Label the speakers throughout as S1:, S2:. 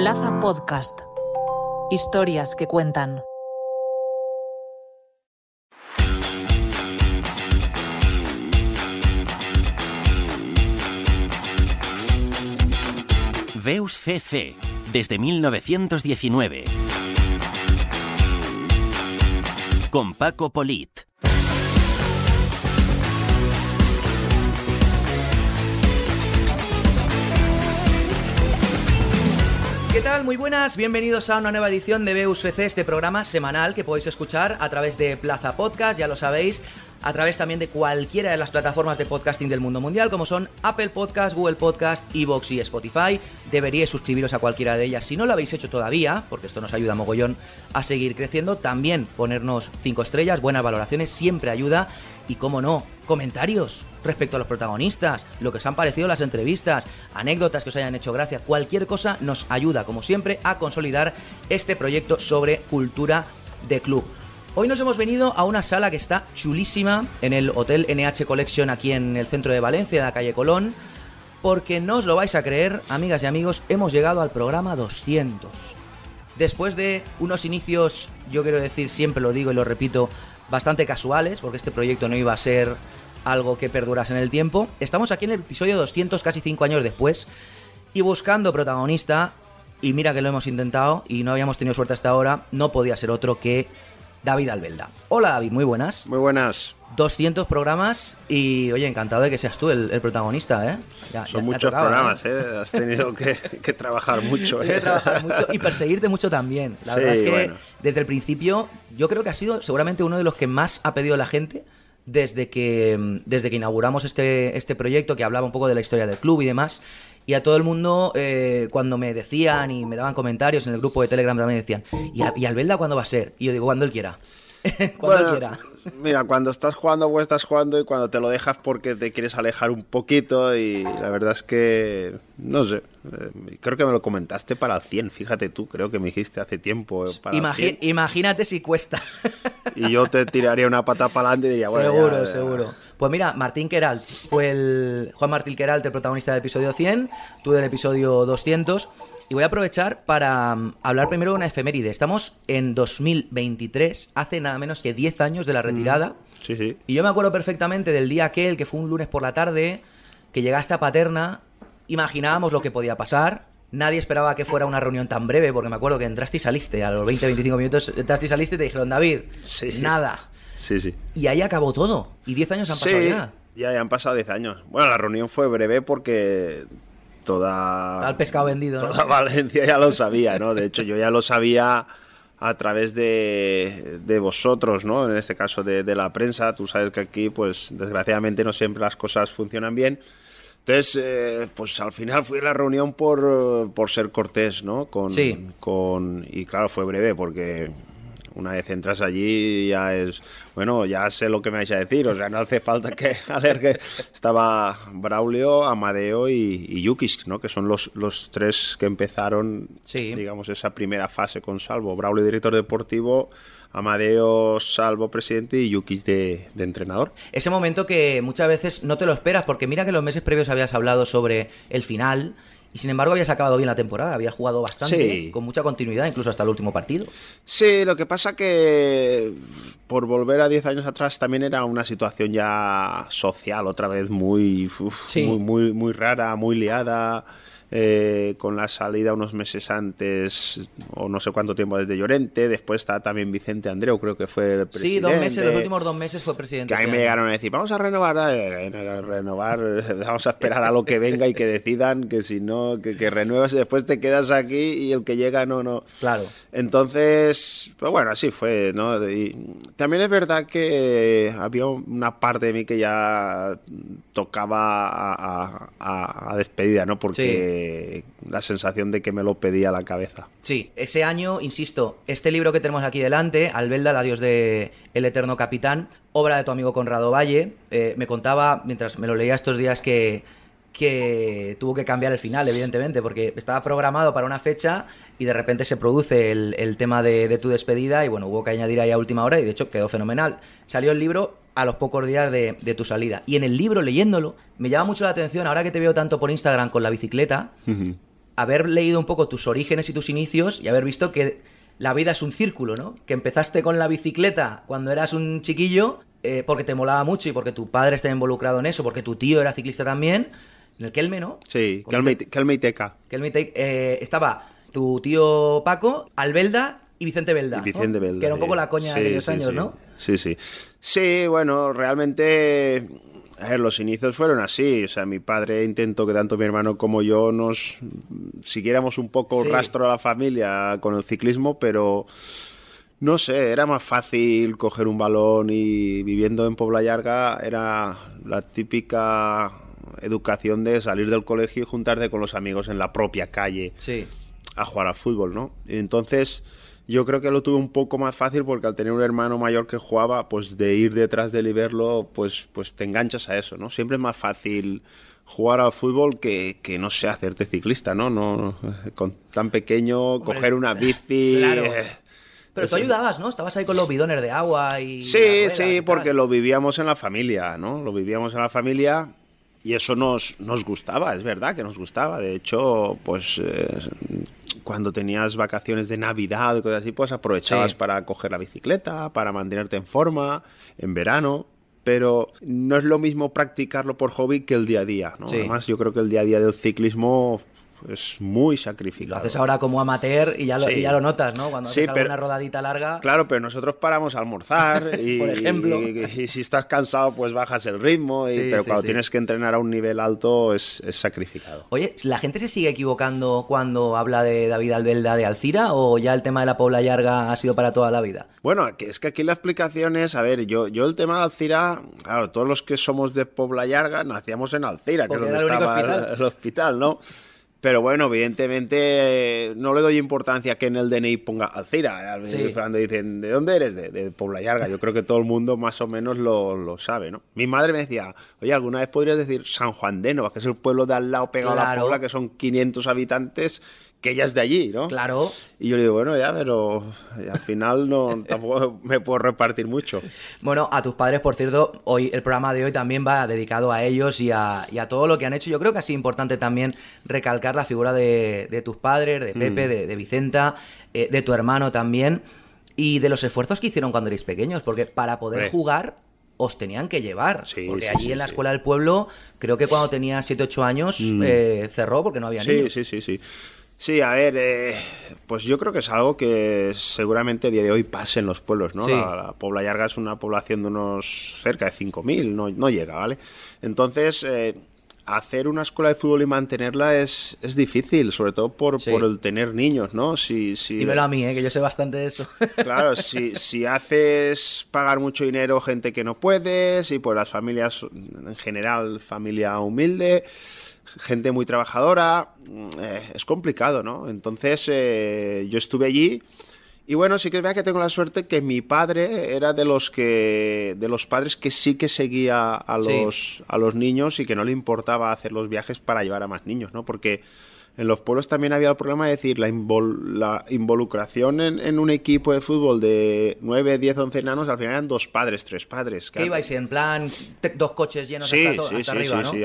S1: Plaza Podcast. Historias que cuentan.
S2: VEUS CC, desde 1919. Con Paco Polit.
S3: ¿Qué tal? Muy buenas, bienvenidos a una nueva edición de BUSFC, este programa semanal que podéis escuchar a través de Plaza Podcast, ya lo sabéis, a través también de cualquiera de las plataformas de podcasting del mundo mundial, como son Apple Podcast, Google Podcast, Evox y Spotify. Deberíais suscribiros a cualquiera de ellas si no lo habéis hecho todavía, porque esto nos ayuda mogollón a seguir creciendo. También ponernos cinco estrellas, buenas valoraciones, siempre ayuda. Y cómo no, comentarios respecto a los protagonistas, lo que os han parecido las entrevistas, anécdotas que os hayan hecho gracia, cualquier cosa nos ayuda, como siempre, a consolidar este proyecto sobre cultura de club. Hoy nos hemos venido a una sala que está chulísima en el Hotel NH Collection aquí en el centro de Valencia, en la calle Colón, porque no os lo vais a creer, amigas y amigos, hemos llegado al programa 200. Después de unos inicios, yo quiero decir, siempre lo digo y lo repito, bastante casuales, porque este proyecto no iba a ser algo que perduras en el tiempo. Estamos aquí en el episodio 200, casi 5 años después, y buscando protagonista, y mira que lo hemos intentado y no habíamos tenido suerte hasta ahora, no podía ser otro que David Albelda. Hola David, muy buenas. Muy buenas. 200 programas y, oye, encantado de que seas tú el, protagonista, ¿eh? Son muchos ¿eh? programas, ¿eh? Has tenido que, ¿eh?
S4: trabajar mucho, y perseguirte
S3: mucho también. La verdad es que desde el principio yo creo que ha sido seguramente uno de los que más ha pedido la gente desde que, mm, desde que inauguramos este, este, proyecto que hablaba un poco de la historia del club y demás. Y a todo el mundo, eh, cuando me decían y me daban comentarios en el grupo de Telegram, también decían: ¿Y, y Albelda cuándo va a ser? Y yo digo: cuando él quiera.
S1: cuando
S5: Mira, cuando estás jugando, pues estás jugando y cuando te lo dejas porque te quieres alejar un poquito y la verdad es que, no sé, eh, creo que me lo comentaste para el 100, fíjate tú, creo que me dijiste hace tiempo. Eh,
S3: imagínate si cuesta.
S5: Y yo te tiraría una
S6: pata para adelante y diría,
S5: bueno. Seguro,
S3: seguro. Pues mira, Martín Queralt fue el. Juan Martín Queralt, el protagonista del episodio 100, tú del episodio 200. Y voy a aprovechar para mm, hablar primero de una efeméride. Estamos en 2023, hace nada menos que 10 años de la mm. retirada. Sí, sí. Y yo me acuerdo perfectamente del día aquel, que fue un lunes por la tarde, que llegaste a Paterna, imaginábamos lo que podía pasar. Nadie esperaba que fuera una reunión tan breve, porque me acuerdo que entraste y saliste. A los 20, 25 minutos entraste y saliste y te dijeron, David, nada. Sí, sí. Y ahí acabó todo. Y 10 años han pasado ya.
S5: Ya, ya han pasado 10 años. Bueno, la reunión fue breve porque toda... Al
S3: pescado vendido. Toda
S5: Valencia ya lo sabía, ¿no? De hecho, yo ya lo sabía a través de, vosotros, ¿no? En este caso de, la prensa. Tú sabes que aquí, pues, desgraciadamente no siempre las cosas funcionan bien. Entonces, eh, pues al final fui a la reunión por, ser cortés, ¿no? Con, Con, y claro, fue breve porque una vez entras allí ya es, bueno, ya sé lo que me vais a decir, o sea, no hace falta que alergue. Estaba Braulio, Amadeo y, Yukis, ¿no? Que son los, los tres que empezaron, digamos, esa primera fase con Salvo. Braulio, director deportivo, Amadeo Salvo, presidente, y Yukis de, de, entrenador.
S3: Ese momento que muchas veces no te lo esperas, porque mira que los meses previos habías hablado sobre el final y sin embargo, habías acabado bien la temporada, habías jugado bastante, con mucha continuidad, incluso hasta el último partido.
S5: Sí, lo que pasa que por volver a 10 años atrás también era una situación ya social, otra vez muy, muy, muy, muy rara, muy liada. Eh, con la salida unos meses antes, o no sé cuánto tiempo desde Llorente, después está también Vicente Andreu, creo que fue el presidente. Sí, dos meses, los últimos
S3: dos meses fue presidente. Que ahí me llegaron
S5: a decir, vamos a renovar, eh, renovar, vamos a esperar a lo que venga y que decidan, que si no, que, renuevas y después te quedas aquí y el que llega no, no. Claro. Entonces, pues bueno, así fue, ¿no? también es verdad que había una parte de mí que ya tocaba a, despedida, ¿no? Porque la sensación de que me lo pedía la cabeza.
S3: Sí, ese año, insisto, este libro que tenemos aquí delante, Albelda, la adiós de El Eterno Capitán, obra de tu amigo Conrado Valle, eh, me contaba mientras me lo leía estos días que que tuvo que cambiar el final, evidentemente, porque estaba programado para una fecha y de repente se produce el, tema de, de, tu despedida y bueno, hubo que añadir ahí a última hora y de hecho quedó fenomenal. Salió el libro a los pocos días de, tu salida. Y en el libro, leyéndolo, me llama mucho la atención, ahora que te veo tanto por Instagram con la bicicleta, haber leído un poco tus orígenes y tus inicios y haber visto que la vida es un círculo, ¿no? Que empezaste con la bicicleta cuando eras un chiquillo, eh, porque te molaba mucho y porque tu padre estaba involucrado en eso, porque tu tío era ciclista también, en el Kelme, ¿no? Sí, Kelme, Quelmeiteca, eh, estaba tu tío Paco, Albelda y Vicente Belda. Vicente Belda. Que era un poco la coña de aquellos años, ¿no?
S5: sí, sí. Sí, bueno, realmente a ver, los inicios fueron así. O sea, mi padre intentó que tanto mi hermano como yo nos siguiéramos un poco rastro a la familia con el ciclismo, pero no sé, era más fácil coger un balón y viviendo en Pobla Larga era la típica educación de salir del colegio y juntarte con los amigos en la propia calle a jugar al fútbol, ¿no? Entonces yo creo que lo tuve un poco más fácil porque al tener un hermano mayor que jugaba, pues de ir detrás de él pues, pues te enganchas a eso, ¿no? Siempre es más fácil jugar al fútbol que, no sé, hacerte ciclista, ¿no? no con tan pequeño, coger una bici. Eh,
S3: pero tú ayudabas, ¿no? Estabas ahí con los bidones de agua y. Sí, sí,
S5: porque lo vivíamos en la familia, ¿no? Lo vivíamos en la familia y eso nos, nos gustaba, es verdad que nos gustaba. De hecho, pues eh, cuando tenías vacaciones de Navidad y cosas así, pues aprovechabas para coger la bicicleta, para mantenerte en forma, en verano. Pero no es lo mismo practicarlo por hobby que el día a día, ¿no? Además, yo creo que el día a día del ciclismo es muy sacrificado. Lo haces ahora como
S3: amateur y ya lo, ya lo notas, ¿no? Cuando haces pero, rodadita larga.
S5: Claro, pero nosotros paramos a almorzar y, Por ejemplo. Y, si estás cansado, pues bajas el ritmo. y pero cuando tienes que entrenar a un nivel alto es, sacrificado.
S3: Oye, ¿la gente se sigue equivocando cuando habla de David Albelda de Alcira o ya el tema de la Pobla Larga ha sido para toda la vida?
S5: Bueno, es que aquí la explicación es, a ver, yo, yo el tema de Alcira, claro, todos los que somos de Pobla Larga nacíamos en Alcira, que es donde estaba el el hospital, ¿no? Pero bueno, evidentemente eh, no le doy importancia que en el DNI ponga Alcira. Eh, al dicen, ¿de dónde eres? De, de, Pobla Larga. Yo creo que todo el mundo más o menos lo, sabe, ¿no? Mi madre me decía, oye, ¿alguna vez podrías decir San Juan de Nova, que es el pueblo de al lado pegado a la Pobla, que son 500 habitantes que ella es de allí, ¿no? Claro. Y yo le digo, bueno, ya, pero eh, al final no tampoco me puedo repartir mucho.
S3: Bueno, a tus padres, por cierto, hoy el programa de hoy también va dedicado a ellos y a, todo lo que han hecho. Yo creo que ha sido importante también recalcar la figura de, tus padres, de Pepe, mm. de, Vicenta, eh, de tu hermano también, y de los esfuerzos que hicieron cuando erais pequeños, porque para poder jugar os tenían que llevar. Sí, porque allí en la escuela del pueblo, creo que cuando tenía 7, 8 años, mm. eh, cerró porque no había niños. Sí, sí, sí, sí. Sí, a ver, eh, pues yo creo que es
S5: algo que seguramente a día de hoy pase en los pueblos, ¿no? La, Puebla Pobla es una población de unos cerca de 5.000, no, no llega, ¿vale? Entonces, eh, hacer una escuela de fútbol y mantenerla es, es difícil, sobre todo por, por el tener niños, ¿no? Si, si, Dímelo
S3: a mí, ¿eh? que yo sé bastante de eso. Claro, si,
S5: si haces pagar mucho dinero gente que no puedes y por pues las familias en general, familia humilde, gente muy trabajadora, mm, eh, es complicado, ¿no? Entonces eh, yo estuve allí y bueno, sí que vea que tengo la suerte que mi padre era de los que de los padres que sí que seguía a los a los niños y que no le importaba hacer los viajes para llevar a más niños, ¿no? Porque en los pueblos también había el problema de decir, la, la involucración en, un equipo de fútbol de 9, 10, 11 enanos, al final eran dos padres, tres padres. Que ibais
S3: en plan dos coches llenos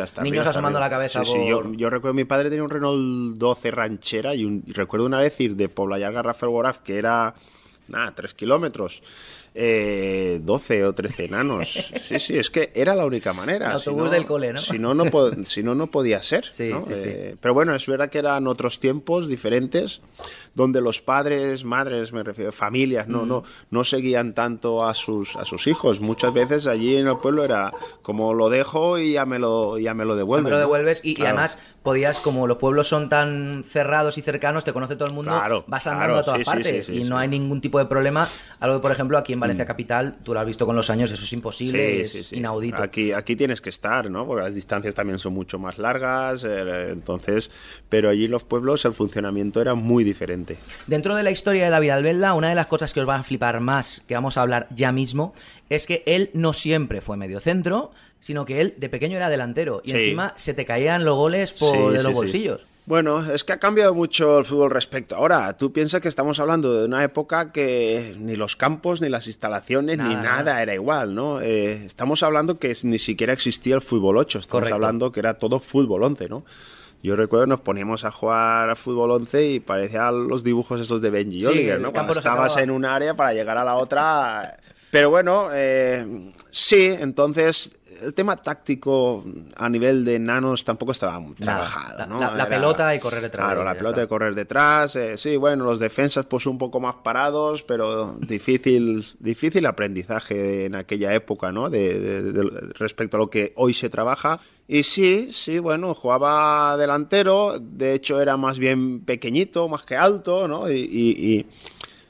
S3: hasta, Niños asomando la cabeza. Por... Yo,
S5: yo, recuerdo mi padre tenía un Renault 12 ranchera y, un, recuerdo una vez ir de Pobla a Rafael que era, nada, tres kilómetros eh, 12 o 13 enanos. Sí, sí, es que era la única manera. autobús del cole, ¿no? Si no, no, si no, no podía ser. Sí, Sí, eh, Pero bueno, es verdad que eran otros tiempos diferentes, donde los padres, madres, me refiero, familias, no, mm. no, no seguían tanto a sus, a sus hijos. Muchas veces allí en el pueblo era como lo dejo y ya me lo, ya me lo devuelves. Ya me lo devuelves y además
S3: podías, como los pueblos son tan cerrados y cercanos, te conoce todo el mundo, vas andando a todas partes y no hay ningún tipo de problema. Algo que, por ejemplo, aquí en Valencia mm. Capital, tú lo has visto con los años, eso es imposible, es inaudito.
S5: Aquí, aquí tienes que estar, ¿no? Porque las distancias también son mucho más largas, eh, entonces, pero allí en los pueblos el funcionamiento era muy diferente.
S3: Dentro de la historia de David Albelda, una de las cosas que os van a flipar más, que vamos a hablar ya mismo, es que él no siempre fue medio centro sino que él de pequeño era delantero y encima se te caían los goles por, de los bolsillos.
S5: Bueno, es que ha cambiado mucho el fútbol respecto. Ahora, tú piensas que estamos hablando de una época que ni los campos, ni las instalaciones, ni nada, era igual, ¿no? Eh, estamos hablando que ni siquiera existía el fútbol 8, estamos hablando que era todo fútbol 11, ¿no? Yo recuerdo nos poníamos a jugar a fútbol 11 y parecían los dibujos esos de Benji Oliver, ¿no? Cuando estabas en un área para llegar a la otra pero bueno, eh, sí, entonces el tema táctico a nivel de nanos tampoco estaba muy trabajado. ¿no? La, pelota y correr detrás. Claro, la pelota y correr detrás. Eh, sí, bueno, los defensas pues un poco más parados, pero difícil, difícil aprendizaje en aquella época, ¿no? De, respecto a lo que hoy se trabaja. Y sí, sí, bueno, jugaba delantero, de hecho era más bien pequeñito, más que alto, ¿no? y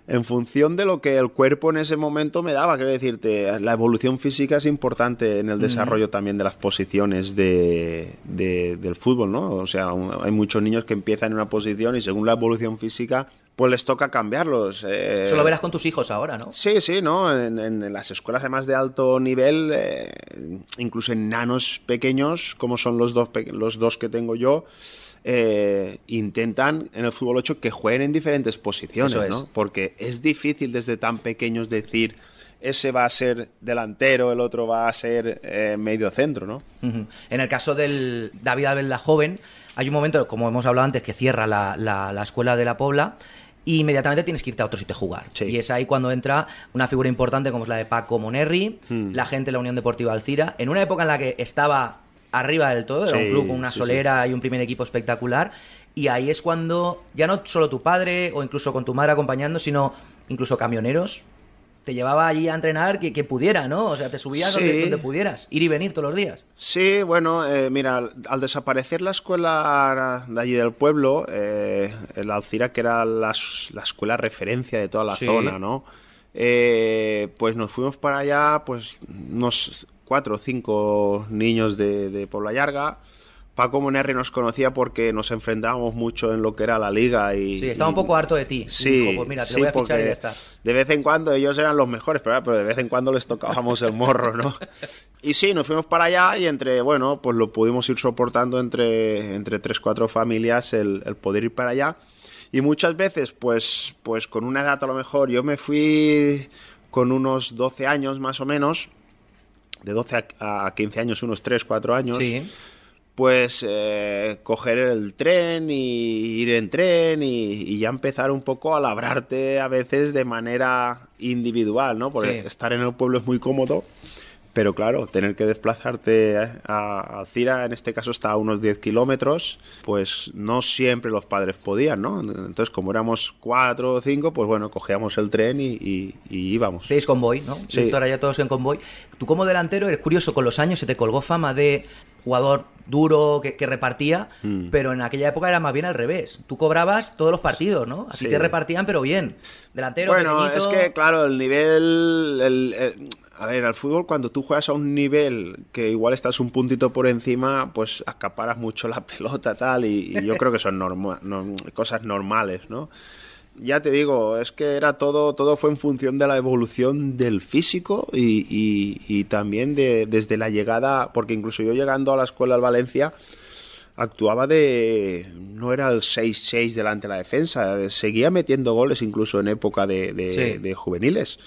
S5: en función de lo que el cuerpo en ese momento me daba. Quiero decirte, la evolución física es importante en el desarrollo también de las posiciones de, del fútbol, ¿no? O sea, hay muchos niños que empiezan en una posición y según la evolución física pues les toca cambiarlos. Eh, Eso lo verás con
S3: tus hijos ahora, ¿no?
S5: Sí, sí, ¿no? En, las escuelas, más de alto nivel, eh, incluso en nanos pequeños, como son los dos, los dos que tengo yo, eh, intentan en el fútbol 8 que jueguen en diferentes posiciones, ¿no? Porque es difícil desde tan pequeños decir ese va a ser delantero, el
S3: otro va a ser eh,
S5: medio centro,
S3: ¿no? En el caso del David Abelda joven, hay un momento, como hemos hablado antes, que cierra la, escuela de la Pobla y inmediatamente tienes que irte a otro sitio a jugar. Y es ahí cuando entra una figura importante como es la de Paco Monerri, hmm. la gente de la Unión Deportiva Alcira, en una época en la que estaba arriba del todo, era un club con una solera y un primer equipo espectacular. Y ahí es cuando ya no solo tu padre o incluso con tu madre acompañando, sino incluso camioneros, te llevaba allí a entrenar que, pudiera, ¿no? O sea, te subías donde, pudieras, ir y venir todos los días.
S5: Sí, bueno, eh, mira, al, desaparecer la escuela de allí del pueblo, la eh, el Alcira, que era la, escuela referencia de toda la zona, ¿no? Eh, pues nos fuimos para allá, pues nos cuatro o cinco niños de, de Puebla Yarga. Paco Monerri nos conocía porque nos enfrentábamos mucho en lo que era la liga y... Sí, estaba un poco
S3: harto de ti. Sí, Dijo, pues mira, te voy a fichar ya está.
S5: De vez en cuando ellos eran los mejores, pero, pero de vez en cuando les tocábamos el morro, ¿no? y sí, nos fuimos para allá y entre, bueno, pues lo pudimos ir soportando entre, entre tres, cuatro familias el, poder ir para allá. Y muchas veces, pues, pues con una edad a lo mejor, yo me fui con unos 12 años más o menos de 12 a 15 años, unos 3, 4 años, pues eh, coger el tren y ir en tren y, ya empezar un poco a labrarte a veces de manera individual, ¿no? Porque estar en el pueblo es muy cómodo. Pero claro, tener que desplazarte a, Cira, en este caso está a unos 10 kilómetros, pues no siempre los padres podían, ¿no? Entonces, como éramos cuatro o cinco, pues bueno, cogíamos el tren y, y íbamos. Seis convoy, ¿no? Sí. ahora
S3: ya todos en convoy. Tú como delantero, eres curioso, con los años se te colgó fama de jugador duro que, repartía, hmm. pero en aquella época era más bien al revés. Tú cobrabas todos los partidos, ¿no? Así te repartían, pero bien. Delantero. Bueno, es que
S5: claro, el nivel... a ver, al fútbol cuando tú juegas a un nivel que igual estás un puntito por encima, pues acaparas mucho la pelota tal, y, yo creo que son cosas normales, ¿no? ya te digo, es que era todo, todo fue en función de la evolución del físico y, también desde la llegada, porque incluso yo llegando a la escuela al Valencia actuaba de, no era el 6-6 delante de la defensa, seguía metiendo goles incluso en época de, juveniles.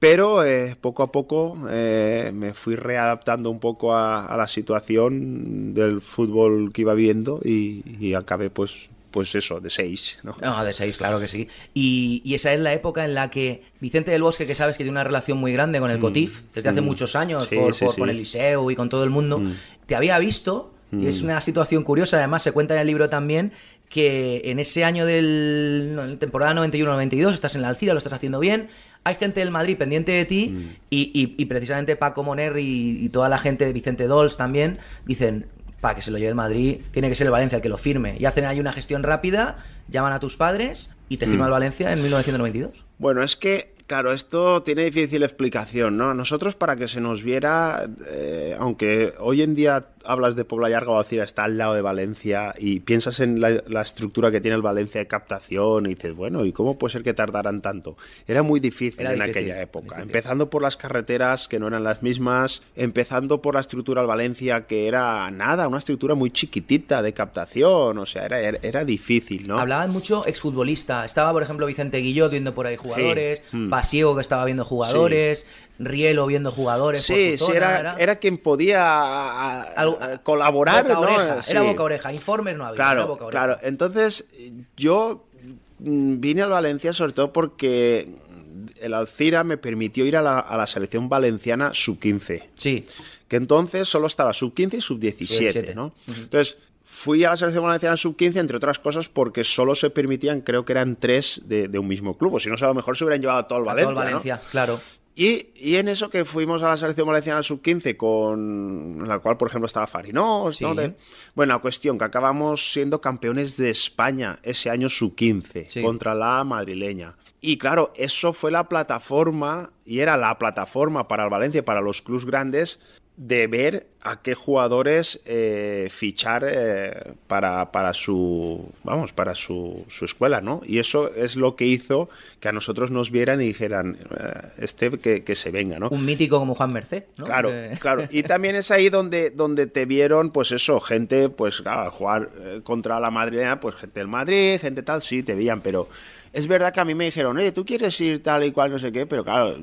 S5: Pero eh, poco a poco eh, me fui readaptando un poco a, la situación del fútbol que iba viendo y acabé pues pues eso, de seis, ¿no?
S3: Ah, de seis, claro que sí. Y, esa es la época en la que Vicente del Bosque, que sabes que tiene una relación muy grande con el mm, COTIF, desde hace mm. muchos años, por, con el Liceo y con todo el mundo, mm. te había visto, y es una situación curiosa, además se cuenta en el libro también, que en ese año del temporada 91-92 estás en la Alcira, lo estás haciendo bien, hay gente del Madrid pendiente de ti y, precisamente Paco Moner y, y, toda la gente de Vicente Dols también dicen, para que se lo lleve el Madrid, tiene que ser el Valencia el que lo firme. Y hacen ahí una gestión rápida, llaman a tus padres y te firma mm. el Valencia en 1992.
S5: Bueno, es que Claro, esto tiene difícil explicación, ¿no? nosotros para que se nos viera, eh, aunque hoy en día hablas de Pobla Larga o está al lado de Valencia y piensas en la, estructura que tiene el Valencia de captación y dices, bueno, ¿y cómo puede ser que tardaran tanto? Era muy difícil en aquella época, empezando por las carreteras que no eran las mismas, empezando por la estructura del Valencia que era nada, una estructura muy chiquitita de
S3: captación, o sea, era, era difícil, ¿no? Hablaban mucho exfutbolista, estaba por ejemplo Vicente Guillot viendo por ahí jugadores, hmm. Basiego que estaba viendo jugadores, Rielo viendo jugadores. Sí, sí, era, era,
S5: quien podía colaborar. Boca -oreja, Era boca
S3: oreja, informes no había. Claro, boca -oreja. claro.
S5: Entonces yo mm, vine al Valencia sobre todo porque el Alcira me permitió ir a la, selección valenciana sub-15. Sí. Que entonces solo estaba sub-15 y sub-17, ¿no? Entonces, Fui a la selección valenciana sub-15, entre otras cosas, porque solo se permitían, creo que eran tres de, un mismo club. O si no, a lo mejor se hubieran llevado todo el Valencia. Valencia, claro. Y, en eso que fuimos a la selección valenciana sub-15, con la cual, por ejemplo, estaba Farinós, bueno, cuestión, que acabamos siendo campeones de España ese año sub-15 contra la madrileña. Y claro, eso fue la plataforma, y era la plataforma para el Valencia, para los clubes grandes, de ver a qué jugadores eh, fichar eh, para, su vamos para su, escuela no y eso es lo que hizo que a nosotros nos vieran y dijeran eh, este que, se venga no un
S3: mítico como Juan Merced claro claro
S5: y también es ahí donde donde te vieron pues eso gente pues ah, jugar contra la Madrid pues gente del Madrid gente tal sí te veían pero es verdad que a mí me dijeron, oye, tú quieres ir tal y cual, no sé qué, pero claro,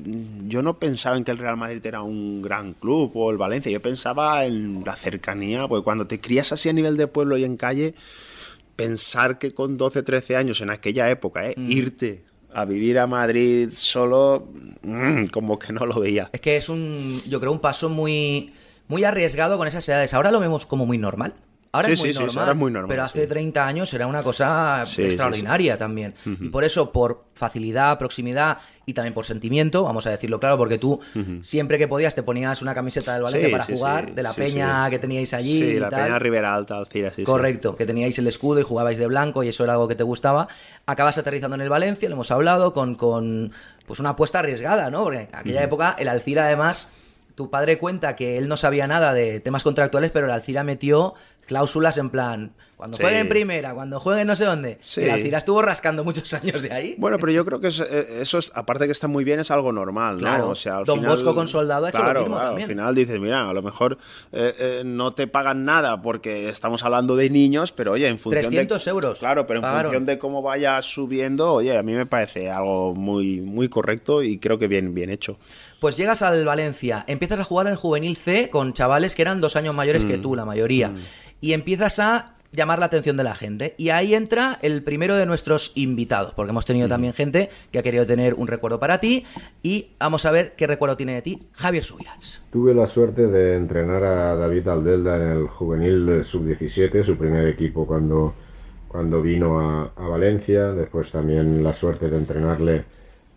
S5: yo no pensaba en que el Real Madrid era un gran club o el Valencia, yo pensaba en la cercanía, porque cuando te crías así a nivel de pueblo y en calle, pensar que con 12, 13 años en aquella época, ¿eh? mm. irte a vivir a Madrid solo, mm, como que no lo veía.
S3: Es que es un, yo creo, un paso muy, muy arriesgado con esas edades. Ahora lo vemos como muy normal. Ahora, es muy normal, Pero hace 30 años era una cosa extraordinaria también. Y por eso, por facilidad, proximidad y también por sentimiento, vamos a decirlo claro, porque tú siempre que podías te ponías una camiseta del Valencia para jugar, de la peña que teníais allí. Sí, la peña Rivera Alta, Alcira, Correcto, que teníais el escudo y jugabais de blanco y eso era algo que te gustaba. Acabas aterrizando en el Valencia, lo hemos hablado, con, pues una apuesta arriesgada, ¿no? Porque en aquella época el Alcira además tu padre cuenta que él no sabía nada de temas contractuales, pero el Alcira metió cláusulas en plan, cuando juegue en primera, cuando juegue no sé dónde. Sí. La Cira estuvo rascando muchos años de ahí. Bueno, pero yo
S5: creo que eh, eso, aparte de que está muy bien, es algo normal, ¿no? Don Bosco con Soldado ha hecho lo mismo también. Al final dices, mira, a lo mejor eh, eh, no te pagan nada porque estamos hablando de niños, pero oye, en función 300
S3: euros. Claro, pero en función
S5: de cómo vaya subiendo, oye, a mí me parece algo muy, muy correcto y creo que bien, bien hecho.
S3: Pues llegas al Valencia, empiezas a jugar en el juvenil C con chavales que eran dos años mayores que mm. tú, la mayoría. Mm. Y empiezas a llamar la atención de la gente. Y ahí entra el primero de nuestros invitados, porque hemos tenido también gente que ha querido tener un recuerdo para ti. Y vamos a ver qué recuerdo tiene de ti Javier Subirats.
S7: Tuve la suerte de entrenar a David Aldelda en el juvenil sub-17, su primer equipo cuando, cuando vino a, a Valencia. Después también la suerte de entrenarle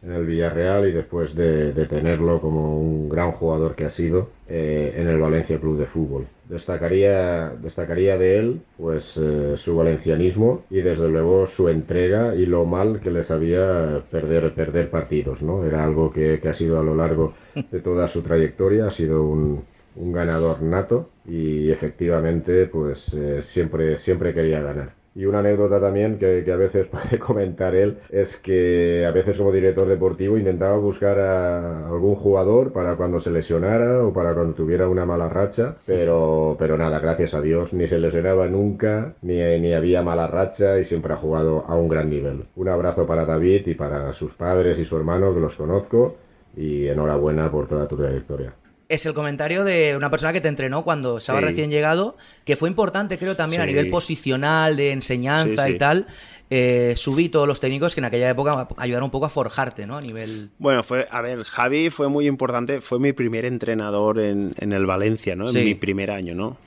S7: en el Villarreal y después de, tenerlo como un gran jugador que ha sido eh, en el Valencia Club de Fútbol. Destacaría, destacaría de él pues eh, su valencianismo y desde luego su entrega y lo mal que le sabía perder, perder partidos. ¿no? Era algo que, que ha sido a lo largo de toda su trayectoria, ha sido un, un ganador nato y efectivamente pues eh, siempre, siempre quería ganar. Y una anécdota también que, a veces puede comentar él es que a veces como director deportivo intentaba buscar a algún jugador para cuando se lesionara o para cuando tuviera una mala racha, pero, pero nada, gracias a Dios ni se lesionaba nunca, ni, ni había mala racha y siempre ha jugado a un gran nivel. Un abrazo para David y para sus padres y su hermano que los conozco y enhorabuena por toda tu trayectoria
S3: es el comentario de una persona que te entrenó cuando estaba recién llegado, que fue importante, creo, también a nivel posicional, de enseñanza y tal. Eh, subí todos los técnicos que en aquella época ayudaron un poco a forjarte, ¿no? A nivel.
S5: Bueno, fue, a ver, Javi fue muy importante, fue mi primer entrenador en, el Valencia, ¿no? En mi primer año, ¿no?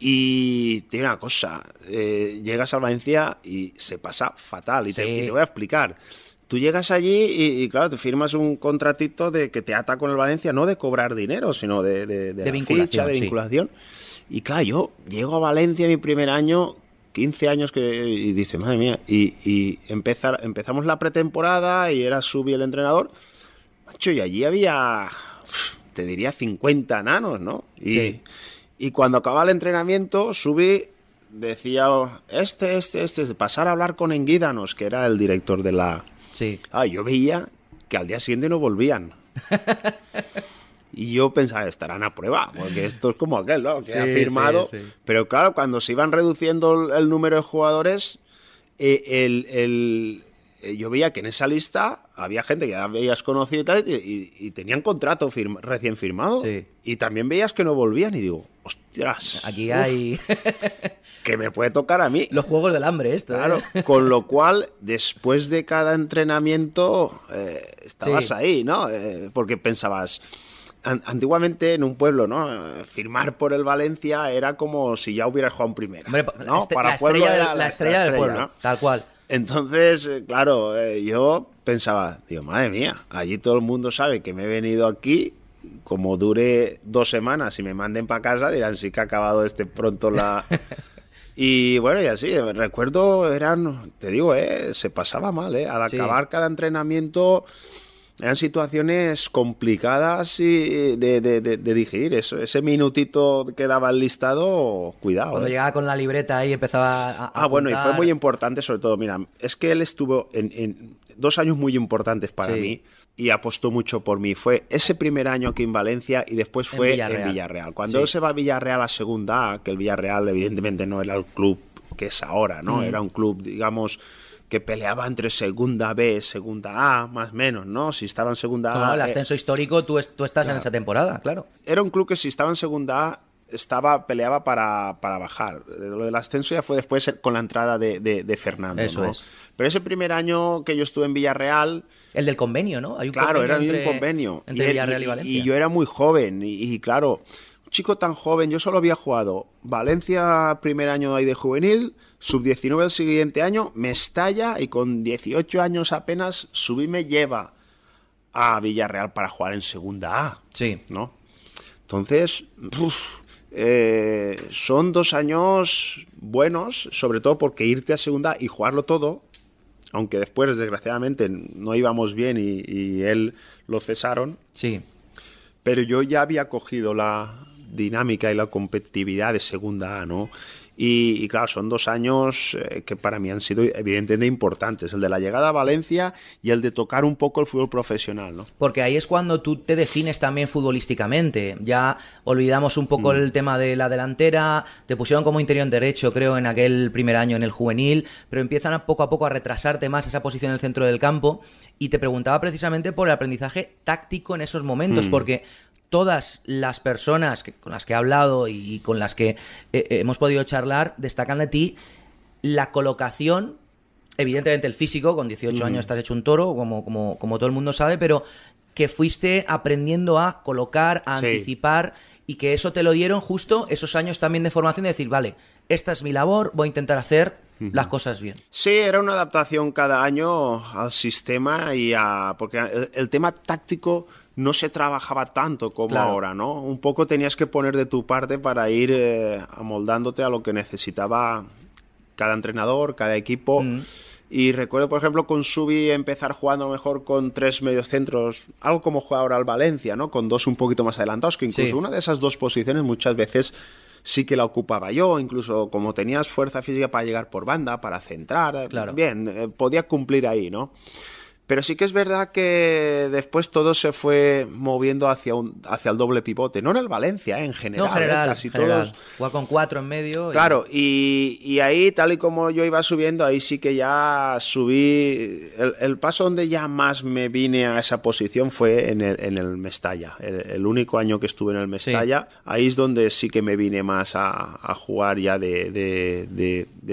S5: Y tiene una cosa, eh, llegas al Valencia y se pasa fatal. y te voy a explicar. Tú llegas allí y, claro, te firmas un contratito de que te ata con el Valencia, no de cobrar dinero, sino de, vinculación. de vinculación. Y claro, yo llego a Valencia mi primer año, 15 años, que, y dice, madre mía, y, empezamos la pretemporada y era Subi el entrenador. Macho, y allí había, te diría, 50 nanos, ¿no? Y, y cuando acababa el entrenamiento, subí, decía, oh, este, este, este, pasar a hablar con Enguídanos, que era el director de la, Ah, yo veía que al día siguiente no volvían. Y yo pensaba, estarán a prueba, porque esto es como aquel, ¿no? Que ha firmado. Pero claro, cuando se iban reduciendo el número de jugadores, eh, el, eh, yo veía que en esa lista había gente que ya habías conocido y tal, y, tenían contrato recién firmado. Y también veías que no volvían y digo, ostras. Aquí hay... que me puede tocar a mí. Los juegos del hambre esto. ¿eh? Claro, con lo cual, después de cada entrenamiento, eh, estabas ahí, ¿no? porque pensabas antiguamente en un pueblo, ¿no? Firmar por el Valencia era como si ya hubiera jugado en primera. ¿no? Para la pueblo estrella, la, del pueblo, tal cual. Entonces, eh, claro, eh, yo pensaba, digo, madre mía, allí todo el mundo sabe que me he venido aquí. Como dure dos semanas y me manden para casa, dirán sí que ha acabado este pronto la. Y bueno, y así, recuerdo, eran, te digo, eh, se pasaba mal, al acabar cada entrenamiento eran situaciones complicadas y de, digerir. Eso, ese minutito que daba el listado, cuidado. Cuando ¿eh?
S3: llegaba con la libreta ahí empezaba a. ah, bueno, y fue muy
S5: importante, sobre todo. Mira, es que él estuvo en, dos años muy importantes para mí y apostó mucho por mí. Fue ese primer año aquí en Valencia y después fue en Villarreal. Cuando él se va a Villarreal a segunda, que el Villarreal evidentemente no era el club que es ahora, ¿no? Mm. Era un club, digamos que peleaba entre segunda B, segunda A, más o menos, ¿no? Si estaba en segunda A. el eh, ascenso
S3: histórico, tú, tú estás en esa temporada, claro.
S5: Era un club que si estaba en segunda A, estaba, peleaba para, bajar. Lo del ascenso ya fue después con la entrada de, de, Fernando. Eso es. Pero ese primer año que yo estuve en Villarreal.
S3: El del convenio, ¿no? claro, era un convenio. Entre y, Villarreal y, Valencia. Y
S5: yo era muy joven, y claro chico tan joven, yo solo había jugado Valencia primer año ahí de juvenil, sub-19 el siguiente año, me estalla y con 18 años apenas subí me lleva a Villarreal para jugar en segunda A. Sí. ¿No? Entonces, eh, son dos años buenos, sobre todo porque irte a segunda y jugarlo todo, aunque después desgraciadamente no íbamos bien y, y él lo cesaron. Sí pero yo ya había cogido la, dinámica y la competitividad de segunda A, ¿no? Y, claro, son dos años eh, que para mí han sido evidentemente importantes, el de la llegada a Valencia y el de
S3: tocar un poco el fútbol profesional, ¿no? Porque ahí es cuando tú te defines también futbolísticamente. Ya olvidamos un poco mm. el tema de la delantera, te pusieron como interior en derecho, creo, en aquel primer año en el juvenil, pero empiezan poco a poco a retrasarte más esa posición en el centro del campo. Y te preguntaba precisamente por el aprendizaje táctico en esos momentos, mm. porque todas las personas con las que he hablado y con las que eh, eh, hemos podido charlar destacan de ti la colocación, evidentemente el físico, con 18 años estás hecho un toro, como, como, como todo el mundo sabe, pero que fuiste aprendiendo a colocar, a anticipar y que eso te lo dieron justo esos años también de formación de decir, vale, esta es mi labor, voy a intentar hacer las cosas bien.
S5: Sí, era una adaptación cada año al sistema y a porque el tema táctico no se trabajaba tanto como ahora, ¿no? Un poco tenías que poner de tu parte para ir eh, amoldándote a lo que necesitaba cada entrenador, cada equipo. Mm. Y recuerdo, por ejemplo, con Subi empezar jugando a lo mejor con tres medios centros, algo como juega ahora el Valencia, ¿no? Con dos un poquito más adelantados, que incluso una de esas dos posiciones muchas veces sí que la ocupaba yo, incluso como tenías fuerza física para llegar por banda, para centrar, bien, eh, podía cumplir ahí, ¿no? Pero sí que es verdad que después todo se fue moviendo hacia, un, hacia el doble pivote. No en el Valencia, eh, en general. Eh, no, casi general.
S3: todos. con cuatro en medio. Claro,
S5: y, ahí, tal y como yo iba subiendo, ahí sí que ya subí. El, paso donde ya más me vine a esa posición fue en el, en el Mestalla. El, único año que estuve en el Mestalla, ahí es donde sí que me vine más a, jugar ya de,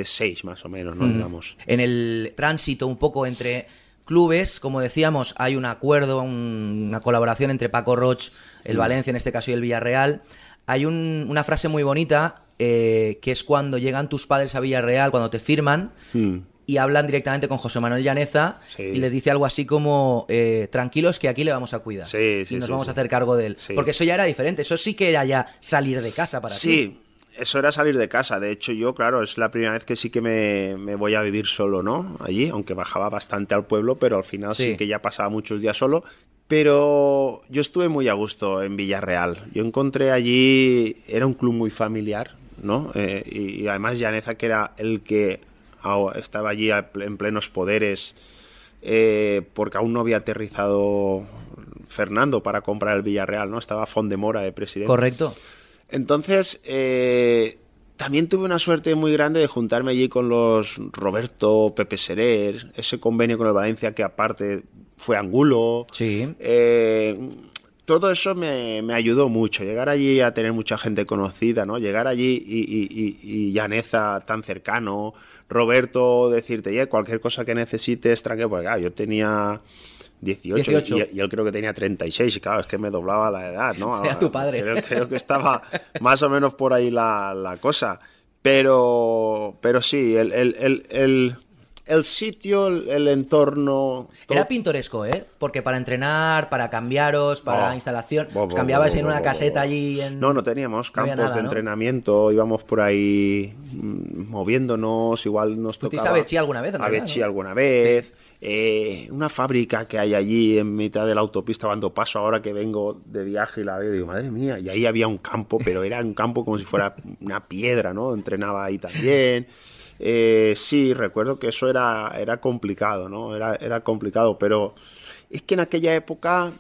S5: seis, más o menos, ¿no? Digamos.
S3: En el tránsito un poco entre clubes, como decíamos, hay un acuerdo, una colaboración entre Paco Roche, el mm. Valencia en este caso y el Villarreal. Hay una frase muy bonita eh, que es cuando llegan tus padres a Villarreal, cuando te firman. Mm. Y hablan directamente con José Manuel Llaneza y les dice algo así como: eh, tranquilos, que aquí le vamos a cuidar. y nos vamos a hacer cargo de él. Porque eso ya era diferente, eso sí que era ya salir de casa para ti. Sí,
S5: eso era salir de casa. De hecho, yo, claro, es la primera vez que sí que me, voy a vivir solo, ¿no? Allí, aunque bajaba bastante al pueblo, pero al final sí. que ya pasaba muchos días solo. Pero yo estuve muy a gusto en Villarreal. Yo encontré allí, era un club muy familiar, ¿no? Eh, y, además Llaneza, que era el que estaba allí en plenos poderes, eh, porque aún no había aterrizado Fernando para comprar el Villarreal, ¿no? Estaba Fondemora de presidente. Correcto. Entonces, eh, también tuve una suerte muy grande de juntarme allí con los Roberto, Pepe Serer, ese convenio con el Valencia que aparte fue Angulo. Sí. Eh, todo eso me, ayudó mucho. Llegar allí a tener mucha gente conocida, ¿no? Llegar allí y, y, Llaneza tan cercano. Roberto decirte, cualquier cosa que necesites, tranquilo, porque yo tenía 18, 18. Y, él creo que tenía 36, y claro, es que me doblaba la edad, ¿no? Era tu padre. Creo, que estaba más o menos por ahí la, cosa. Pero, pero sí, el, el, el, el sitio, el, entorno. Era
S3: pintoresco, ¿eh? Porque para entrenar, para cambiaros, para oh. instalación, cambiabais en una caseta allí. En... No, no teníamos campos de
S5: entrenamiento, íbamos por ahí mm, moviéndonos, igual nos tocaba. ¿Tú alguna vez? A alguna vez. Eh, una fábrica que hay allí en mitad de la autopista, cuando paso ahora que vengo de viaje y la veo, digo, madre mía, y ahí había un campo, pero era un campo como si fuera una piedra, ¿no? Entrenaba ahí también. Eh, sí, recuerdo que eso era, era complicado, ¿no? Era, era complicado, pero es que en aquella época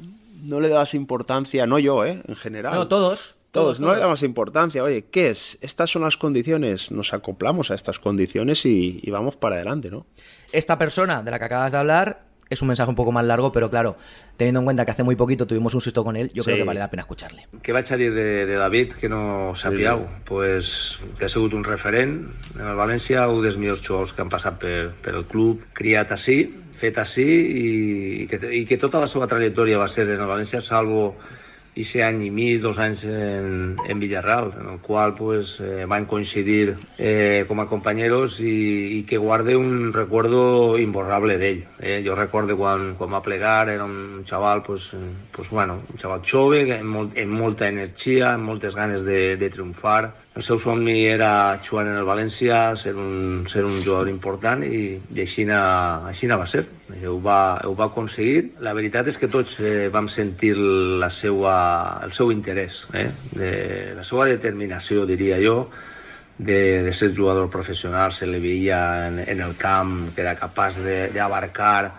S5: no le dabas importancia, no yo, ¿eh? En general. No, todos. Todos, no le dabas importancia. Oye, ¿qué es? Estas son las condiciones. Nos acoplamos a estas condiciones y vamos para adelante, ¿no?
S3: esta persona de la que acabas de hablar es un mensaje un poco más largo, pero claro, teniendo en cuenta que hace muy poquito tuvimos un susto con él, yo creo que vale la pena escucharle.
S2: ¿Qué va a salir de, de David que no se ha pillado? Pues que ha sido un referente en el València, un dels que han pasado por el club, criat así, fet así y que, toda que tota la seva trayectoria va ser en el Valencia, salvo i ser any i mig, dos anys en, en Villarreal, en el qual pues, eh, van coincidir eh, com a compañeros i, i que guarde un recuerdo imborrable d'ell. Eh? Jo recordo quan, quan va plegar, era un xaval, pues, pues, bueno, un xaval jove, amb, molt, amb molta energia, amb moltes ganes de, de triomfar, el seu somni era jugar en el València, ser un, ser un jugador important i, i així, així va ser. Ho va, ho va aconseguir. La veritat és que tots eh, vam sentir la seua, el seu interès, eh? de, la seva determinació, diria jo, de, de ser jugador professional, se li veia en, en el camp, que era capaç d'abarcar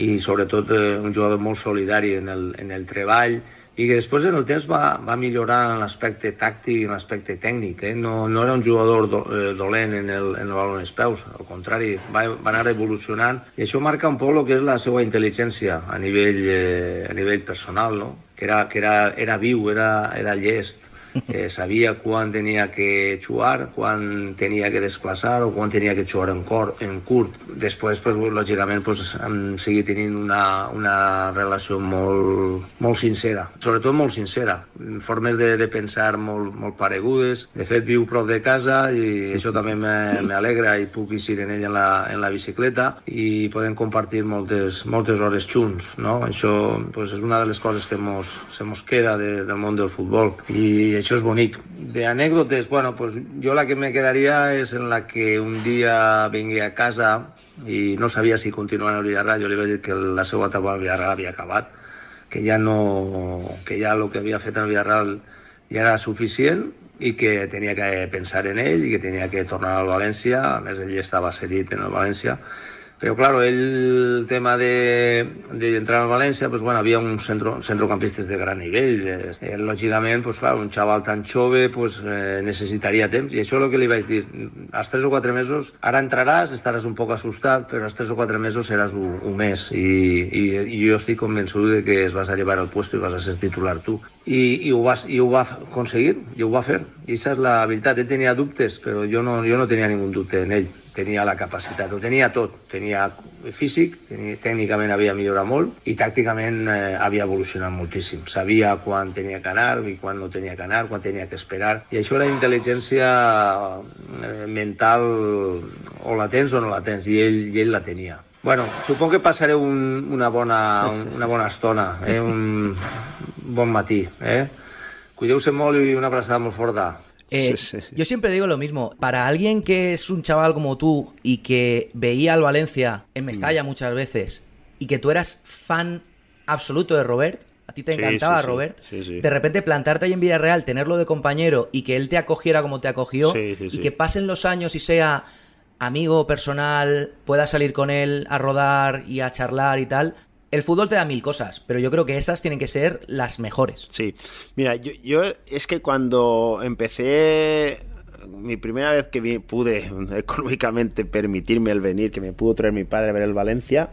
S2: i sobretot eh, un jugador molt solidari en el, en el treball, i que després en el temps va, va millorar en l'aspecte tàctic i en l'aspecte tècnic. Eh? No, no era un jugador do, eh, dolent en el, en el balon als peus, al contrari, va, va anar evolucionant. I això marca un poc el que és la seva intel·ligència a nivell, eh, a nivell personal, no? que, era, que era, era viu, era, era llest Eh, sabia quan tenia que jugar, quan tenia que desplaçar o quan tenia que jugar en, cor, en curt. Després, pues, lògicament, pues, hem seguit tenint una, una relació molt, molt sincera, sobretot molt sincera. Formes de, de pensar molt, molt paregudes. De fet, viu prop de casa i això també m'alegra i puc ser en ella en la, en la bicicleta i podem compartir moltes, moltes hores junts. No? Això pues, és una de les coses que mos, se mos queda de, del món del futbol. I això és bonic. De anècdotes, bueno, pues jo la que me quedaria és en la que un dia vingui a casa i no sabia si continuava a Villarra, jo li vaig dir que la seva etapa a Villarra havia acabat, que ja no, que ja el que havia fet a Villarra ja era suficient i que tenia que pensar en ell i que tenia que tornar a València, a més ell estava cedit en el València, Pero claro, el tema de, de entrar al València, pues bueno, havia uns centro, centrocampistes de gran nivell. Eh, eh, lògicament, pues, clar, un xaval tan jove pues, eh, necessitaria temps. I això és el que li vaig dir. Als tres o quatre mesos, ara entraràs, estaràs un poc assustat, però als tres o quatre mesos seràs un, un mes. I, i, I jo estic convençut de que es vas a llevar el puesto i vas a ser titular tu. I, i, ho, vas, i ho va aconseguir, i ho va fer. I això és la veritat. Ell tenia dubtes, però jo no, jo no tenia ningú dubte en ell tenia la capacitat, ho tenia tot, tenia físic, tenia, tècnicament havia millorat molt i tàcticament eh, havia evolucionat moltíssim. Sabia quan tenia que anar i quan no tenia que anar, quan tenia que esperar. I això era intel·ligència eh, mental, o la tens o no la tens, i ell, i ell la tenia. Bueno, supongo que passaré un, una, bona, una bona estona, eh? un bon matí. Eh? Cuideu-se molt i una abraçada molt forta.
S3: Eh, yo siempre digo lo mismo, para alguien que es un chaval como tú y que veía al Valencia en Mestalla mm. muchas veces y que tú eras fan absoluto de Robert, a ti te encantaba Robert, de repente plantarte ahí en real, tenerlo de compañero y que él te acogiera como te acogió y que pasen los años y sea amigo personal, pueda salir con él a rodar y a charlar y tal, el fútbol te da mil cosas, pero yo creo que esas tienen que ser las mejores. Sí.
S5: Mira, yo, es que cuando empecé mi primera vez que pude económicamente permitirme el venir, que me pudo traer mi padre a ver el Valencia,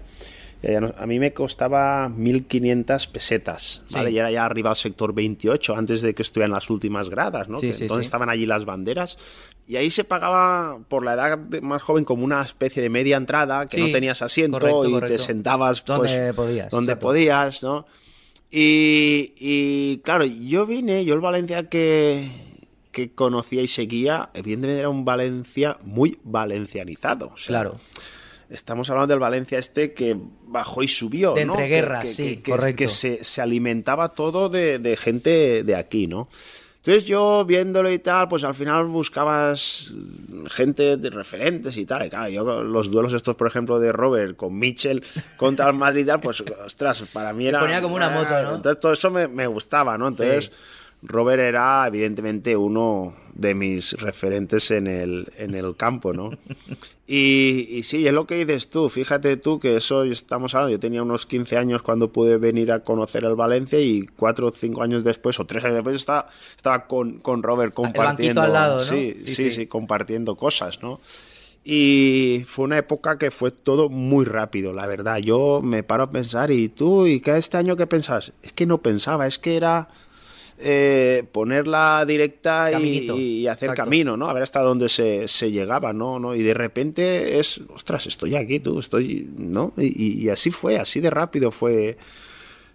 S5: a mí me costaba 1.500 pesetas, Y era ya arriba al sector 28, antes de que estuviera en las últimas gradas, ¿no? entonces estaban allí las banderas. Y ahí se pagaba, por la edad más joven, como una especie de media entrada, que no tenías asiento y te sentabas donde
S3: pues,
S5: podías, ¿no? Y, claro, yo vine, yo el Valencia que, conocía y seguía, evidentemente era un Valencia muy valencianizado. claro estamos hablando del Valencia este que bajó y subió. De entre ¿no? sí, correcto. Que se, se, alimentaba todo de, de, gente de aquí, ¿no? Entonces yo viéndolo y tal, pues al final buscabas gente de referentes y tal. claro, yo los duelos estos, por ejemplo, de Robert con Mitchell contra el Madrid y tal, pues ostras, para mí era... ponía como una ah, moto, ¿no? Entonces todo eso me, me gustaba, ¿no? Entonces... Robert era evidentemente uno de mis referentes en el, en el campo, ¿no? Y, sí, es lo que dices tú, fíjate tú que eso estamos hablando, yo tenía unos 15 años cuando pude venir a conocer al Valencia y cuatro o cinco años después o tres años después estaba, con, Robert compartiendo... al lado, ¿no? sí, sí, compartiendo cosas, ¿no? Y fue una época que fue todo muy rápido, la verdad. Yo me paro a pensar, ¿y tú? ¿Y qué este año qué pensás? Es que no pensaba, es que era eh, ponerla directa y, hacer camino, ¿no? A ver hasta dónde se, llegaba, ¿no? ¿no? Y de repente es, ostras, estoy aquí, tú, estoy, ¿no? Y, así fue, así de rápido fue,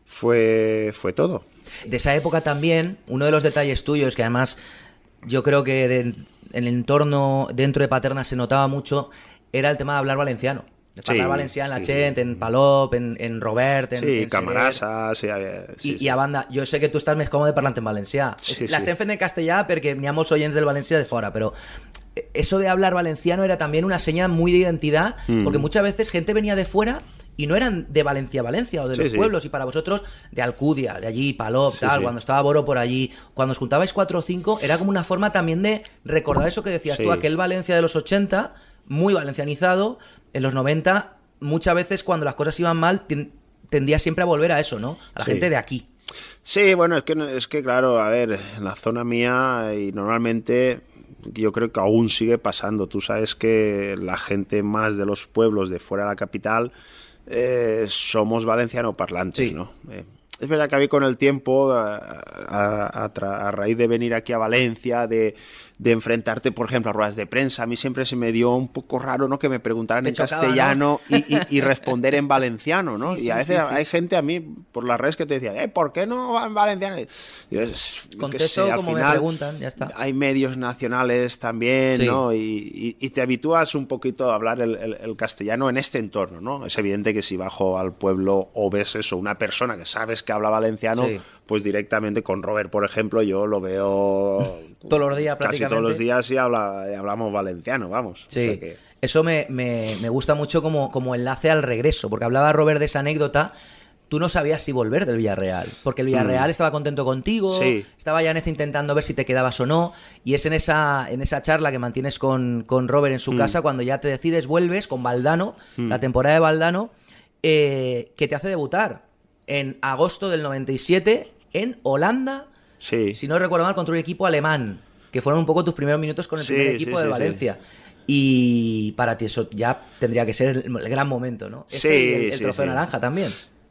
S5: fue, fue todo.
S3: De esa época también, uno de los detalles tuyos que además yo creo que en el entorno dentro de Paterna se notaba mucho era el tema de hablar valenciano de sí. en la gente, en Palop, en, Robert, en, sí, Camarasa, sí, a banda, yo sé que tú estás más cómodo de parlante en Valencia Sí, L'estem eh, sí. fent en castellà porque n'hi ha del Valencia de fuera, pero... Eh, eso de hablar valenciano era también una seña muy de identidad, mm. porque muchas veces gente venía de fuera y no eran de Valencia, Valencia o de los pueblos, y para vosotros de Alcudia, de allí, Palop, tal, cuando estaba Boro por allí, cuando os juntabais cuatro o cinco, era como una forma también de recordar eso que decías tú, aquel Valencia de los 80, muy valencianizado, en los 90, muchas veces cuando las cosas iban mal, tendía siempre a volver a eso, ¿no? A la gente de aquí.
S5: Sí, bueno, es que, es que claro, a ver, en la zona mía y normalmente yo creo que aún sigue pasando. Tú sabes que la gente más de los pueblos de fuera de la capital eh, somos valenciano parlantes, ¿no? Eh, es verdad que a mí con el tiempo, a, raíz de venir aquí a Valencia, de, de enfrentarte, por ejemplo, a ruedas de prensa. A mí siempre se me dio un poco raro, ¿no? Que me preguntaran en castellano y, y, responder en valenciano, ¿no? y a veces hay gente a mí por las redes que te decía, eh, ¿por qué no en valenciano? Y Contesto como me preguntan, ya está. Hay medios nacionales también, ¿no? Y, te habitúas un poquito a hablar el, el, castellano en este entorno, ¿no? Es evidente que si bajo al pueblo o ves eso, una persona que sabes que habla valenciano, pues directamente con Robert, por ejemplo, yo lo veo todos los días, casi todos los días y, habla, hablamos valenciano, vamos. Sí.
S3: Eso me, gusta mucho como, como enlace al regreso, porque hablaba Robert de esa anécdota tú no sabías si volver del Villarreal, porque el Villarreal mm. estaba contento contigo, estaba Yanez intentando ver si te quedabas o no, y es en esa, en esa charla que mantienes con, Robert en su mm. casa, cuando ya te decides, vuelves con Valdano, mm. la temporada de Valdano, eh, que te hace debutar en agosto del 97 en Holanda, si no recuerdo mal, contra un equipo alemán, que fueron un poco tus primeros minutos con el primer equipo de Valencia. Y para ti eso ya tendría que ser el gran momento, ¿no? Ese sí, el, el trofeo naranja también.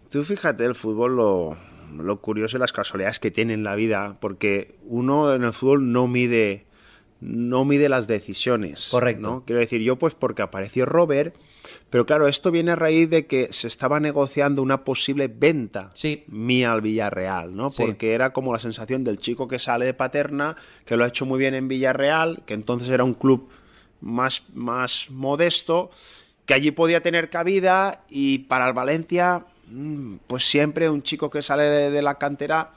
S3: Tú
S5: fíjate el fútbol lo, curioso y las casualidades que tiene en la vida, porque uno en el fútbol no mide no mide las decisiones. Correcto. Quiero decir, yo pues porque apareció Robert, pero claro, esto viene a raíz de que se estaba negociando una posible venta mía al Villarreal, ¿no? Porque era como la sensación del chico que sale de Paterna, que lo ha hecho muy bien en Villarreal, que entonces era un club más, más modesto, que allí podía tener cabida y para el Valencia, mm, pues siempre un chico que sale de la cantera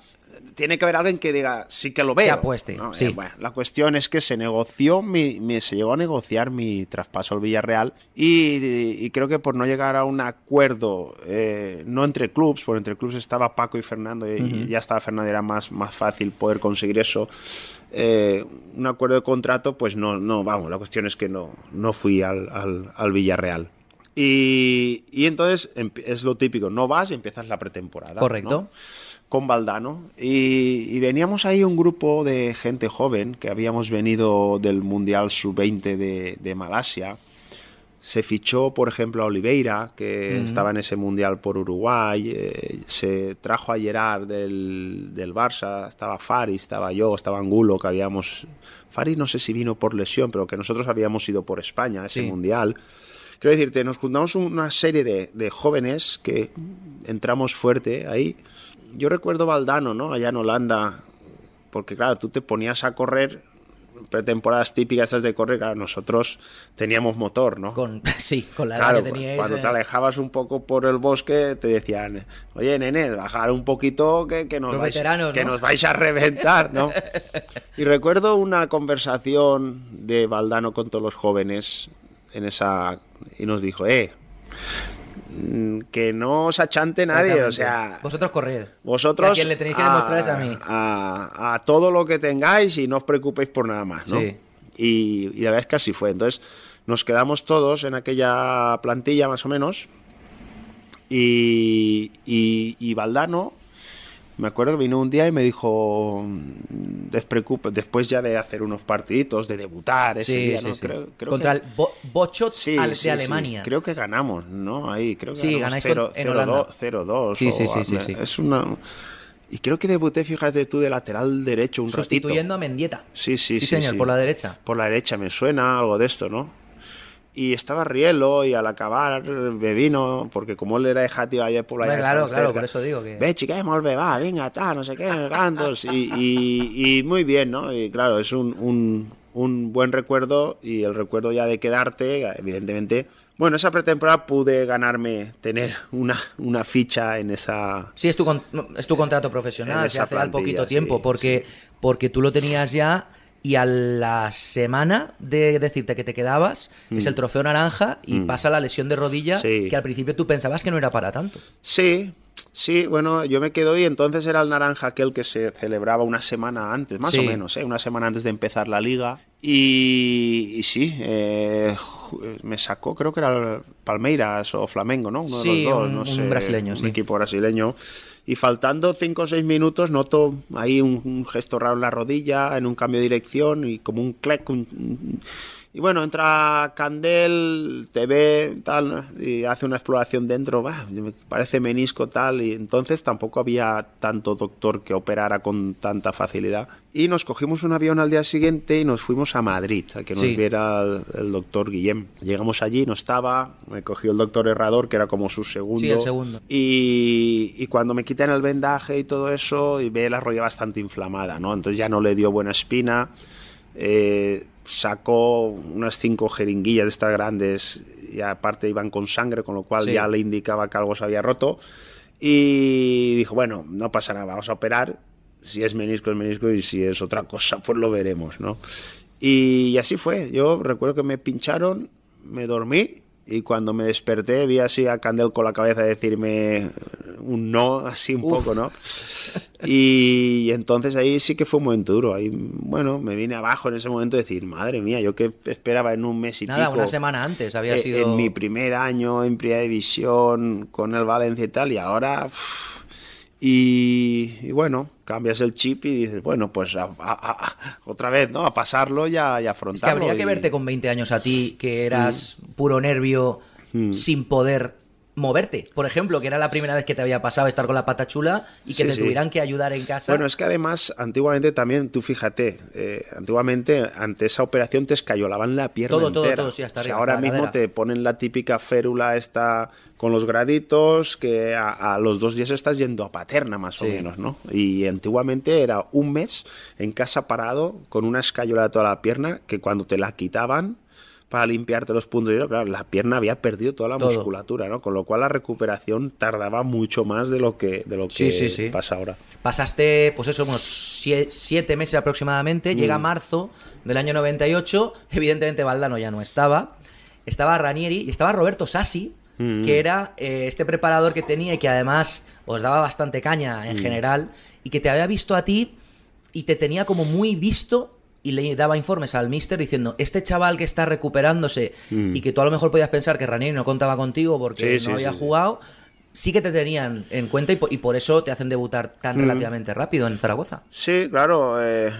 S5: tiene que haber alguien que diga, sí que lo veo. Que apueste, sí. Eh, bueno, la cuestión es que se negoció, mi, se llegó a negociar mi traspaso al Villarreal y, creo que por no llegar a un acuerdo, eh, no entre clubes, porque entre clubes estaba Paco y Fernando y, ya estaba Fernando, era más, más fácil poder conseguir eso. Eh, un acuerdo de contrato, pues no, no, vamos, la cuestión es que no, no fui al, al, Villarreal. Y, y, entonces es lo típico, no vas y empiezas la pretemporada. Correcto con Valdano y, veníamos ahí un grupo de gente joven que habíamos venido del Mundial Sub-20 de, Malasia. Se fichó, por ejemplo, a Oliveira, que estaba en ese Mundial por Uruguay. Eh, se trajo a Gerard del, del Barça. Estaba Fari, estaba yo, estaba Angulo, que habíamos... Fari no sé si vino por lesión, pero que nosotros habíamos ido por España ese Mundial. Quiero decirte, nos juntamos una serie de jóvenes que entramos fuerte ahí yo recuerdo Valdano, ¿no? Allá en Holanda, porque claro, tú te ponías a correr pretemporadas típicas estas de correr, claro, nosotros teníamos motor, ¿no? Con, sí, con la edad que teníais. Cuando te alejabas un poco por el bosque, te decían, oye, nene, bajar un poquito que, nos, vais, que nos vais a reventar, ¿no? y recuerdo una conversación de Valdano con todos los jóvenes en esa. y nos dijo, eh. Mm, que no os achante nadie, o sea...
S3: Vosotros corred.
S5: Vosotros... A quien le tenéis que demostrar es a A, todo lo que tengáis y no os preocupéis por nada más, ¿no? Sí. Y, la verdad es que así fue. Entonces nos quedamos todos en aquella plantilla más o menos y, y, y Valdano me acuerdo que vino un día y me dijo, después ya de hacer unos partiditos, de debutar ese día, Contra el
S3: Bochot de Alemania.
S5: Creo que ganamos, ¿no? Ahí, creo que sí, ganamos 0-2. Sí, sí, sí, sí, Es una... Y creo que debuté, fíjate tú, de lateral derecho un Sustituyendo a Mendieta. Sí, sí, sí. Sí, señor, por la derecha. Por la derecha, me suena algo de esto, ¿no? y estaba Rielo y al acabar vino, porque como él era de Jati allá por la Claro, claro, por eso digo que... Ve, chicas, molve, va, venga, está, no sé qué, cantos. Y, y, y, muy bien, ¿no? Y claro, es un, un, un, buen recuerdo y el recuerdo ya de quedarte, evidentemente. Bueno, esa pretemporada pude ganarme, tener una, una ficha en esa...
S3: Sí, es tu, es tu contrato profesional, se hace al poquito tiempo, porque, porque tú lo tenías ya y a la semana de decirte que te quedabas es mm. el trofeo naranja y mm. pasa la lesión de rodilla que al principio tú pensabas que no era para tanto. Sí,
S5: sí, bueno, yo me quedo y entonces era el naranja aquel que se celebraba una semana antes, más o menos, ¿eh? una semana antes de empezar la liga. Y, sí, eh, eh, me sacó, creo que era Palmeiras o Flamengo, ¿no? Uno de los dos, un, no sé, brasileño, un equipo brasileño y faltando cinco o seis minutos noto ahí un, gesto raro en la rodilla, en un cambio de dirección y como un clic un, y bueno, entra Candel, TV, tal, y hace una exploración dentro, me parece menisco, tal, y entonces tampoco había tanto doctor que operara con tanta facilidad. Y nos cogimos un avión al día siguiente y nos fuimos a Madrid, a que nos viera el, doctor Guillem. Llegamos allí, no estaba, me cogió el doctor Herrador, que era como su segundo. segundo. Y, cuando me quitan el vendaje y todo eso, y ve la rodilla bastante inflamada, ¿no? Entonces ya no le dio buena espina. Eh, sacó unas cinco jeringuillas de estas grandes y aparte iban con sangre, con lo cual ya le indicaba que algo se había roto. Y dijo, bueno, no pasa nada, vamos a operar. Si es menisco, es menisco y si es otra cosa, pues lo veremos, ¿no? Y así fue. Yo recuerdo que me pincharon, me dormí y cuando me desperté vi así a Candel con la cabeza decirme un no, así un poco, ¿no? Y, entonces ahí sí que fue un momento duro. Ahí, bueno, me vine abajo en ese momento a decir, madre mía, yo que esperaba en un mes y Nada, una
S3: semana antes había eh, sido... En mi
S5: primer año en Primera División, con el Valencia y tal, y ahora... Y, bueno, cambias el chip y dices, bueno, pues otra vez, ¿no? A pasarlo y y afrontarlo. que habría que verte
S3: con 20 años a ti, que eras mm. puro nervio, mm. sin poder moverte, por ejemplo, que era la primera vez que te había pasado estar con la pata chula y que les te tuvieran que ayudar en casa. Bueno, es
S5: que además, antiguamente también, tú fíjate, eh, antiguamente ante esa operación te escayolaban la pierna entera. Todo, sí, hasta ahora mismo te ponen la típica férula esta con los graditos que a, los dos días estás yendo a paterna más o menos, ¿no? Y antiguamente era un mes en casa parado con una escayola de toda la pierna que cuando te la quitaban para limpiarte los puntos de claro, la pierna había perdido toda la musculatura, ¿no? Con lo cual la recuperación tardaba mucho más de lo que, de lo pasa ahora.
S3: Pasaste, pues eso, unos siete meses aproximadamente, mm. llega marzo del año 98, evidentemente Valdano ya no estaba, estaba Ranieri y estaba Roberto Sassi, mm. que era eh, este preparador que tenía y que además os daba bastante caña en mm. general, y que te había visto a ti y te tenía como muy visto y le daba informes al mister diciendo, este chaval que está recuperándose mm. y que tú a lo mejor podías pensar que Ranieri no contaba contigo porque no había jugado sí que te tenían en cuenta y por, eso te hacen debutar tan mm. relativamente rápido en Zaragoza.
S5: Sí, claro, eh,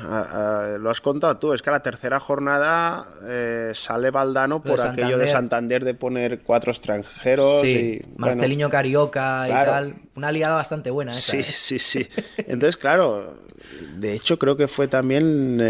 S5: lo has contado tú. Es que a la tercera jornada eh, sale Valdano por aquello de Santander de poner cuatro extranjeros. y, Marceliño
S3: Carioca y tal. Una aliada bastante buena esa. Sí, ¿eh?
S5: sí, sí. Entonces, claro, de hecho creo que fue también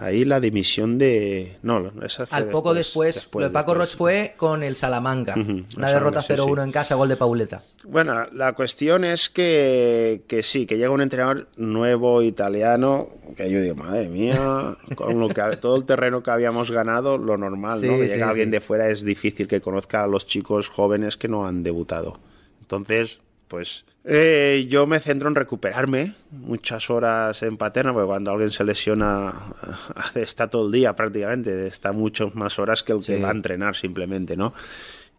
S5: ahí la dimisión de... No, Al poco
S3: después, lo de Paco Roche fue con el Salamanca. una derrota 0-1 en casa, gol de Pauleta.
S5: Bueno, la cuestión es que, sí, que llega un entrenador nuevo italiano, que yo digo, madre mía, con todo el terreno que habíamos ganado, lo normal, ¿no? Que llega alguien de fuera es difícil que conozca a los chicos jóvenes que no han debutado. Entonces, pues eh, yo me centro en recuperarme muchas horas en paterna, porque cuando alguien se lesiona está todo el día prácticamente, está muchas más horas que el que va a entrenar simplemente, ¿no?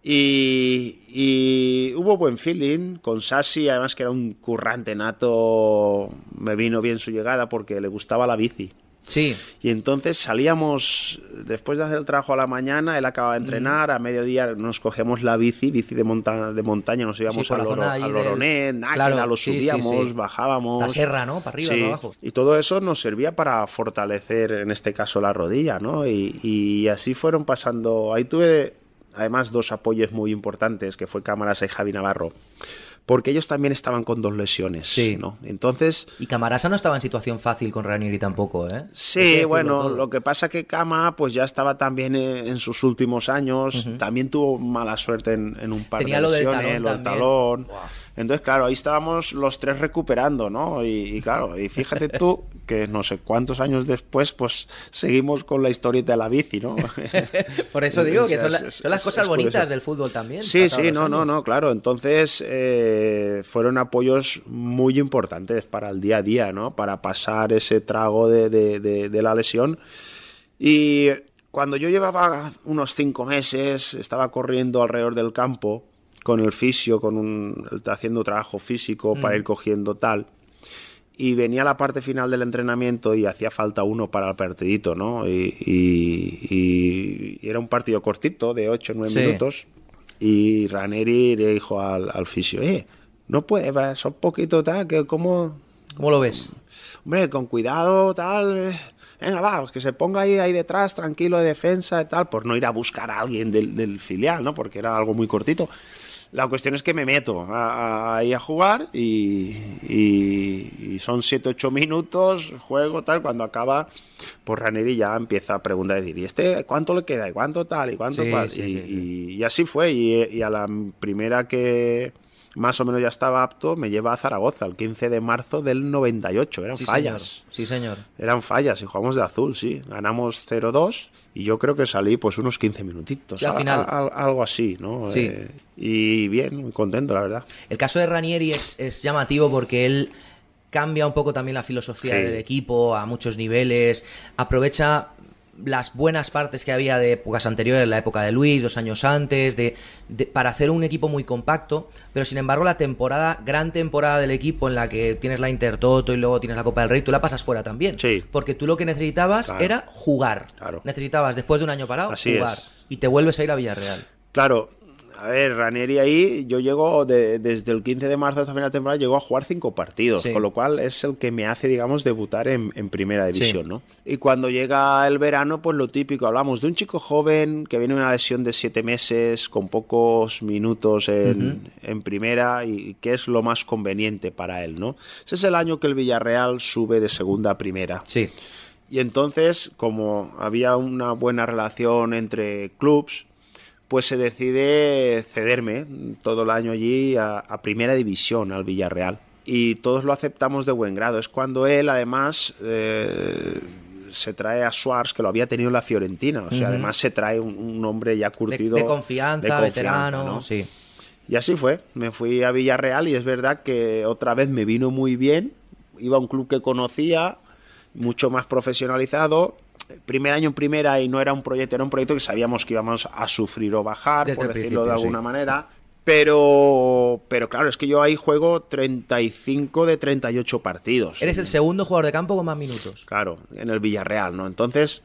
S5: Y, hubo buen feeling con Sassi, además que era un currante nato, me vino bien su llegada porque le gustaba la bici. Sí. Y entonces salíamos, después de hacer el trabajo a la mañana, él acababa de entrenar, a mediodía nos cogemos la bici, bici de, de montaña, nos íbamos al, oro, lo subíamos, bajábamos. La sierra ¿no? Para arriba, para abajo. Y todo eso nos servía para fortalecer, en este caso, la rodilla, ¿no? Y, y así fueron pasando. Ahí tuve además dos apoyos muy importantes, que fue Camarasa y Javi Navarro porque ellos también estaban
S3: con dos lesiones, sí. ¿no? Entonces... Y Camarasa no estaba en situación fácil con Ranieri tampoco, ¿eh? Sí, bueno,
S5: lo que pasa que Cama pues ya estaba también en sus últimos años, también tuvo mala suerte en, un par de lesiones, lo del talón. Lo del talón. Entonces, claro, ahí estábamos los tres recuperando, ¿no? Y, claro, y fíjate tú que no sé cuántos años después, pues seguimos con la historieta de la bici, ¿no?
S3: Por eso digo que son, las cosas bonitas del fútbol también. Sí, sí, no, no,
S5: no, claro. Entonces, eh, fueron apoyos muy importantes para el día a día, ¿no? Para pasar ese trago de, de la lesión. Y cuando yo llevaba unos cinco meses, estaba corriendo alrededor del campo, con el fisio, con un, haciendo trabajo físico para mm. ir cogiendo tal. Y venía la parte final del entrenamiento y hacía falta uno para el partidito, ¿no? Y, era un partido cortito, de 8 o 9 minutos. Y Raneri le dijo al, al fisio, eh, no puedes, son poquito tal, que ¿Cómo lo ves? Hombre, con cuidado, tal, eh, venga, va, que se ponga ahí, ahí detrás, tranquilo de defensa tal, por no ir a buscar a alguien del, del, filial, ¿no? Porque era algo muy cortito. La cuestión es que me meto ahí a, jugar y, son 7-8 minutos, juego tal, cuando acaba, pues Raneri ya empieza a preguntar, y decir, ¿y este cuánto le queda? ¿Y cuánto tal? ¿Y cuánto y, y, así fue, y, a la primera que más o menos ya estaba apto, me lleva a Zaragoza el 15 de marzo del 98. Eran fallas. Sí, señor. Eran fallas y jugamos de azul, sí. Ganamos 0-2 y yo creo que salí pues unos 15 minutitos. algo
S3: así, ¿no? Sí. Eh, y bien, muy contento, la verdad. El caso de Ranieri es, llamativo porque él cambia un poco también la filosofía del equipo a muchos niveles, aprovecha las buenas partes que había de épocas anteriores, la época de Luis, dos años antes, de, para hacer un equipo muy compacto, pero sin embargo la temporada, gran temporada del equipo en la que tienes la Intertoto y luego tienes la Copa del Rey, tú la pasas fuera también. Sí. Porque tú lo que necesitabas era jugar. Claro. Necesitabas, después de un año parado, jugar. Y te vuelves a ir a Villarreal.
S5: Claro, a ver, Ranieri ahí, yo llego desde el 15 de marzo hasta final de temporada, llego a jugar cinco partidos, con lo cual es el que me hace, digamos, debutar en, primera división, ¿no? Y cuando llega el verano, pues lo típico, hablamos de un chico joven que viene una lesión de siete meses, con pocos minutos en, primera, y qué es lo más conveniente para él, ¿no? Ese es el año que el Villarreal sube de segunda a primera. Sí. Y entonces, como había una buena relación entre clubs, pues se decide cederme todo el año allí a, primera división, al Villarreal. Y todos lo aceptamos de buen grado. Es cuando él, además, eh, se trae a Suárez, que lo había tenido en la Fiorentina. O sea, además se trae un, hombre ya curtido. De, confianza, confianza, veterano, sí. Y así fue. Me fui a Villarreal y es verdad que otra vez me vino muy bien. Iba a un club que conocía, mucho más profesionalizado primer año en primera y no era un proyecto, era un proyecto que sabíamos que íbamos a sufrir o bajar, por decirlo de alguna manera. Pero, pero claro, es que yo ahí juego 35 de 38 partidos. Eres el segundo jugador de campo con más minutos. Claro, en el Villarreal, ¿no? Entonces,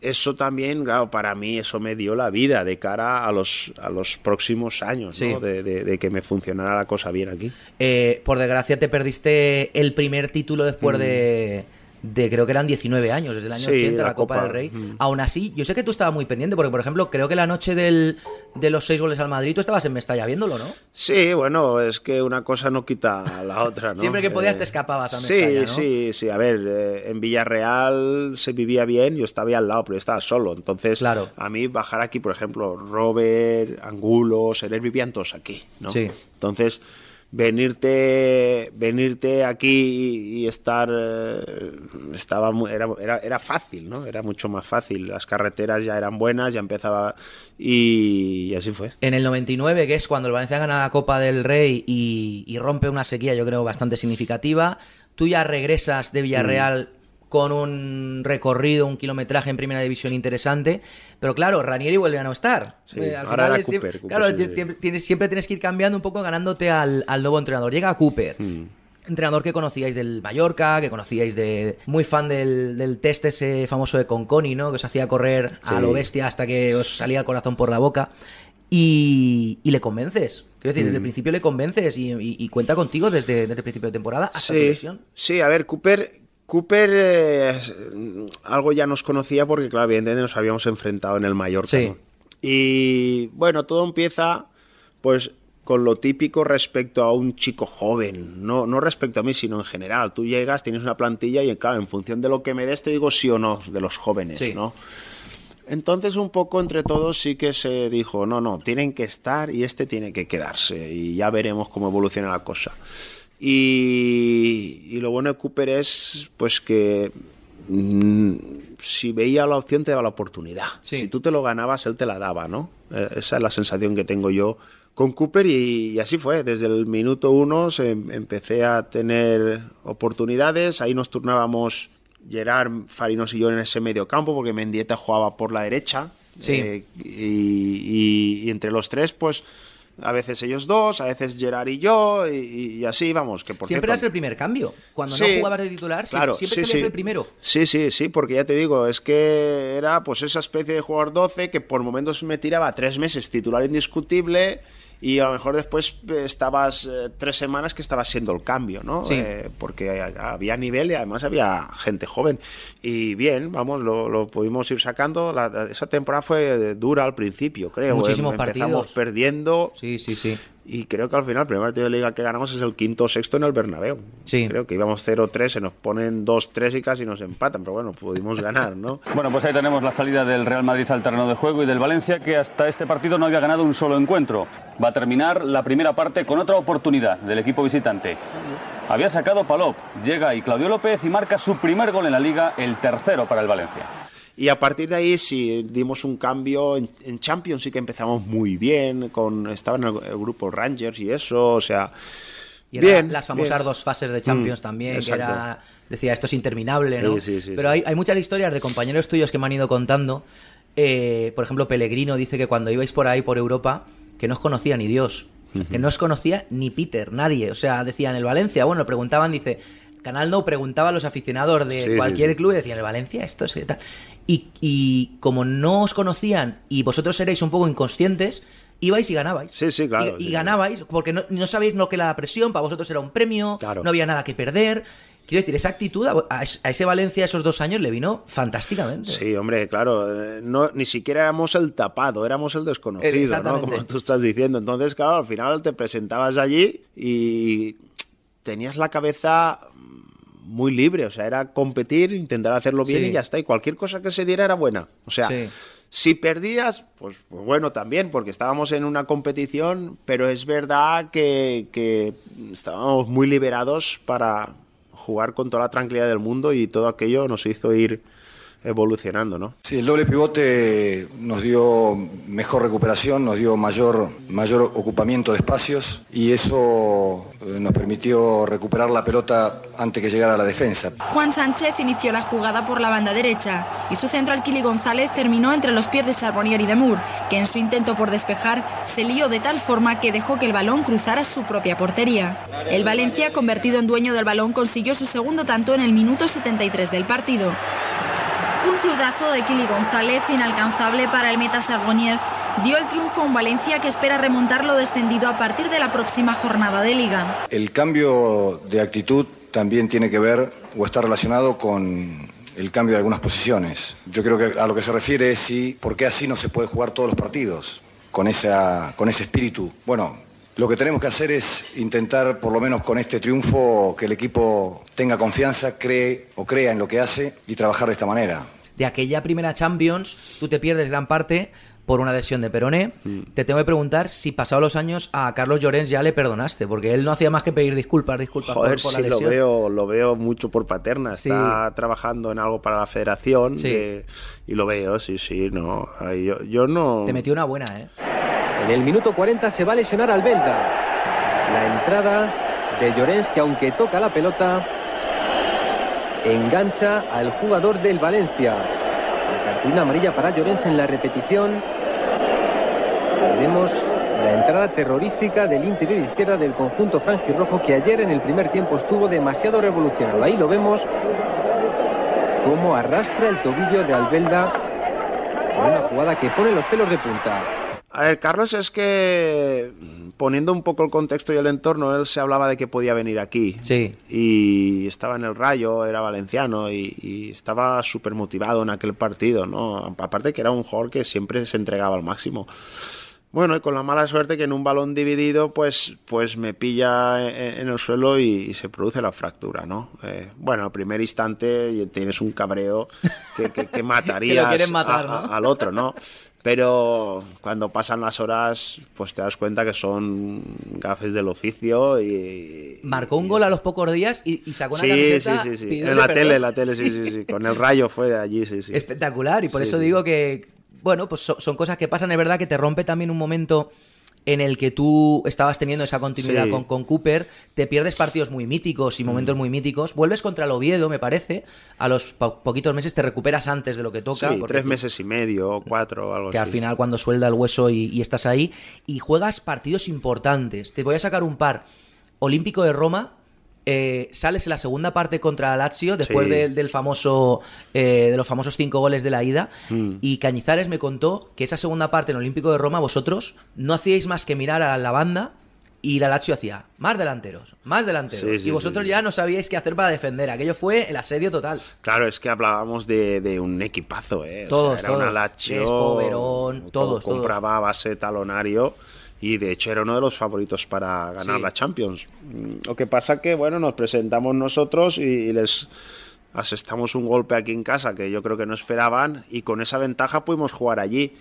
S5: eso también, claro, para mí eso me dio la vida de cara a los, a los próximos años, ¿no? De, que me funcionara la cosa bien aquí. Eh,
S3: por desgracia te perdiste el primer título después mm. de de creo que eran 19 años, desde el año 80, la, Copa, del Rey. Mm. Aún así, yo sé que tú estabas muy pendiente, porque por ejemplo, creo que la noche de los seis goles al Madrid tú estabas en Mestalla viéndolo, ¿no?
S5: Sí, bueno, es que una cosa no quita a la otra, ¿no? Siempre que podías eh, te
S3: escapabas a Mestalla, Sí,
S5: sí, sí. A ver, eh, en Villarreal se vivía bien, yo estaba ahí al lado, pero yo estaba solo. Entonces, claro. a mí bajar aquí, por ejemplo, Robert, Angulo, Serer vivían todos aquí, ¿no? Sí. Entonces venirte venirte aquí y, estar eh, estaba era, era, fácil no era mucho más fácil las carreteras ya eran buenas ya empezaba y, así fue
S3: en el 99 que es cuando el Valencia gana la Copa del Rey y, rompe una sequía yo creo bastante significativa tú ya regresas de mm. Villarreal con un recorrido, un kilometraje en primera división interesante. Pero claro, Ranieri vuelve a no estar. Eh, al final, Cooper, claro, Tienes, siempre tienes que ir cambiando un poco, ganándote al, nuevo entrenador. Llega Cooper. Hmm. entrenador que conocíais del Mallorca, que conocíais de... Muy fan del, test ese famoso de Conconi, ¿no? Que os hacía correr a lo bestia hasta que os salía el corazón por la boca. Y, le convences. Quiero decir, desde el hmm. principio le convences y, cuenta contigo desde, el principio de temporada hasta sí. lesión.
S5: Sí, a ver, Cooper Cooper eh, algo ya nos conocía porque, claro, evidentemente nos habíamos enfrentado en el mayor. Sí. Y bueno, todo empieza pues con lo típico respecto a un chico joven, no, no respecto a mí, sino en general. Tú llegas, tienes una plantilla y claro, en función de lo que me des te digo sí o no de los jóvenes, ¿no? Entonces un poco entre todos sí que se dijo, no, no, tienen que estar y este tiene que quedarse y ya veremos cómo evoluciona la cosa. Y, lo bueno de Cooper es pues que mm, si veía la opción te daba la oportunidad. Si tú te lo ganabas, él te la daba, ¿no? E, esa es la sensación que tengo yo con Cooper y, así fue. Desde el minuto uno em, empecé a tener oportunidades. Ahí nos turnábamos Gerard, Farinos y yo en ese medio campo porque Mendieta jugaba por la derecha. Eh, y, entre los tres, pues a veces ellos dos, a veces Gerard y yo, y, así vamos. Que siempre eras el
S3: primer cambio. Cuando no jugabas de titular, siempre sí, el primero.
S5: Sí, sí, sí, porque ya te digo, es que era pues esa especie de jugador 12 que por momentos me tiraba tres meses titular indiscutible y a lo mejor después eh, estabas eh, tres semanas que estabas siendo el cambio, ¿no? Sí. Eh, porque había nivel y además había gente joven. Y bien, vamos, lo, pudimos ir sacando. esa temporada fue dura al principio, creo. Muchísimos Empezamos partidos. perdiendo. Sí, sí, sí. Y creo que al final el primer partido de liga que ganamos es el quinto o sexto en el Bernabéu. Sí. Creo que íbamos 0-3, se nos ponen 2-3 y casi nos empatan, pero bueno, pudimos
S2: ganar, ¿no? bueno, pues ahí tenemos la salida del Real Madrid al terreno de juego y del Valencia que hasta este partido no había ganado un solo encuentro. Va a terminar la primera parte con otra oportunidad del equipo visitante. Había sacado Palop, llega y Claudio López y marca su primer gol en la liga, el tercero para el Valencia.
S5: Y a partir de ahí sí dimos un cambio. En, Champions sí que empezamos muy bien, con estaban el, el grupo Rangers y eso, o sea... Y bien, las famosas dos
S3: fases de Champions mm, también, que era, decía, esto es interminable, ¿no? Pero hay, hay, muchas historias de compañeros tuyos que me han ido contando. Eh, por ejemplo, Pellegrino dice que cuando ibais por ahí, por Europa, que no os conocía ni Dios, que no os conocía ni Peter, nadie. O sea, decían el Valencia, bueno, preguntaban, dice, Canal No preguntaba a los aficionados de cualquier club y decían, el Valencia, esto es y, como no os conocían y vosotros erais un poco inconscientes, ibais y ganabais. Sí, sí, claro. Y, ganabais porque no, sabéis lo que era la presión, para vosotros era un premio, no había nada que perder. Quiero decir, esa actitud a, ese Valencia esos dos años le vino fantásticamente.
S5: Sí, hombre, claro. Eh, ni siquiera éramos el tapado, éramos el desconocido, Como tú estás diciendo. Entonces, claro, al final te presentabas allí y tenías la cabeza muy libre, o sea, era competir, intentar hacerlo bien y ya está. Y cualquier cosa que se diera era buena. O sea, si perdías, pues, pues, bueno, también, porque estábamos en una competición, pero es verdad que, que estábamos muy liberados para jugar con toda la tranquilidad del mundo y todo aquello nos hizo ir evolucionando, ¿no?
S4: Sí, el doble pivote nos dio mejor recuperación, nos dio mayor, mayor ocupamiento de espacios y eso eh, nos permitió recuperar la pelota antes que llegara a la defensa.
S1: Juan Sánchez inició la jugada por la banda derecha y su centro al Kili González terminó entre los pies de Sarbonier y de Moore, que en su intento por despejar se lió de tal forma que dejó que el balón cruzara su propia portería. El Valencia, convertido en dueño del balón, consiguió su segundo tanto en el minuto 73 del partido. Un zurdazo de Kili González, inalcanzable para el meta Sargonier, dio el triunfo a un Valencia que espera remontar lo descendido a partir de la próxima jornada de liga.
S4: El cambio de actitud también tiene que ver o está relacionado con el cambio de algunas posiciones. Yo creo que a lo que se refiere es si, por qué así no se puede jugar todos los partidos, con, esa, con ese espíritu. Bueno, lo que tenemos que hacer es intentar, por lo menos con este triunfo, que el equipo tenga confianza, cree o crea en lo que hace y trabajar de esta manera.
S3: De aquella primera Champions, tú te pierdes gran parte por una lesión de Peroné. Mm. Te tengo que preguntar si pasados los años a Carlos Llorens ya le perdonaste, porque él no hacía más que pedir disculpas, disculpas por, la lesión. Lo
S5: veo, lo veo mucho por paterna. Está trabajando en algo para la federación y lo veo, sí, sí, no. Yo, yo no. Te metió
S3: una buena, ¿eh?
S6: En el minuto 40 se va a lesionar al La entrada de Llorens que aunque toca la pelota, engancha al jugador del Valencia. La amarilla para Llorens en la repetición. Vemos la entrada terrorífica del interior izquierda del conjunto rojo que ayer en el primer tiempo estuvo demasiado revolucionado. Ahí lo vemos como arrastra el tobillo de Albelda Con una jugada que pone los pelos de punta. A ver,
S5: Carlos, es que mm, poniendo un poco el contexto y el entorno, él se hablaba de que podía venir aquí. Sí. Y estaba en el rayo, era valenciano y, estaba súper motivado en aquel partido, ¿no? Aparte que era un jugador que siempre se entregaba al máximo. Bueno, y con la mala suerte que en un balón dividido, pues, pues me pilla en, el suelo y, se produce la fractura, ¿no? Eh, bueno, al primer instante tienes un cabreo que, que, matarías al otro, ¿no? Pero cuando pasan las horas, pues te das cuenta que son gafes del oficio y...
S3: Marcó un gol a los pocos días y, sacó una sí, Sí, sí, sí. En la tele, en la tele, sí,
S5: sí, sí, Con el rayo fue allí, sí, sí.
S3: Espectacular, y por eso digo que bueno, pues son cosas que pasan, es verdad que te rompe también un momento en el que tú estabas teniendo esa continuidad con, Cooper, te pierdes partidos muy míticos y momentos mm. muy míticos. Vuelves contra el Oviedo, me parece. A los poquitos meses te recuperas antes de lo que toca. Sí, tres
S5: meses y medio, cuatro, algo así. Que al final,
S3: cuando suelda el hueso y, estás ahí, y juegas partidos importantes. Te voy a sacar un par. Olímpico de Roma, eh, sales en la segunda parte contra Lazio después del famoso eh, de los famosos cinco goles de la ida mm. y Cañizares me contó que esa segunda parte en el Olímpico de Roma vosotros no hacíais más que mirar a la banda y la Lazio hacía más delanteros, más delanteros. y vosotros ya no sabíais qué hacer para defender. Aquello fue el asedio total.
S5: Claro, es que hablábamos de, un equipazo, ¿eh? era una Lazio. todos. Compraba base talonario y de hecho era uno de los favoritos para ganar la Champions. Mm, lo que pasa que, bueno, nos presentamos nosotros y les asestamos un golpe aquí en casa que yo creo que no esperaban y con esa ventaja pudimos jugar allí.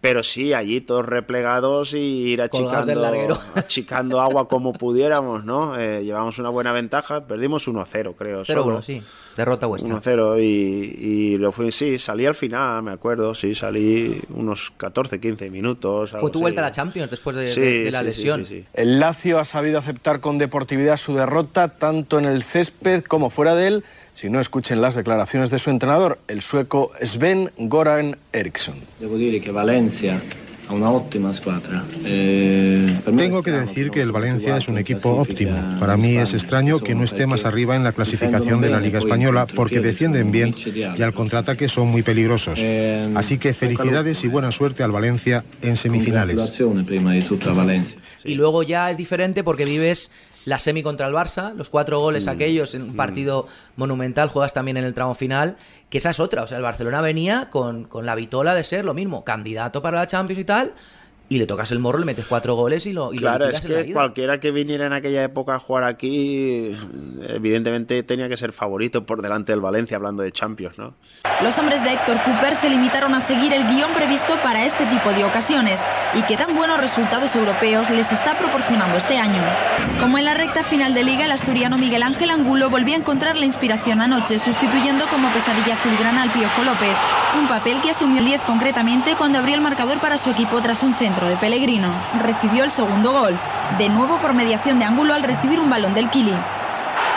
S5: Pero sí, allí todos replegados y ir achicando, achicando agua como pudiéramos, ¿no? Eh, llevamos una buena ventaja, perdimos 1-0, creo. 0-1, sí. Derrota vuestra. 1-0 y, lo fui, sí, salí al final, me acuerdo, sí, salí unos 14, 15 minutos. Fue tu vuelta a la
S3: Champions después de, la lesión.
S6: el Lazio ha sabido aceptar con deportividad su derrota, tanto en el césped como fuera de él si no, escuchen las declaraciones de su entrenador, el sueco Sven Goran Eriksson.
S2: decir que Valencia
S7: una óptima escuadra. Eh, Tengo que decir que el Valencia es un equipo óptimo. Para mí es extraño que no esté más arriba en la clasificación de la Liga Española porque defienden bien y al contraataque son muy peligrosos. Eh, Así que felicidades y buena suerte al Valencia en semifinales.
S3: Y luego ya es diferente porque vives la semi contra el Barça, los cuatro goles mm, aquellos en un mm. partido monumental, juegas también en el tramo final, que esa es otra. O sea, el Barcelona venía con, con la vitola de ser lo mismo, candidato para la Champions y tal y le tocas el morro, le metes cuatro goles y lo y Claro, es que
S5: cualquiera que viniera en aquella época a jugar aquí, evidentemente tenía que ser favorito por delante del Valencia, hablando de Champions, ¿no?
S1: Los hombres de Héctor Cooper se limitaron a seguir el guión previsto para este tipo de ocasiones y que tan buenos resultados europeos les está proporcionando este año. Como en la recta final de liga, el asturiano Miguel Ángel Angulo volvió a encontrar la inspiración anoche, sustituyendo como pesadilla azulgrana al Piojo López, un papel que asumió el 10 concretamente cuando abrió el marcador para su equipo tras un centro de Pellegrino, recibió el segundo gol, de nuevo por mediación de ángulo al recibir un balón del Kili.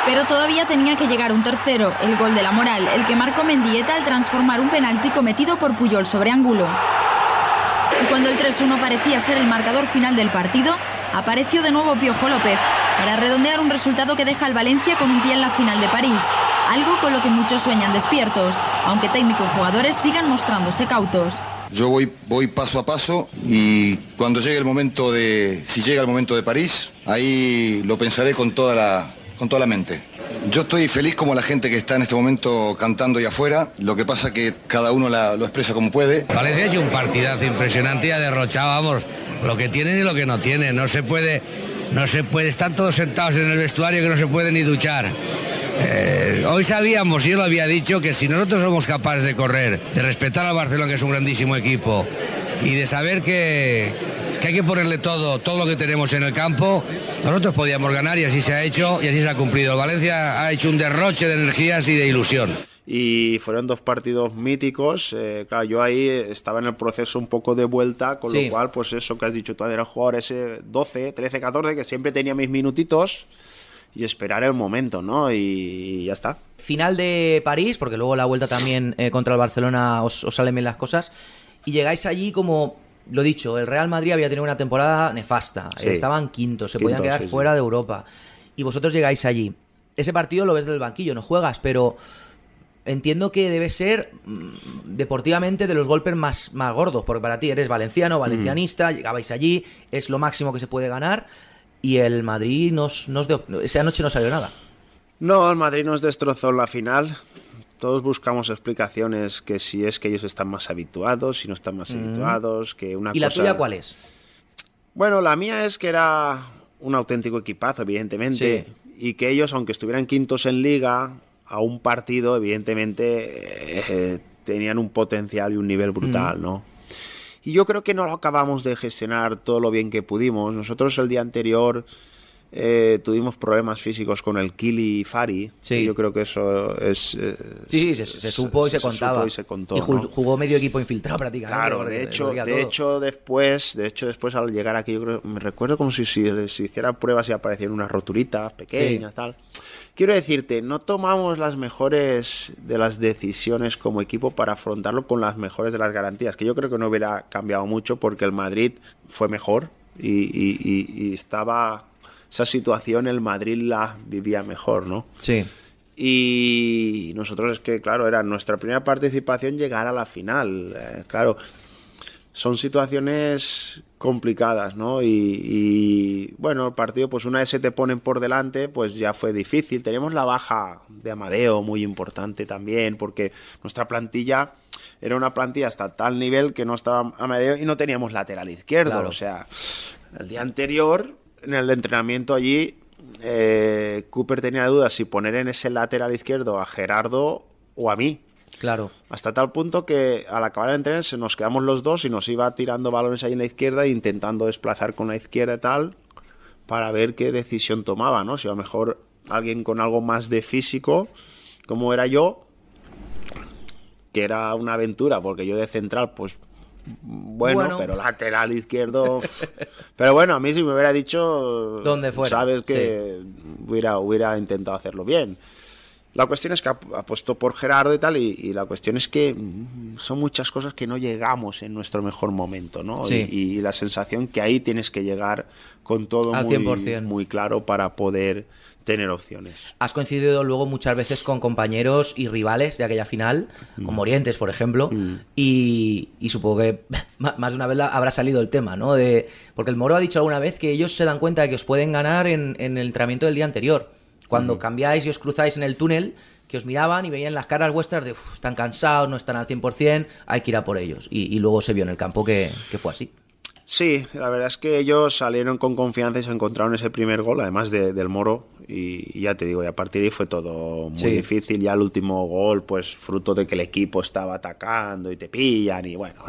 S1: Pero todavía tenía que llegar un tercero, el gol de la moral, el que marcó Mendieta al transformar un penalti cometido por Puyol sobre ángulo. cuando el 3-1 parecía ser el marcador final del partido, apareció de nuevo Piojo López para redondear un resultado que deja al Valencia con un pie en la final de París, algo con lo que muchos sueñan despiertos, aunque técnicos jugadores sigan mostrándose cautos.
S4: Yo voy, voy paso a paso y cuando llegue el momento de, si llega el momento de París, ahí lo pensaré con toda la, con toda la mente. Yo estoy feliz como la gente que está en este momento cantando y afuera. Lo que pasa que cada uno lo expresa como puede. Valencia ha un partidazo impresionante y ha derrochado, lo que tiene y lo que no tiene. No se puede, no se puede, están todos sentados en el vestuario que no se puede ni duchar. Eh, hoy sabíamos, yo lo había dicho, que si nosotros somos capaces de correr, de respetar a Barcelona, que es un grandísimo equipo, y de saber que, que hay que ponerle todo, todo lo que tenemos en el campo, nosotros podíamos ganar y así se ha hecho y así se ha cumplido. Valencia ha hecho un derroche de energías y de ilusión.
S5: Y fueron dos partidos míticos. Eh, claro, yo ahí estaba en el proceso un poco de vuelta, con lo cual, pues eso que has dicho tú, era jugador ese 12, 13, 14, que siempre tenía mis minutitos y esperar el momento, ¿no? Y ya está.
S3: Final de París, porque luego la vuelta también eh, contra el Barcelona os, salen bien las cosas. Y llegáis allí como lo dicho, el Real Madrid había tenido una temporada nefasta. Eh, estaban quintos, se podían quedar fuera de Europa. Y vosotros llegáis allí. Ese partido lo ves del banquillo, no juegas, pero entiendo que debe ser mm, deportivamente de los golpes más, más gordos, porque para ti eres valenciano, valencianista, mm. llegabais allí, es lo máximo que se puede ganar y el Madrid nos, nos dio, esa noche no salió nada.
S5: No, el Madrid nos destrozó en la final. Todos buscamos explicaciones que si es que ellos están más habituados, si no están más mm. habituados, que una ¿Y la tuya cuál es? Bueno, la mía es que era un auténtico equipazo, evidentemente. Y que ellos, aunque estuvieran quintos en liga, a un partido, evidentemente, eh, eh, tenían un potencial y un nivel brutal, mm. ¿no? Y yo creo que no lo acabamos de gestionar todo lo bien que pudimos. Nosotros el día anterior eh, tuvimos problemas físicos con el Kili Fari. Sí. yo creo que eso es. Eh,
S3: sí, sí, se, supo y se, contaba. y, se contó, jugó medio equipo infiltrado prácticamente. Claro, de hecho, de
S5: hecho, después, de hecho, después al llegar aquí, yo me recuerdo como si, si hiciera pruebas y aparecían unas roturitas pequeñas, tal. Quiero decirte, no tomamos las mejores de las decisiones como equipo para afrontarlo con las mejores de las garantías, que yo creo que no hubiera cambiado mucho porque el Madrid fue mejor y, estaba esa situación, el Madrid la vivía mejor, ¿no? Sí. Y nosotros es que, claro, era nuestra primera participación llegar a la final, eh, claro son situaciones complicadas, ¿no? Y, bueno, el partido, pues una vez se te ponen por delante, pues ya fue difícil. Teníamos la baja de Amadeo muy importante también, porque nuestra plantilla era una plantilla hasta tal nivel que no estaba Amadeo y no teníamos lateral izquierdo. O sea, el día anterior, en el entrenamiento allí, eh, Cooper tenía dudas si poner en ese lateral izquierdo a Gerardo o a mí Claro. Hasta tal punto que al acabar el se nos quedamos los dos y nos iba tirando balones ahí en la izquierda e intentando desplazar con la izquierda y tal para ver qué decisión tomaba, ¿no? Si a lo mejor alguien con algo más de físico, como era yo, que era una aventura, porque yo de central, pues bueno, pero lateral izquierdo. pero bueno, a mí si me hubiera dicho, ¿Dónde sabes que hubiera, hubiera intentado hacerlo bien. La cuestión es que apostó por Gerardo y tal, y, la cuestión es que mm, son muchas cosas que no llegamos en nuestro mejor momento, ¿no? Y, la sensación que ahí tienes que llegar con todo muy, muy claro para poder tener opciones.
S3: Has coincidido luego muchas veces con compañeros y rivales de aquella final, como mm. Orientes, por ejemplo, mm. y, supongo que más de una vez habrá salido el tema, ¿no? De, porque el Moro ha dicho alguna vez que ellos se dan cuenta de que os pueden ganar en el entrenamiento del día anterior. Cuando cambiáis y os cruzáis en el túnel, que os miraban y veían las caras vuestras de están cansados, no están al 100%, hay que ir a por ellos. Y, luego se vio en el campo que, fue así. Sí, la
S5: verdad es que ellos salieron con confianza y se encontraron ese primer gol, además del Moro. Y, ya te digo, y a partir de ahí fue todo muy difícil. Ya el último gol, pues fruto de que el equipo estaba atacando y te pillan y bueno,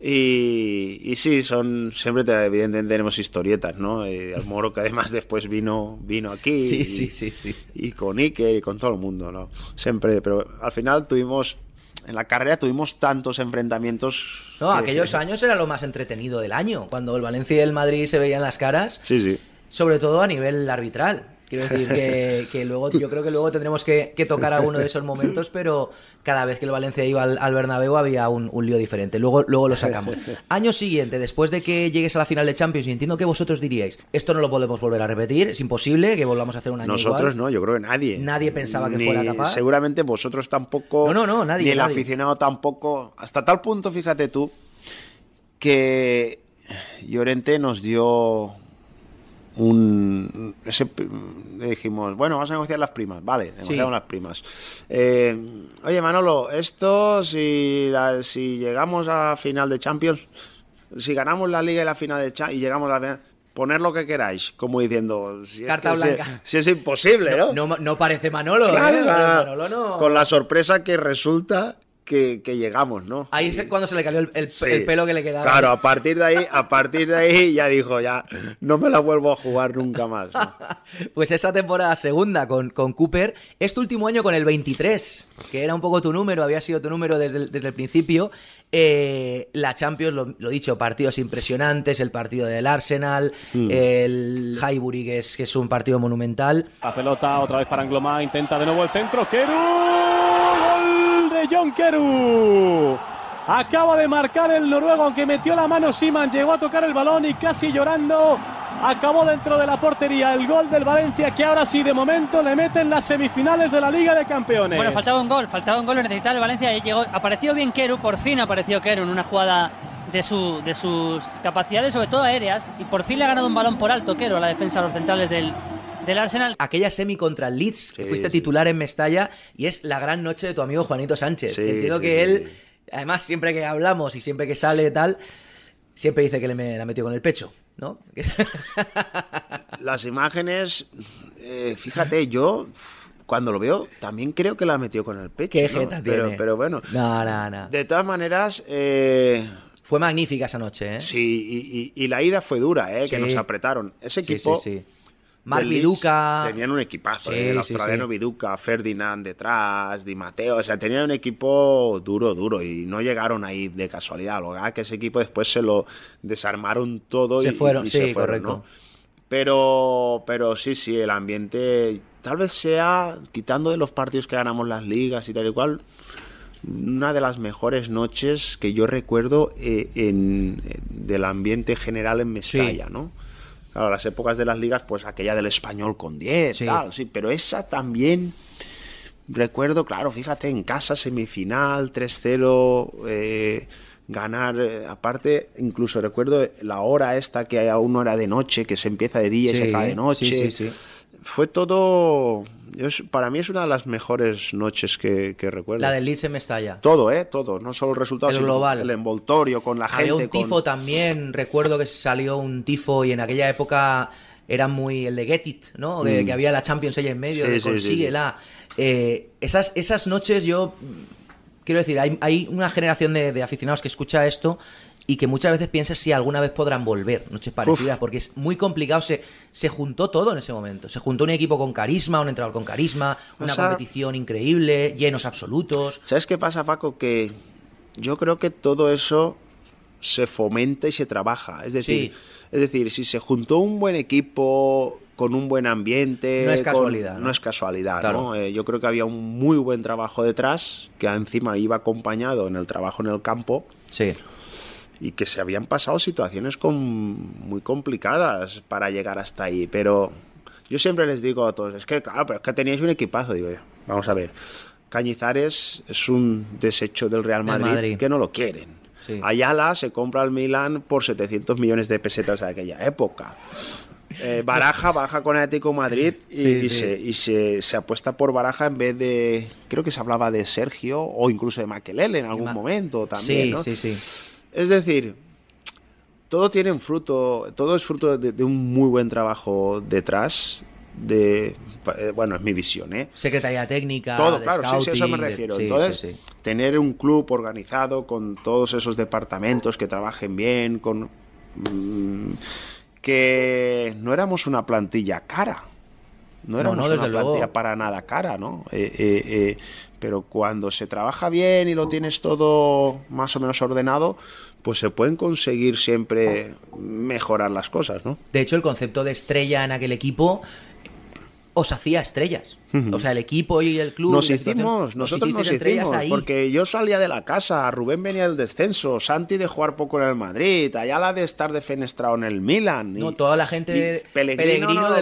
S5: y, sí, son siempre evidentemente tenemos historietas, ¿no? Eh, Moro que además después vino vino aquí. Sí, sí, sí, sí. Y con Iker y con todo el mundo, ¿no? Siempre, pero al final tuvimos en la carrera tuvimos tantos enfrentamientos.
S3: No, aquellos eh, años era lo más entretenido del año, cuando el Valencia y el Madrid se veían las caras. Sí, sí. Sobre todo a nivel arbitral. Quiero decir que, luego, yo creo que luego tendremos que, tocar alguno de esos momentos, pero cada vez que el Valencia iba al, Bernabéu había un, lío diferente. Luego, luego lo sacamos. Año siguiente, después de que llegues a la final de Champions, y entiendo que vosotros diríais, esto no lo podemos volver a repetir, es imposible que volvamos a hacer un año Nosotros no,
S5: yo creo que nadie. Nadie pensaba que fuera capaz. Seguramente vosotros tampoco. No, no, no, nadie. Ni el aficionado tampoco. Hasta tal punto, fíjate tú, que Llorente nos dio un... dijimos, bueno, vamos a negociar las primas, vale, negociamos las primas. Eh, oye, Manolo, esto si, si llegamos a final de Champions, si ganamos la liga y la final de Champions y llegamos a poner lo que queráis, como diciendo si Carta es, blanca. Si, es imposible,
S3: ¿no? No, parece Manolo, ¿eh? Manolo no. con
S5: la sorpresa que resulta que, llegamos, ¿no? Ahí
S3: es cuando se le cayó el, pelo que le quedaba. Claro,
S5: a partir de ahí, a partir de ahí ya dijo, ya no me la vuelvo a jugar nunca más.
S3: pues esa temporada segunda con, con Cooper, este último año con el 23, que era un poco tu número, había sido tu número desde el, principio. Eh, la Champions, lo, lo, dicho, partidos impresionantes, el partido del Arsenal, mm. el Highbury, que es, un partido monumental. La
S2: pelota otra vez para Anglomá, intenta de nuevo el centro, no... John Keru. Acaba de marcar el noruego, aunque metió la mano Siman, llegó a tocar el balón y casi llorando acabó dentro de la portería el gol del Valencia que ahora sí de momento le meten las semifinales de la Liga de Campeones. Bueno, faltaba
S1: un gol, faltaba un gol, lo necesitaba el Valencia, y llegó, apareció bien Keru, por fin apareció Keru en una jugada de, su, de sus capacidades, sobre todo aéreas, y por fin le ha ganado un balón por alto Keru a la defensa de los centrales del, el Arsenal. Aquella semi
S3: contra el Leeds, que fuiste titular en Mestalla, y es la gran noche de tu amigo Juanito Sánchez. Entiendo que él, además, siempre que hablamos y siempre que sale tal, siempre dice que le me, la metió con el pecho, ¿no?
S5: Las imágenes, eh, fíjate, yo cuando lo veo, también creo que la metió con el pecho. Qué pero, pero, bueno.
S3: No, no, no.
S5: De todas maneras. Eh, fue magnífica esa noche, ¿eh? Sí, y, la ida fue dura, ¿eh? Que nos apretaron. Ese equipo. Sí, sí,
S3: Mark Viduca. Tenían un
S5: equipazo,
S7: eh, australiano
S5: Viduca, Ferdinand detrás, Di Mateo, o sea, tenían un equipo duro, duro y no llegaron ahí de casualidad. Lo que ese equipo después se lo desarmaron todo se y, fueron, sí se fueron, correcto. Pero, pero sí, sí, el ambiente tal vez sea, quitando de los partidos que ganamos las ligas y tal y cual, una de las mejores noches que yo recuerdo eh, eh, del ambiente general en Mestalla, ¿no? las épocas de las ligas, pues aquella del español con 10, tal, sí, pero esa también. Recuerdo, claro, fíjate, en casa, semifinal, 3-0, eh, ganar. Eh, aparte, incluso recuerdo la hora esta que aún no era de noche, que se
S3: empieza de día y se cae de noche. Sí, sí, sí
S5: fue todo. para mí es una de las mejores noches que, recuerdo. La
S3: del Leeds en Mestalla.
S5: Todo, ¿eh? Todo. No solo el resultado, el global. el envoltorio con la gente. Había un tifo
S3: también. Recuerdo que salió un tifo y en aquella época era muy el de Get It, ¿no? Que, mm. había la Champions ahí en medio, de eh, esas, esas noches yo. Quiero decir, hay, una generación de, aficionados que escucha esto y que muchas veces piensas si alguna vez podrán volver, noches parecidas, porque es muy complicado, se, se juntó todo en ese momento, se juntó un equipo con carisma, un entrenador con carisma, una competición increíble, llenos absolutos. ¿Sabes qué pasa, Paco?
S5: Que yo creo que todo eso se fomenta y se trabaja, es decir, es decir, si se juntó un buen equipo con un buen ambiente. No es casualidad. ¿no? es casualidad, ¿no? Eh, yo creo que había un muy buen trabajo detrás, que encima iba acompañado en el trabajo en el campo. Sí y que se habían pasado situaciones muy complicadas para llegar hasta ahí, pero yo siempre les digo a todos, es que claro, pero es que teníais un equipazo, digo yo. Vamos a ver. Cañizares es un desecho del Real Madrid, que no lo quieren. Ayala se compra al Milan por 700 millones de pesetas de aquella época. Eh, Baraja baja con Atlético Madrid y, Se, apuesta por Baraja en vez de. Creo que se hablaba de Sergio o incluso de Maquelele en algún momento también. Sí, sí, sí. Es decir, todo tiene un fruto, todo es fruto de, un muy buen trabajo detrás. De, eh, bueno, es mi visión, ¿eh?
S3: Secretaría técnica, todo, claro, sí, sí, eso me refiero. Entonces,
S5: tener un club organizado con todos esos departamentos que trabajen bien, con mm, que no éramos una plantilla cara, no éramos una plantilla para nada cara, ¿no? Eh, eh, pero cuando se trabaja bien y lo tienes todo más o menos ordenado, pues se pueden conseguir siempre
S3: mejorar
S5: las cosas, ¿no?
S3: De hecho, el concepto de estrella en aquel equipo os hacía estrellas. O sea, el equipo y el club. Nos hicimos, nosotros nos hicimos,
S5: porque yo salía de la casa, Rubén venía del descenso, Santi de jugar poco en el Madrid, Ayala de estar defenestrado
S3: en el Milan. Y, no, toda la gente de del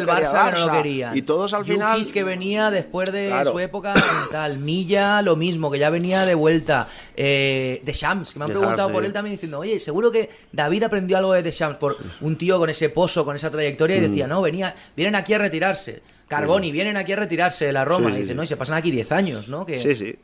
S3: Barça, no lo querían. Y todos al final final. que venía después de su época tal Milla, lo mismo, que ya venía de vuelta. Eh, de Shams, que me han preguntado por él también diciendo, oye, seguro que David aprendió algo de De Shams por un tío con ese pozo, con esa trayectoria, y mm. decía, no, venía, vienen aquí a retirarse. Carboni, vienen aquí a retirarse de la Roma. y dicen, no, se pasan aquí 10 años, ¿no? Que,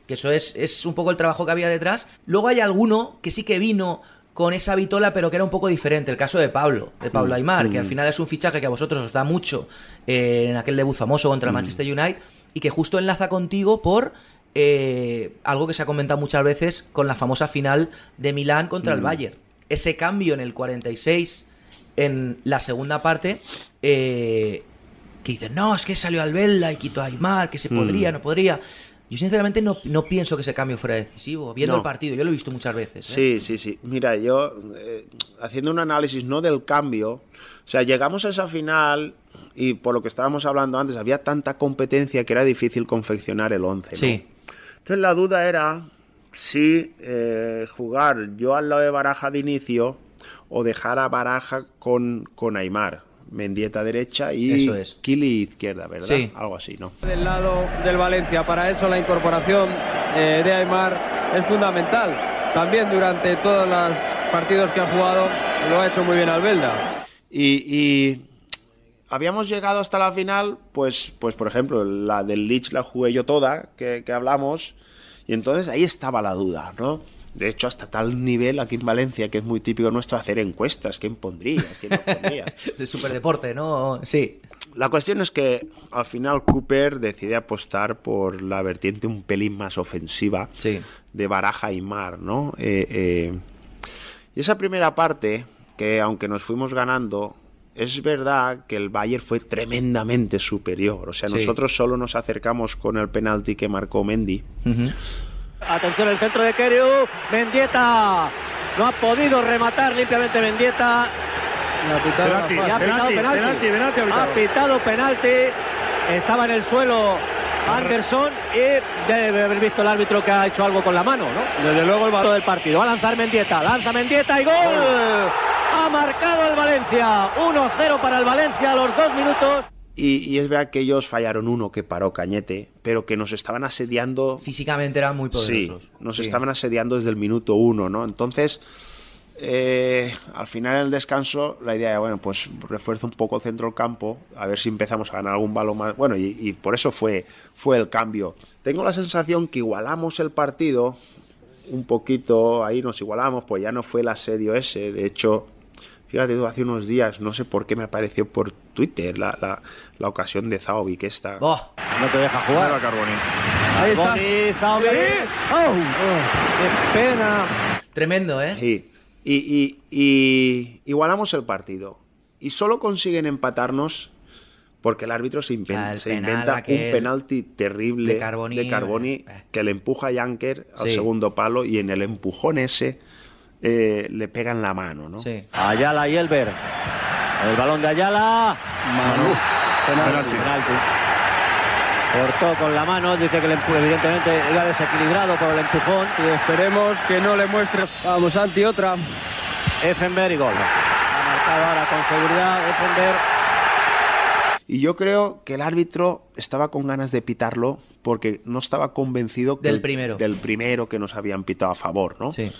S3: que eso es, un poco el trabajo que había detrás. Luego hay alguno que sí que vino con esa vitola, pero que era un poco diferente. El caso de Pablo, de Pablo mm, Aymar, que al mm. final es un fichaje que a vosotros os da mucho eh, en aquel debut famoso contra el mm. Manchester United y que justo enlaza contigo por eh, algo que se ha comentado muchas veces con la famosa final de Milán contra el Bayern. Ese cambio en el 46, en la segunda parte, eh, que dicen, no, es que salió Albelda y quitó a Aymar, que se mm. podría, no podría. Yo sinceramente no, pienso que ese cambio fuera decisivo, viendo el partido, yo lo he visto muchas veces.
S5: ¿eh? Sí, sí, sí. Mira, yo eh, haciendo un análisis no del cambio, o sea, llegamos a esa final y por lo que estábamos hablando antes, había tanta competencia que era difícil confeccionar el 11. Sí. Entonces la duda era si eh, jugar yo al lado de Baraja de inicio o dejar a Baraja con, con Aymar. Mendieta derecha y Kili izquierda, ¿verdad? Algo así,
S2: ¿no? Del lado del Valencia, para eso la incorporación eh, de Aymar es fundamental. También durante todos los partidos que ha jugado lo ha hecho muy bien Albelda.
S5: Y, habíamos llegado hasta la final, pues, pues por ejemplo, la del Leeds la jugué yo toda, que, que hablamos, y entonces ahí estaba la duda, ¿no? De hecho, hasta tal nivel aquí en Valencia, que es muy típico nuestro hacer encuestas, quién pondrías, quién no pondrías.
S3: de superdeporte, ¿no? Sí.
S5: La cuestión es que al final Cooper decide apostar por la vertiente un pelín más ofensiva de Baraja y Mar, ¿no? Eh, eh, y esa primera parte, que aunque nos fuimos ganando, es verdad que el Bayern fue tremendamente superior. O sea, nosotros solo nos acercamos con el penalti que marcó Mendy.
S2: Atención el centro de Keriu. Mendieta. No ha podido rematar limpiamente Mendieta. ha pitado penalti, Estaba en el suelo Anderson y debe haber visto el árbitro que ha hecho algo con la mano, ¿no? Desde luego el balón del partido. Va a lanzar Mendieta, lanza Mendieta y gol. ¡Gol! Ha marcado el Valencia. 1-0 para el Valencia a los dos minutos.
S5: Y, es verdad que ellos fallaron uno que paró Cañete, pero que nos estaban asediando. Físicamente eran muy poderosos. nos estaban asediando desde el minuto uno, ¿no? Entonces, eh, al final en el descanso, la idea era, bueno, pues refuerzo un poco el centro del campo, a ver si empezamos a ganar algún balón más. Bueno, y, por eso fue, fue el cambio. Tengo la sensación que igualamos el partido un poquito, ahí nos igualamos, pues ya no fue el asedio ese, de hecho Fíjate tú, hace unos días, no sé por qué me apareció por Twitter la, ocasión de que esta. está. no
S2: te deja jugar. Carboni. Ahí está. Oh, oh, ¡Qué pena! Tremendo, ¿eh?
S5: Sí. Y, igualamos el partido. Y solo consiguen empatarnos porque el árbitro se inventa, un penalti terrible de Carboni, eh. que le empuja a Janker al segundo palo y en el empujón ese eh, le pegan la mano, ¿no? Sí.
S2: Ayala y Elber. El balón de Ayala.
S1: Manu. Penalti.
S2: Cortó con la mano, dice que evidentemente era desequilibrado por el empujón. Y esperemos que no le muestres. Vamos, Busanti otra. Effenberg y gol. Ha marcado ahora con seguridad
S5: Y yo creo que el árbitro estaba con ganas de pitarlo porque no estaba convencido del primero, del primero que nos habían pitado a favor, ¿no? Sí.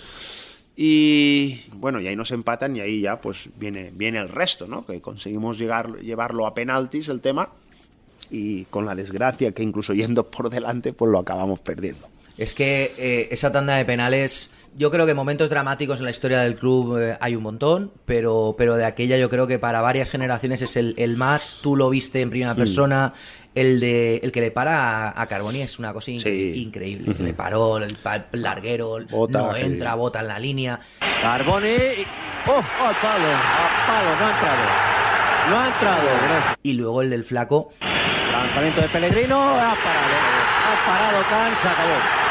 S5: Y bueno, y ahí nos empatan y ahí ya pues viene, viene el resto, ¿no? Que conseguimos llegar, llevarlo a penaltis el tema y con la desgracia que incluso yendo por delante pues lo acabamos perdiendo.
S3: Es que eh, esa tanda de penales yo creo que momentos dramáticos en la historia del club eh, hay un montón, pero, pero de aquella yo creo que para varias generaciones es el, más, tú lo viste en primera hmm. persona, el de el que le para a, Carboni es una cosa increíble. Le paró el, larguero, no entra, bota en la línea. Carboni, oh, al palo, al palo, no ha entrado. No ha entrado, Y luego el del flaco. Lanzamiento de Pellegrino, ha parado, ha parado, Can, se acabó.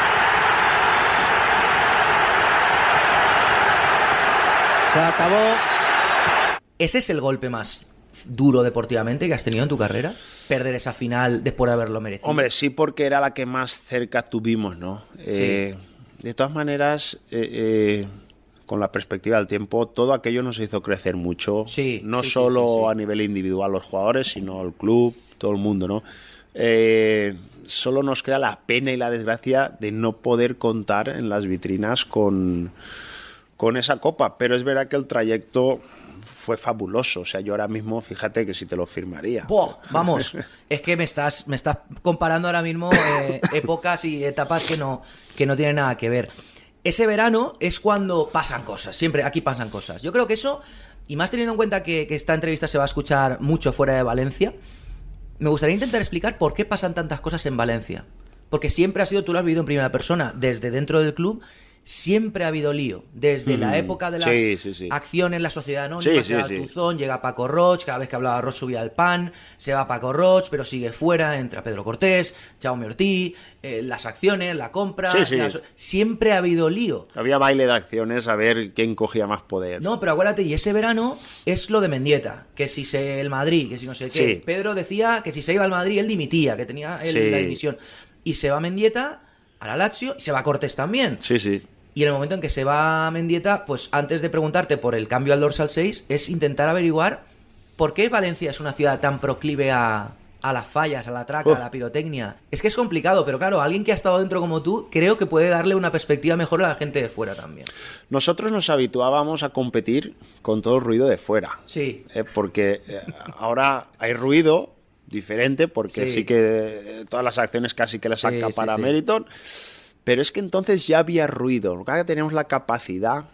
S3: Se acabó. ¿Ese es el golpe más duro deportivamente que has tenido en tu carrera? Perder esa final después de haberlo merecido. Hombre,
S5: sí, porque era la que más cerca tuvimos, ¿no? Eh, sí. de todas maneras, eh, eh, con la perspectiva del tiempo, todo aquello nos hizo crecer mucho. Sí, no solo a nivel individual los jugadores, sino el club, todo el mundo, ¿no? solo nos queda la pena y la desgracia de no poder contar en las vitrinas con con esa copa, pero es verdad que el trayecto fue fabuloso. O sea, yo ahora mismo, fíjate que si te lo firmaría.
S3: Vamos, es que me estás, me estás comparando ahora mismo eh, épocas y etapas que no, que no tienen nada que ver. Ese verano es cuando pasan cosas, siempre aquí pasan cosas. Yo creo que eso, y más teniendo en cuenta que, que esta entrevista se va a escuchar mucho fuera de Valencia, me gustaría intentar explicar por qué pasan tantas cosas en Valencia. Porque siempre ha sido, tú lo has vivido en primera persona, desde dentro del club siempre ha habido lío. Desde la mm. época de las acciones en la sociedad ¿no? se Tuzón, llega Paco Roche cada vez que hablaba Roche subía al pan, se va Paco Roche pero sigue fuera, entra Pedro Cortés, Chao Ortiz, eh, las acciones, la compra. Siempre ha habido lío.
S5: Había baile de acciones a ver quién cogía más poder.
S3: No, pero acuérdate, y ese verano es lo de Mendieta, que si se el Madrid, que si no sé qué. Pedro decía que si se iba al Madrid, él dimitía, que tenía él, la dimisión. Y se va Mendieta a la Lazio y se va Cortés también. Sí, sí. Y en el momento en que se va Mendieta, pues antes de preguntarte por el cambio al dorsal 6, es intentar averiguar por qué Valencia es una ciudad tan proclive a, las fallas, a la traca, a la oh. pirotecnia. Es que es complicado, pero claro, alguien que ha estado dentro como tú, creo que puede darle una perspectiva mejor a la gente de fuera también.
S5: Nosotros nos habituábamos a competir con todo el ruido de fuera. Sí. Eh, porque eh, ahora hay ruido diferente, porque sí. que eh, todas las acciones casi que las saca para sí, Meriton. Pero es que entonces ya había ruido. que tenemos la capacidad,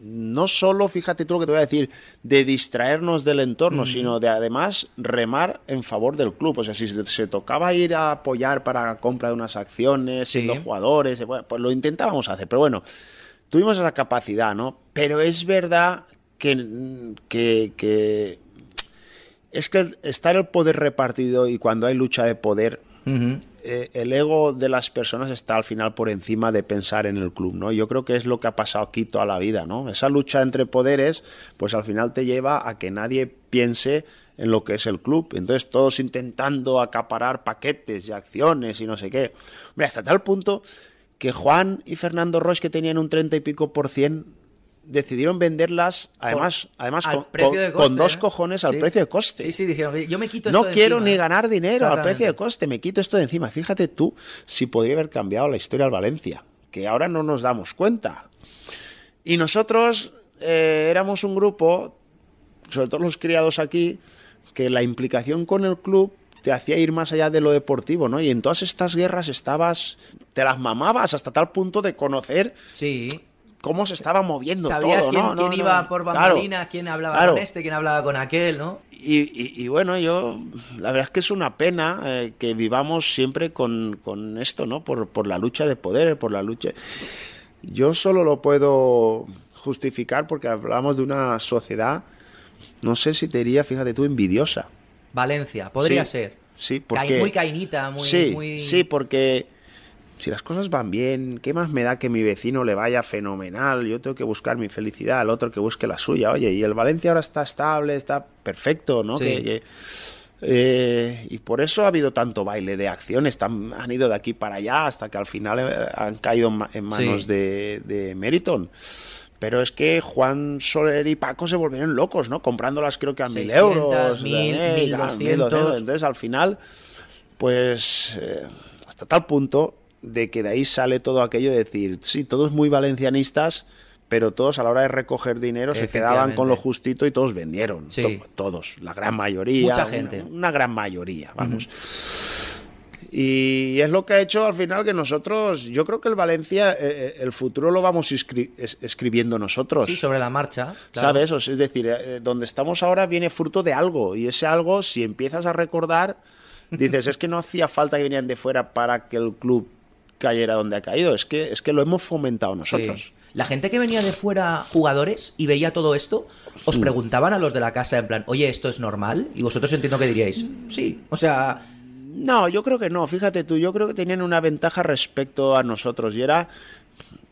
S5: no solo, fíjate tú lo que te voy a decir, de distraernos del entorno, sino de además remar en favor del club. O sea, si se tocaba ir a apoyar para compra de unas acciones, siendo jugadores, pues lo intentábamos hacer. Pero bueno, tuvimos esa capacidad, ¿no? Pero es verdad que, es que estar el poder repartido y cuando hay lucha de poder. Eh, el ego de las personas está al final por encima de pensar en el club, ¿no? Yo creo que es lo que ha pasado aquí toda la vida, ¿no? Esa lucha entre poderes, pues al final te lleva a que nadie piense en lo que es el club. Entonces todos intentando acaparar paquetes y acciones y no sé qué. Mira, hasta tal punto que Juan y Fernando Roche, que tenían un treinta y pico por cien, decidieron venderlas, además, con, además con, dos ¿eh? cojones al precio de coste. Sí, sí, dijeron, yo me quito No esto quiero ni ¿eh?". ganar dinero al precio de coste, me quito esto de encima. Fíjate tú si podría haber cambiado la historia al Valencia, que ahora no nos damos cuenta. Y nosotros eh, éramos un grupo, sobre todo los criados aquí, que la implicación con el club te hacía ir más allá de lo deportivo, ¿no? Y en todas estas guerras estabas, te las mamabas hasta tal punto de conocer sí cómo
S3: se estaba moviendo Sabías quién, iba por bambalinas, quién hablaba con este, quién hablaba con
S5: aquel, ¿no? Y, bueno, yo, la verdad es que es una pena eh, que vivamos siempre con, esto, ¿no? Por, por la lucha de poder, por la lucha. Yo solo lo puedo justificar porque hablamos de una sociedad, no sé si te diría, fíjate tú, envidiosa.
S3: Valencia, podría ser.
S5: Sí, porque... Muy
S3: cainita, muy... Sí, muy... sí,
S5: porque si las cosas van bien, ¿qué más me da que mi vecino le vaya fenomenal? Yo tengo que buscar mi felicidad, el otro que busque la suya. Oye, y el Valencia ahora está estable, está perfecto, ¿no? Eh, y por eso ha habido tanto baile de acciones, han ido de aquí para allá hasta que al final eh, han caído en manos de, Meriton. Pero es que Juan Soler y Paco se volvieron locos, ¿no? Comprándolas creo que a mil euros, mil, Entonces al final, pues eh, hasta tal punto de que de ahí sale todo aquello de decir, sí, todos muy valencianistas, pero todos a la hora de recoger dinero se quedaban con lo justito y todos vendieron. todos, la gran mayoría. Mucha gente. Una, gran mayoría, vamos. Y es lo que ha hecho al final que nosotros, yo creo que el Valencia, eh, eh, el futuro lo vamos escribiendo nosotros. Sí,
S3: sobre la marcha. ¿Sabes?
S5: es decir, eh, donde estamos ahora viene fruto de algo. Y ese algo, si empiezas a recordar, dices, es que no hacía falta que venían de fuera para que el club cayera donde ha caído. Es que, es que lo hemos fomentado nosotros.
S3: La gente que venía de fuera, jugadores, y veía todo esto, os mm. preguntaban a los de la casa en plan, oye, ¿esto es normal? Y vosotros entiendo que diríais, sí, o sea... No, yo creo que no,
S5: fíjate tú, yo creo que tenían una ventaja respecto a nosotros y era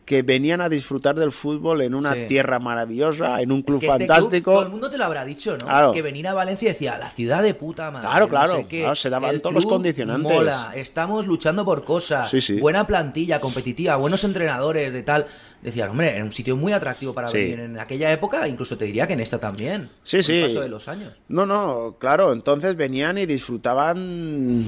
S5: que venían a disfrutar del fútbol en una tierra maravillosa, en un este club fantástico. todo el
S3: mundo te lo habrá dicho, ¿no? Que venir a Valencia y decía, la ciudad de puta madre. Claro, claro. se daban todos los condicionantes. Mola, estamos luchando por cosas. Buena plantilla competitiva, buenos entrenadores, de tal decían, hombre, era un sitio muy atractivo para vivir en aquella época, incluso te diría que en esta también. Sí, sí. paso de los
S1: años.
S5: No, no, claro, entonces venían y disfrutaban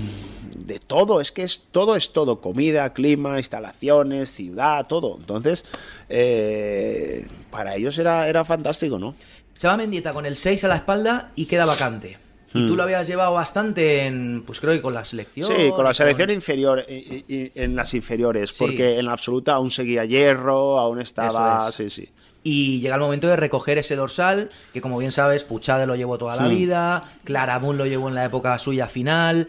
S5: de todo, es que es, todo es todo, comida, clima, instalaciones, ciudad, todo. Entonces, eh, para ellos era,
S3: era fantástico, ¿no? Se va Mendieta con el 6 a la espalda y queda vacante. Y tú mm. lo habías llevado bastante en, pues creo que con la selección. Sí, con la selección
S5: inferior, y, eh, eh, eh, en las inferiores, porque en la absoluta aún seguía hierro, aún estaba. Sí, sí.
S3: Y llega el momento de recoger ese dorsal, que como bien sabes, Puchade lo llevó toda la hmm. vida, Claramun lo llevó en la época suya final.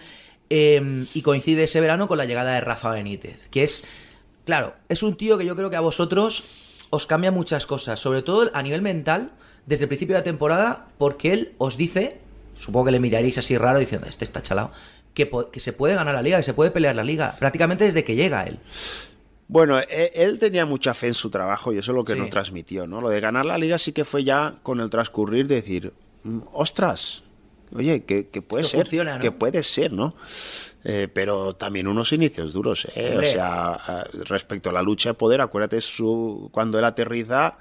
S3: Em, y coincide ese verano con la llegada de Rafa Benítez, que es, claro, es un tío que yo creo que a vosotros os cambia muchas cosas, sobre todo a nivel mental, desde el principio de la temporada, porque él os dice supongo que le miraréis así raro diciendo, este está chalado, que, se puede ganar la liga, que se puede pelear la liga, prácticamente desde que llega él. Bueno, e-, él, tenía mucha fe en su trabajo
S5: y eso es lo que nos transmitió, ¿no? Lo de ganar la liga sí que fue ya con el transcurrir decir, mm, ostras, oye, que, puede ser, ¿no? que puede ser, ¿no? Eh, pero también unos inicios duros, ¿eh? O sea, respecto a la lucha de poder, acuérdate su, cuando él aterriza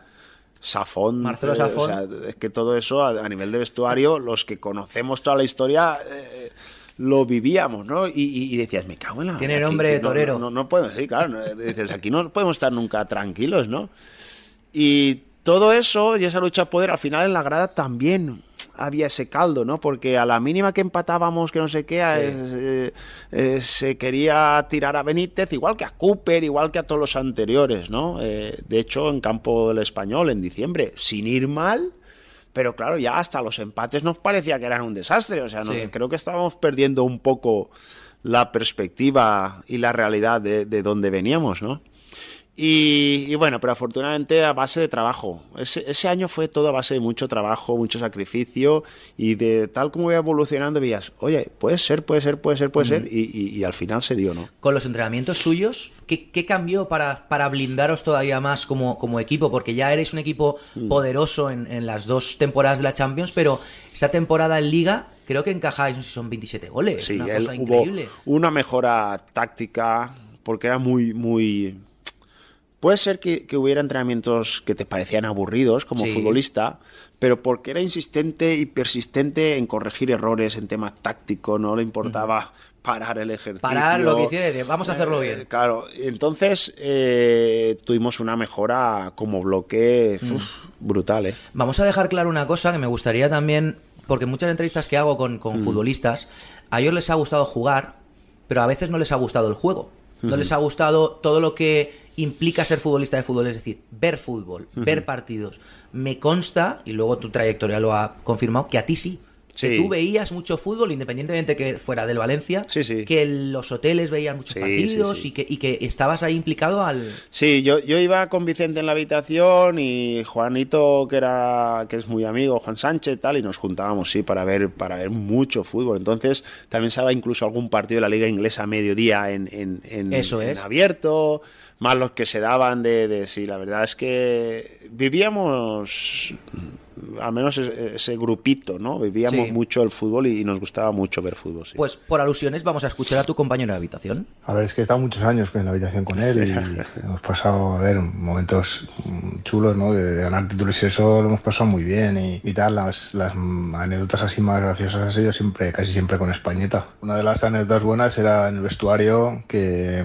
S5: Safón, Marcelo eh, Safón. O sea, es que todo eso a, nivel de vestuario, los que conocemos toda la historia eh, lo vivíamos, ¿no? Y, decías, me cago en la. Tiene nombre de torero. No, no, podemos, claro. Eh, dices, aquí no podemos estar nunca tranquilos, ¿no? Y todo eso y esa lucha de poder, al final en la grada también había ese caldo, ¿no? Porque a la mínima que empatábamos, que no sé qué, eh, eh, se quería tirar a Benítez, igual que a Cooper, igual que a todos los anteriores, ¿no? Eh, de hecho, en campo del español, en diciembre, sin ir mal, pero claro, ya hasta los empates nos parecía que eran un desastre, o sea, creo que estábamos perdiendo un poco la perspectiva y la realidad de, de veníamos, ¿no? Y, bueno, pero afortunadamente a base de trabajo. Ese, año fue todo a base de mucho trabajo, mucho sacrificio y de tal como iba evolucionando, veías, oye, puede ser, puede ser, puede ser, puede ser, y, al final se dio, ¿no?
S3: Con los entrenamientos suyos, ¿qué, cambió para, para, blindaros todavía más como, como, equipo? Porque ya erais un equipo mm. poderoso en, las dos temporadas de la Champions, pero esa temporada en Liga creo que encajáis, son 27 goles, sí, una cosa increíble.
S5: Hubo una mejora táctica, porque era muy, muy Puede ser que, hubiera entrenamientos que te parecían aburridos como futbolista, pero porque era insistente y persistente en corregir errores en temas tácticos, no le importaba parar el ejercicio. Parar lo que
S3: hicieras, vamos a hacerlo eh,
S5: bien. claro, entonces eh, tuvimos una mejora como bloque mm. brutal. ¿eh?
S3: Vamos a dejar claro una cosa que me gustaría también, porque muchas entrevistas que hago con, mm. futbolistas, a ellos les ha gustado jugar, pero a veces no les ha gustado el juego. No les ha gustado todo lo que implica ser futbolista de fútbol, es decir, ver fútbol, ver partidos. Me consta, y luego tu trayectoria lo ha confirmado, que a ti sí. Que tú veías mucho fútbol, independientemente que fuera del Valencia, sí, sí. que los hoteles veían muchos partidos Y, que, que estabas ahí implicado al...
S5: Sí, yo, yo iba con Vicente en la habitación y Juanito, que era que es muy amigo, Juan Sánchez tal, y nos juntábamos, sí, para ver, para ver mucho fútbol. Entonces, también se estaba incluso algún partido de la Liga Inglesa a mediodía en, en, en abierto más los que se daban de, sí. La verdad es que vivíamos, al menos ese, grupito, ¿no? Vivíamos
S3: mucho el fútbol y, nos gustaba mucho ver fútbol. Pues por alusiones vamos a escuchar a tu compañero la habitación.
S6: A ver, es que he estado muchos años en la habitación con él y hemos pasado, a ver, momentos chulos, ¿no? De, ganar títulos y eso lo hemos pasado muy bien y, tal. Las, las anécdotas así más graciosas han sido siempre, casi siempre con Españeta. Una de las anécdotas buenas era en el vestuario que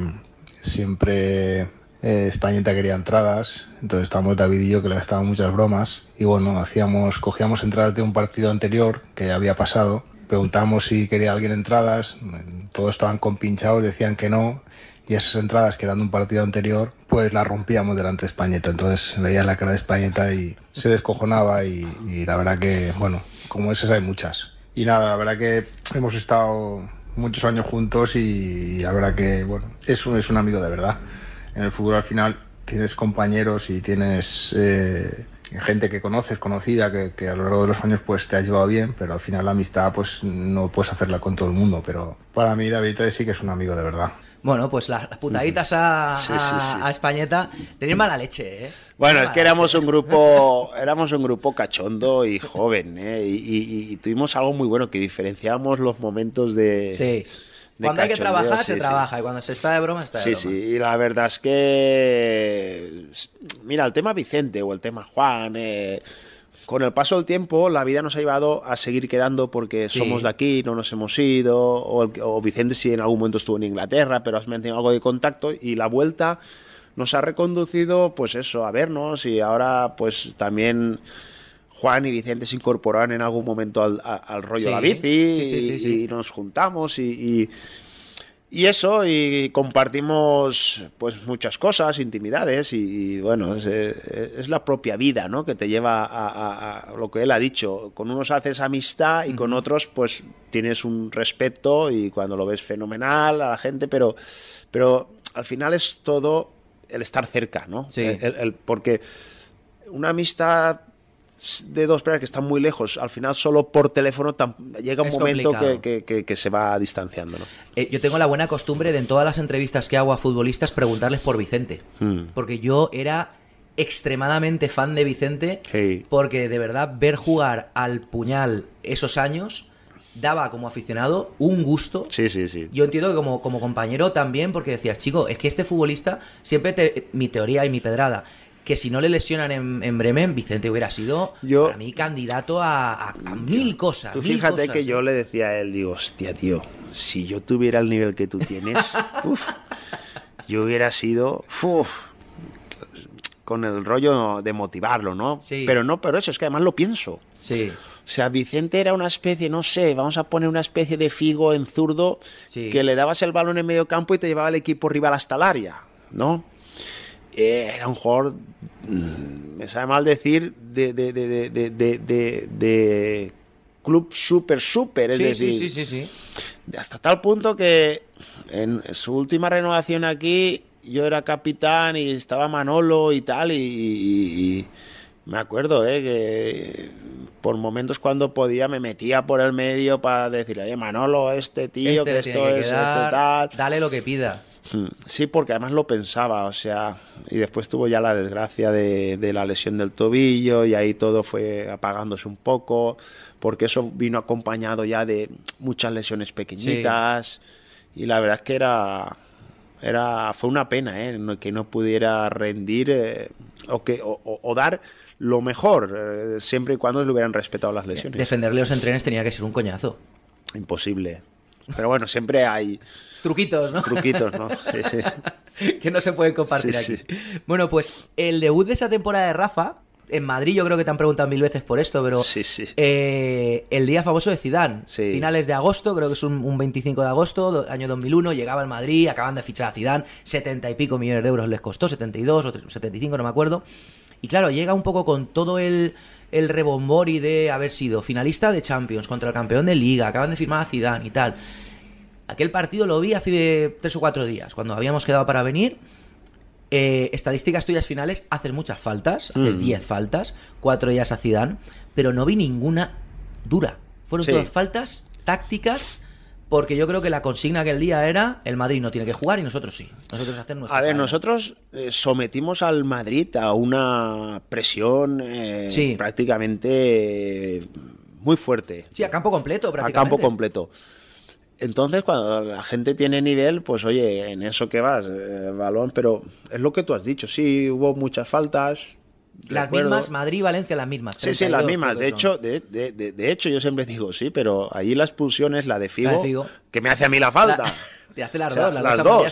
S6: siempre eh, quería entradas, entonces estábamos David y yo que le gastábamos muchas bromas y bueno, hacíamos, cogíamos entradas de un partido anterior que ya había pasado, preguntamos si quería alguien entradas, todos estaban compinchados, decían que no y esas entradas que eran de un partido anterior, pues las rompíamos delante de Españeta. Entonces veía la cara de Españeta y se descojonaba y, y la verdad que, bueno, como esas hay muchas. Y nada, la verdad que hemos estado muchos años juntos y la verdad que bueno, es un, es un amigo de verdad. En el fútbol al final tienes compañeros y tienes eh, gente que conoces, conocida, que, a lo largo de los años pues te ha llevado bien, pero al final la amistad pues no puedes hacerla con todo el mundo, pero para mí David sí que es un amigo de verdad.
S3: Bueno, pues las putaditas a, Españeta tenían mala leche, ¿eh?
S5: Bueno, es que éramos un grupo, éramos un grupo cachondo y joven, ¿eh? y, tuvimos algo muy bueno, que diferenciábamos los momentos de... Sí. cuando hay que trabajar, se trabaja,
S3: y cuando se está de broma, está de broma. Sí, sí,
S5: y la verdad es que... Mira, el tema Vicente o el tema Juan... Eh, con el paso del tiempo la vida nos ha llevado a seguir quedando porque somos de aquí, no nos hemos ido, o, Vicente sí en algún momento estuvo en Inglaterra, pero has mantenido algo de contacto y la vuelta nos ha reconducido pues eso, a vernos y ahora pues también... Juan y Vicente se incorporaron en algún momento al, rollo de la bici y, nos juntamos y y eso, y compartimos pues muchas cosas, intimidades, y, bueno, eh, es, la propia vida, ¿no? Que te lleva a, lo que él ha dicho. Con unos haces amistad y con otros, pues tienes un respeto y cuando lo ves fenomenal a la gente, pero, pero al final es todo el estar cerca, ¿no? porque una amistad de dos pruebas que están muy lejos, al final solo por
S3: teléfono llega un momento
S5: que, se va distanciando.
S3: Eh, yo tengo la buena costumbre de en todas las entrevistas que hago a futbolistas preguntarles por Vicente. Hmm. Porque yo era extremadamente fan de Vicente porque de verdad ver jugar al puñal esos años daba como aficionado un gusto. Sí, sí, sí. Yo entiendo que como, como compañero también, porque decías, chico, es que este futbolista, siempre te, mi teoría y mi pedrada, que si no le lesionan en, Bremen, Vicente hubiera sido yo, para mí candidato a, mil cosas. Tú fíjate que yo
S5: ¿eh? le decía a él, digo, hostia, tío, si yo tuviera el nivel que tú tienes, yo hubiera sido, con el rollo de motivarlo, ¿no? Pero no, pero eso es que además lo pienso. Sí. O sea, Vicente era una especie, no sé, vamos a poner una especie de figo en zurdo que le dabas el balón en medio campo y te llevaba el equipo rival hasta el área, ¿no? Eh, era un jugador, mm, me sabe mal decir, de, club super súper. Es sí, sí, sí, sí, Hasta tal punto que en su última renovación aquí yo era capitán y estaba Manolo y tal, y, me acuerdo eh, que por momentos cuando podía me metía por el medio para decir, oye Manolo, este tío, este que esto es, este tal. Dale lo que pida. Mm. Sí, porque además lo pensaba, o sea, y después tuvo ya la desgracia de, la lesión del tobillo y ahí todo fue apagándose un poco, porque eso vino acompañado ya de muchas lesiones pequeñitas y la verdad es que era, era fue una pena, ¿eh? que no pudiera rendir eh, o que o, dar lo mejor, eh, siempre y cuando le hubieran respetado las lesiones. Defenderle los entrenes
S3: tenía que ser un coñazo. Imposible, pero bueno, siempre hay... Truquitos, ¿no? Truquitos, ¿no? que no se pueden compartir aquí. Bueno, pues el debut de esa temporada de Rafa, en Madrid yo creo que te han preguntado mil veces por esto, pero sí, sí. Eh, el día famoso de Zidane, finales de agosto, creo que es un, 25 de agosto, año 2001, llegaba al Madrid, acaban de fichar a Zidane, 70 y pico millones de euros les costó, 72 o 75, no me acuerdo. Y claro, llega un poco con todo el el rebombori de haber sido finalista de Champions contra el campeón de Liga, acaban de firmar a Zidane y tal. Aquel partido lo vi hace tres o cuatro días, cuando habíamos quedado para venir. Eh, estadísticas tuyas finales, haces muchas faltas, haces mm. diez faltas, cuatro días a Zidane, pero no vi ninguna dura. Fueron todas faltas tácticas porque yo creo que la consigna que el día era el Madrid no tiene que jugar y nosotros sí. Nosotros hacer A ver,
S5: nosotros eh, sometimos al Madrid a una presión eh, prácticamente eh, muy fuerte. Sí, a campo completo prácticamente. A campo completo. Entonces, cuando la gente tiene nivel, pues oye, en eso que vas, balón, pero es lo que tú has dicho, sí, hubo muchas faltas, las mismas,
S3: Madrid y Valencia, las mismas. sí, sí, las mismas. De
S5: hecho, yo siempre digo, sí, pero ahí la expulsión es la de Figo. que me hace a mí la falta.
S3: Te hace las o sea, dos,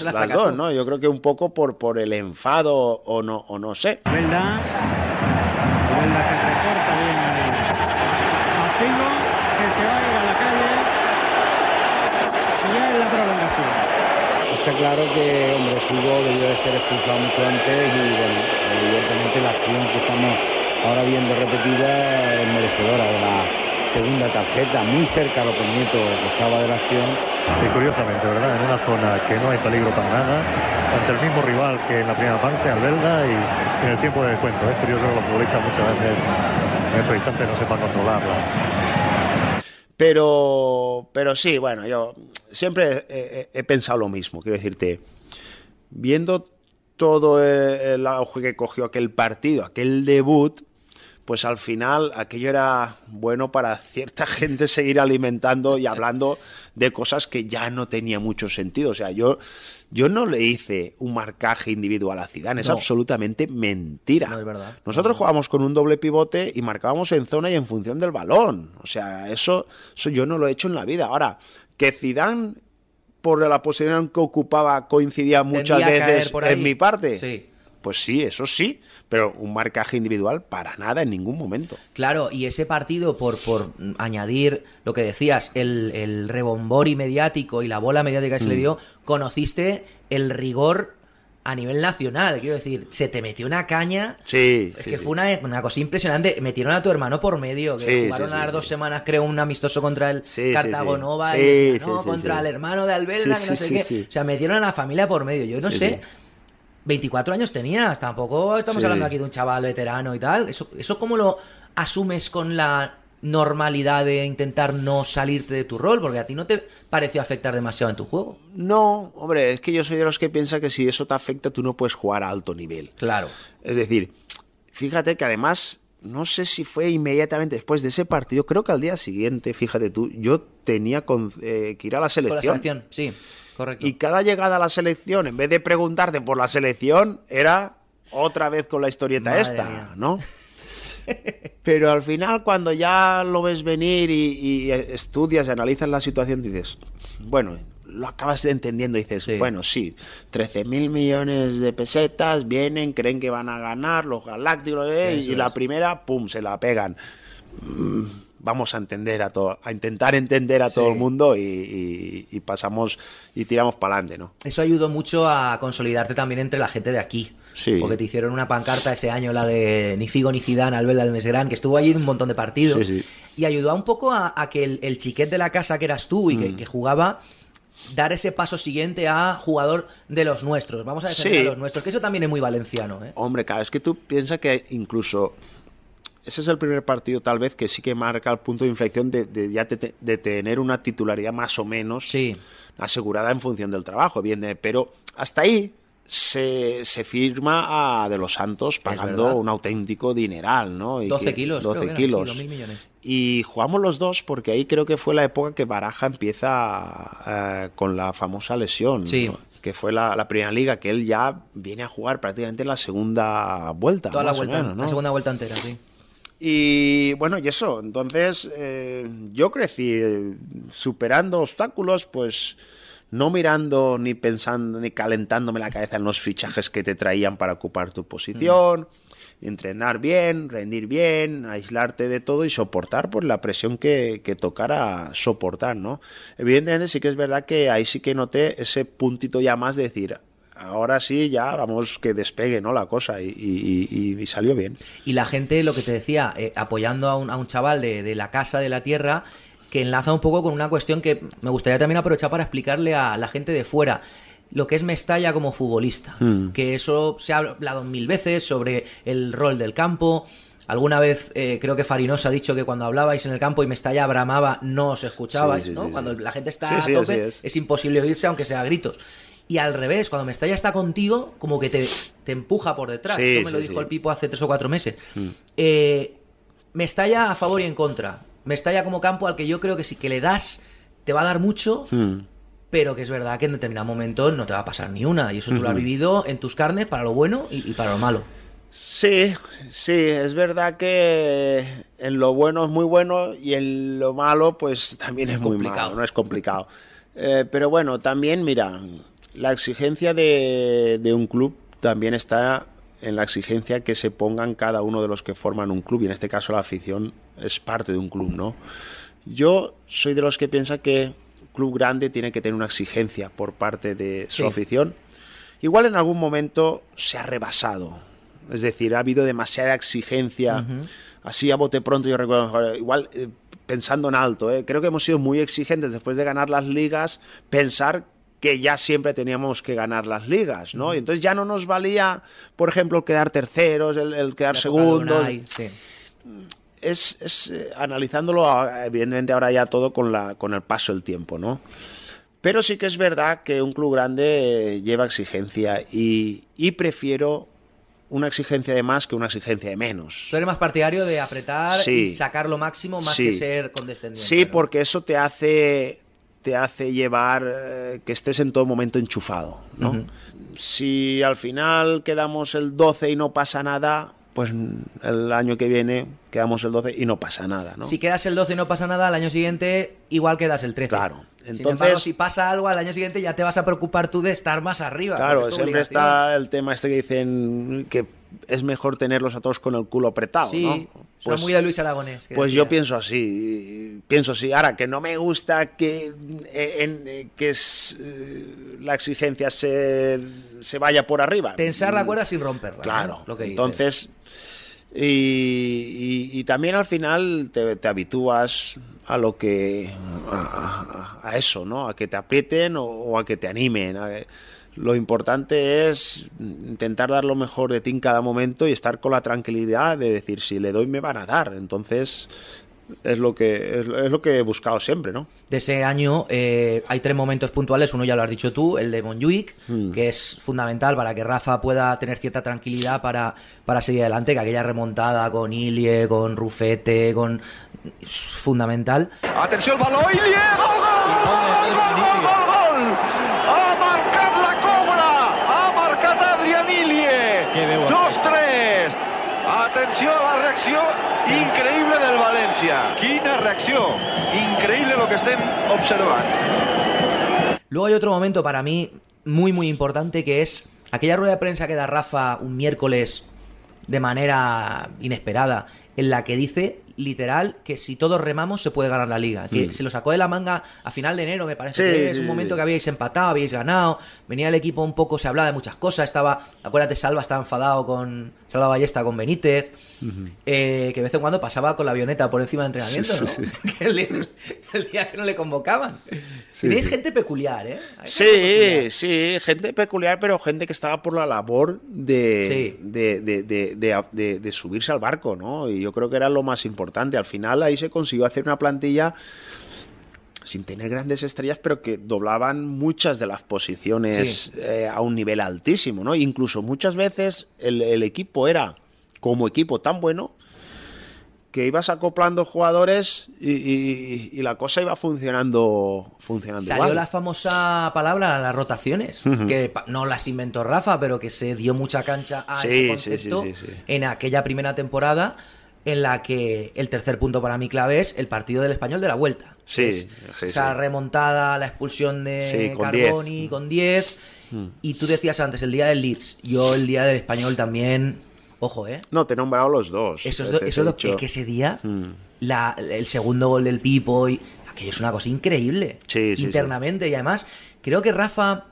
S3: las, dos, dos,
S5: ¿no? Yo creo que un poco por, el enfado o no, o no sé. ¿Verdad?
S4: Está claro que, hombre, Figo debió de ser expulsado mucho antes y bueno, la acción que estamos ahora viendo repetida es merecedora de la segunda tarjeta, muy cerca lo Nieto que estaba de la acción. Y curiosamente, ¿verdad? En una zona que no hay
S7: peligro para nada, ante el mismo rival que en la primera parte, Albelda, y en el tiempo de descuento. yo creo que los futbolistas muchas veces en estos instantes no sepan controlarla.
S5: Pero, pero sí, bueno, yo siempre he, he pensado lo mismo, quiero decirte, viendo todo eh, el auge que cogió aquel partido, aquel debut, pues al final aquello era bueno para cierta gente seguir alimentando y hablando de cosas que ya no tenía mucho sentido. O sea, yo, yo no le hice un marcaje individual a Zidane, es absolutamente mentira. No es verdad. Nosotros jugamos jugábamos con un doble pivote y marcábamos en zona y en función del balón. O sea, eso, eso yo no lo he hecho en la vida. Ahora, que Zidane por la posición que ocupaba coincidía muchas veces en mi parte. Sí. Pues sí, eso sí, pero un
S3: marcaje individual para nada en ningún momento. Claro, y ese partido, por, por añadir lo que decías, el, el rebombori mediático y la bola mediática que se le mm. dio, conociste el rigor a nivel nacional, quiero decir, se te metió una caña. Sí. Es que fue una, cosa impresionante. Metieron a tu hermano por medio, que jugaron las dos semanas, creo, un amistoso contra el Cartagonova y contra el hermano de Albelda, que no O sea, metieron a la familia por medio. Yo no sé. 24 años tenías, tampoco estamos hablando aquí de un chaval veterano y tal. Eso, eso cómo lo asumes con la normalidad de intentar no salirte de tu rol? Porque a ti no te pareció afectar demasiado en tu juego.
S5: No, hombre, es que yo soy de los que piensa que si eso te afecta, tú no puedes jugar a alto nivel. Claro. Es decir, fíjate que además, no sé si fue inmediatamente después de ese partido, creo que al día siguiente, fíjate tú, yo tenía eh, que ir a la selección. sí, correcto. Y cada llegada a la selección, en vez de preguntarte por la selección, era otra vez con la historieta esta, ¿no? Pero al final, cuando ya lo ves venir y, estudias y analizas la situación, dices, bueno, lo acabas entendiendo y dices, bueno, sí, 13 mil millones de pesetas vienen, creen que van a ganar los galácticos ¿eh? y la primera, pum, se la pegan. Mm, vamos a entender a todo, a intentar entender a todo el mundo y, y pasamos y tiramos para adelante, ¿no?
S3: Eso ayudó mucho a consolidarte también entre la gente de aquí, porque te hicieron una pancarta ese año, la de ni Figo ni Zidane, Albert del Mesgrán, que estuvo allí en un montón de partidos. Y ayudó un poco a, que el, el, chiquet de la casa que eras tú y mm. que, jugaba dar ese paso siguiente a jugador de los nuestros. Vamos a decir los nuestros, que eso también es muy valenciano. ¿eh?
S5: Hombre, claro, es que tú piensas que incluso ese es el primer partido tal vez que sí que marca el punto de inflexión de, ya de tener una titularidad más o menos asegurada en función del trabajo, eh, pero hasta ahí se, firma a De los Santos pagando un auténtico dineral, ¿no? Y 12 kilos. 12 kilos. Y jugamos los dos porque ahí creo que fue la época que Baraja empieza eh, con la famosa lesión. que fue la, primera liga, que él ya viene a jugar prácticamente la segunda vuelta. Toda la vuelta, ¿no? la segunda
S3: vuelta entera, sí.
S5: Y bueno, y eso, entonces eh, yo crecí superando obstáculos, pues no mirando ni pensando ni calentándome la cabeza en los fichajes que te traían para ocupar tu posición, mm. entrenar bien, rendir bien, aislarte de todo y soportar pues, la presión que, que tocara soportar, ¿no? Evidentemente sí que es verdad que ahí sí que noté ese puntito ya más de decir, ahora sí ya vamos que despegue no la cosa y, salió bien
S3: y la gente lo que te decía eh, apoyando a un, a un chaval de, de, la casa de la tierra que enlaza un poco con una cuestión que me gustaría también aprovechar para explicarle a la gente de fuera lo que es Mestalla como futbolista, hmm. que eso se ha hablado mil veces sobre el rol del campo. Alguna vez eh, creo que Farinosa ha dicho que cuando hablabais en el campo y Mestalla bramaba no os escuchabais, ¿no? cuando la gente está a tope es. imposible oírse aunque sea a gritos. Y al revés, cuando Mestalla está contigo, como que te, empuja por detrás. Eso me lo dijo el Pipo hace tres o cuatro meses. Hmm. Eh, Mestalla a favor y en contra. Me estalla como campo al que yo creo que sí que le das, te va a dar mucho, pero que es verdad que en determinado momento no te va a pasar ni una. Y eso tú lo has vivido en tus carnes para lo bueno y, para lo malo. Sí,
S5: sí, es verdad que en lo bueno es muy bueno y en lo malo pues también es, muy complicado. no es complicado. Eh, pero bueno, también mira, la exigencia de, de un club también está en la exigencia que se pongan cada uno de los que forman un club y en este caso la afición es parte de un club, ¿no? Yo soy de los que piensa que club grande tiene que tener una exigencia por parte de su afición. Igual en algún momento se ha rebasado, es decir, ha habido demasiada exigencia. Así a bote pronto yo recuerdo, igual eh, pensando en alto, ¿eh? creo que hemos sido muy exigentes después de ganar las ligas, pensar que ya siempre teníamos que ganar las ligas, ¿no? Y entonces ya no nos valía, por ejemplo, quedar terceros, el, quedar segundo... Es, analizándolo, ah, evidentemente ahora ya todo con, la, con el paso del tiempo, ¿no? Pero sí que es verdad que un club grande eh, lleva exigencia y, prefiero una exigencia de más que una exigencia de menos.
S3: Tú eres más partidario de apretar y sacar lo máximo más que ser condescendiente. Sí,
S5: porque eso te hace te hace llevar eh, que estés en todo momento enchufado. ¿no? Si al final quedamos el 12 y no pasa nada, pues el año que viene quedamos el 12 y no pasa nada. ¿no? Si quedas el 12 y no
S3: pasa nada, al año siguiente
S5: igual quedas el 13. Claro. Entonces, si
S3: pasa algo al año siguiente ya te vas a preocupar tú de estar más arriba. Claro, siempre está
S5: el tema este que dicen que es mejor tenerlos a todos con el culo apretado, sí, ¿no? Pues, muy de
S3: Luis Aragonés. Pues yo
S5: pienso así, pienso así. Ahora, que no me gusta que, eh, en, eh, que eh, la exigencia se, se, vaya por arriba. Tensar la mm,
S3: cuerda sin romperla. Claro. entonces,
S5: y, también al final te, te habitúas a lo que... A, eso, ¿no? A que te aprieten o, a que te animen. A, lo importante es intentar dar lo mejor de ti en cada momento y estar con la tranquilidad de decir, si le doy me van a dar. Entonces, es lo que es, lo que he buscado
S3: siempre, ¿no? De ese año eh, hay tres momentos puntuales, uno ya lo has dicho tú, el de Monjuic, mm. que es fundamental para que Rafa pueda tener cierta tranquilidad para, para seguir adelante, que aquella remontada con Ilie, con Rufete, con es fundamental.
S2: Atención, balón, Ilie, ¡Gol, reacción reacción la del Valencia Quina reacción
S3: Increíble lo que estén observando. Luego hay otro momento para mí muy muy importante que es aquella rueda de prensa que da Rafa un miércoles de manera inesperada en la que dice literal que si todos remamos se puede ganar la liga. Que mm. se lo sacó de la manga a final de enero, me parece que es un momento que habíais empatado, habíais ganado, venía el equipo un poco, se hablaba de muchas cosas, estaba, acuérdate, Salva estaba enfadado con, Salva Ballesta con Benítez, eh, que de vez en cuando pasaba con la avioneta por encima de entrenamiento, ¿no? el, día que no le convocaban. Tenéis gente peculiar, ¿eh?
S5: Sí, sí, gente peculiar, pero gente que estaba por la labor de, de, subirse al barco, ¿no? Y yo creo que era lo más importante. Al final ahí se consiguió hacer una plantilla sin tener grandes estrellas, pero que doblaban muchas de las posiciones eh, a un nivel altísimo, ¿no? Incluso muchas veces el, equipo era como equipo tan bueno que ibas acoplando jugadores y, la cosa iba funcionando funcionando salió la
S3: famosa palabra las rotaciones que no las inventó Rafa pero que se dio mucha cancha a ese concepto en aquella primera temporada en la que el tercer punto para mí clave es el partido del español de la vuelta. Sí, sí o remontada, la expulsión de sí, con 10. Mm. Mm. Y tú decías antes, el día del Leeds, yo el día del español también, ojo, ¿eh? No, te he nombrado
S5: los dos. Eso es lo que ese
S3: día, mm. el segundo gol del Pipo, y, aquello es una cosa increíble, internamente, y además, creo que Rafa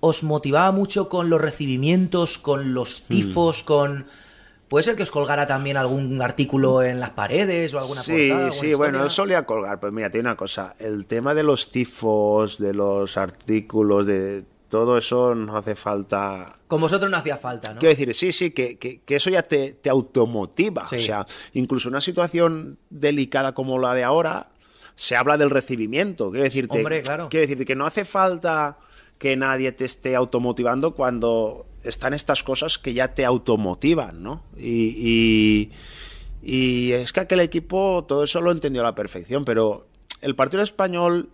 S3: os motivaba mucho con los recibimientos, con los tifos, con ¿Puede ser que os colgara también algún artículo en las paredes o alguna Sí, sí, bueno, él
S5: solía colgar, pues mira, tiene una cosa, el tema de los tifos, de los artículos, de todo eso no hace falta.
S3: Con vosotros no hacía falta, ¿no? Quiero
S5: decir, sí, sí, que, eso ya te, automotiva. O sea, incluso una situación delicada como la de ahora, se habla del recibimiento. Quiero decirte, quiero decirte que no hace falta que nadie te esté automotivando cuando están estas cosas que ya te automotivan, ¿no? Y, es que aquel equipo todo eso lo entendió a la perfección, pero el partido español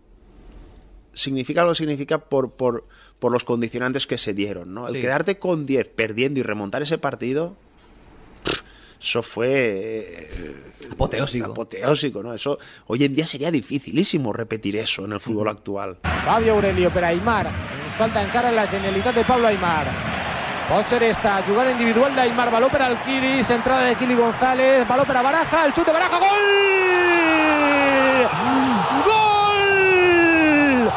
S5: significa lo que significa por, los condicionantes que se dieron, ¿no? El quedarte con 10 perdiendo y remontar ese partido, eso fue... Eh, apoteósico. ¿no? Eso hoy en día sería dificilísimo repetir eso en el fútbol actual.
S7: Fabio Aurelio, pero Aymar, falta en cara la genialidad de Pablo Aymar. Puede ser esta jugada individual de Aymar. Baló para Alquilis, entrada de Kili
S2: González. Baló para Baraja, el chute Baraja, ¡gol! ¡Gol!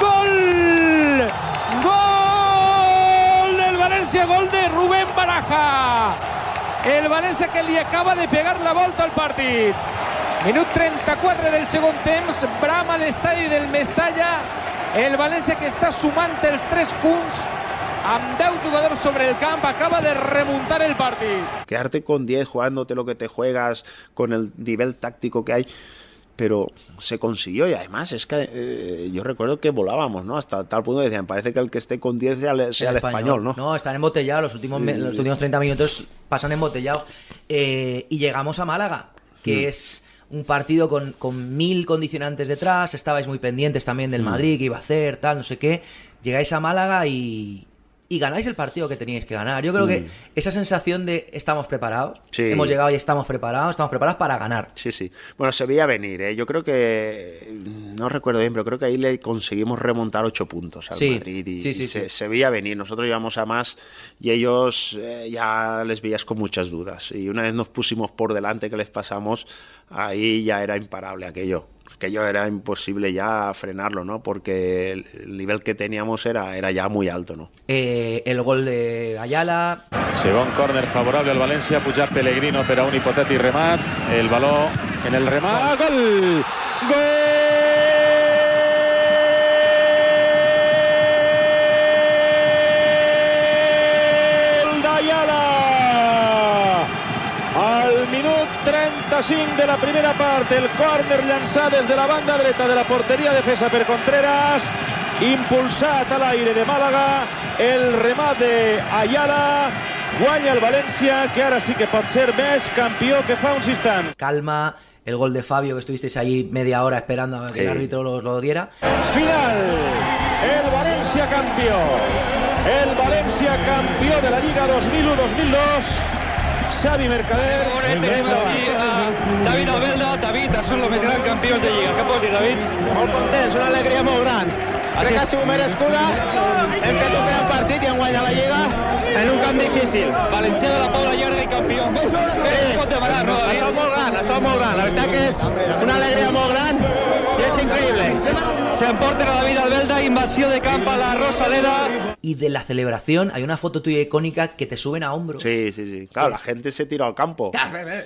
S2: ¡Gol! ¡Gol del Valencia! Gol de Rubén Baraja. El Valencia que le acaba de pegar la vuelta al partido Minuto 34 del segundo temps, brama estadio del Mestalla. El Valencia que está sumando los 3 puntos amb 10 sobre el campo, acaba de remontar el partido.
S5: Quedarte con 10 jugándote lo que te juegas, con el nivel táctico que hay, pero se consiguió y además es que eh, yo recuerdo que volábamos, ¿no? Hasta tal punto decían, parece que el que esté con 10 sea, el,
S3: español, ¿no? No, están embotellados, los últimos, los últimos 30 minutos pasan embotellados. Eh, y llegamos a Málaga, que mm. es un partido con, con, mil condicionantes detrás, estabais muy pendientes también del mm. Madrid, que iba a hacer, tal, no sé qué. Llegáis a Málaga y, y ganáis el partido que teníais que ganar. Yo creo que mm. esa sensación de estamos preparados, hemos llegado y estamos preparados, estamos preparados para ganar. Sí, sí. Bueno, se veía venir, ¿eh? yo creo que,
S5: no recuerdo bien, pero creo que ahí le conseguimos remontar ocho puntos al Madrid y, se, veía venir. Nosotros íbamos a más y ellos eh, ya les veías con muchas dudas. Y una vez nos pusimos por delante que les pasamos, ahí ya era imparable aquello aquello era imposible ya frenarlo, ¿no? Porque el nivel que teníamos era, era ya muy alto, ¿no?
S3: Eh, el gol de Ayala. Se va un córner favorable
S2: al Valencia, Pujar Pellegrino, pero un y remat, el balón en el remat,
S3: ¡Ah, ¡gol!
S4: ¡Gol!
S2: Sin de la primera parte. El córner lanzado desde la banda derecha de la portería defensa per Contreras. impulsado al aire de Málaga,
S3: El remate de Ayala. guaña el Valencia, que ahora sí que puede ser mes campeón que fa un Calma, el gol de Fabio, que estuvisteis ahí media hora esperando a que el árbitro lo, lo diera.
S2: Final, el
S3: Valencia campeón.
S2: El Valencia campeón de la Liga 2001-2002. Xavi Mercader. tenim així a David Albelda. David, són els més grans campions de Lliga. Què pots dir, David? Molt és una alegria molt gran. Crec que ha sigut merescuda, hem fet un gran partit i hem guanyat la Lliga en un camp difícil. Valencià de la Pobla llarga i campió. sí. pot demanar, David? Això és molt gran, això és molt gran. La veritat que és una alegria molt gran Se a la David Albelda, invasión de campo a la Rosaleda.
S3: Y de la celebración hay una foto tuya icónica que te suben a hombros. Sí, sí, sí. Claro, la gente se tiró al campo.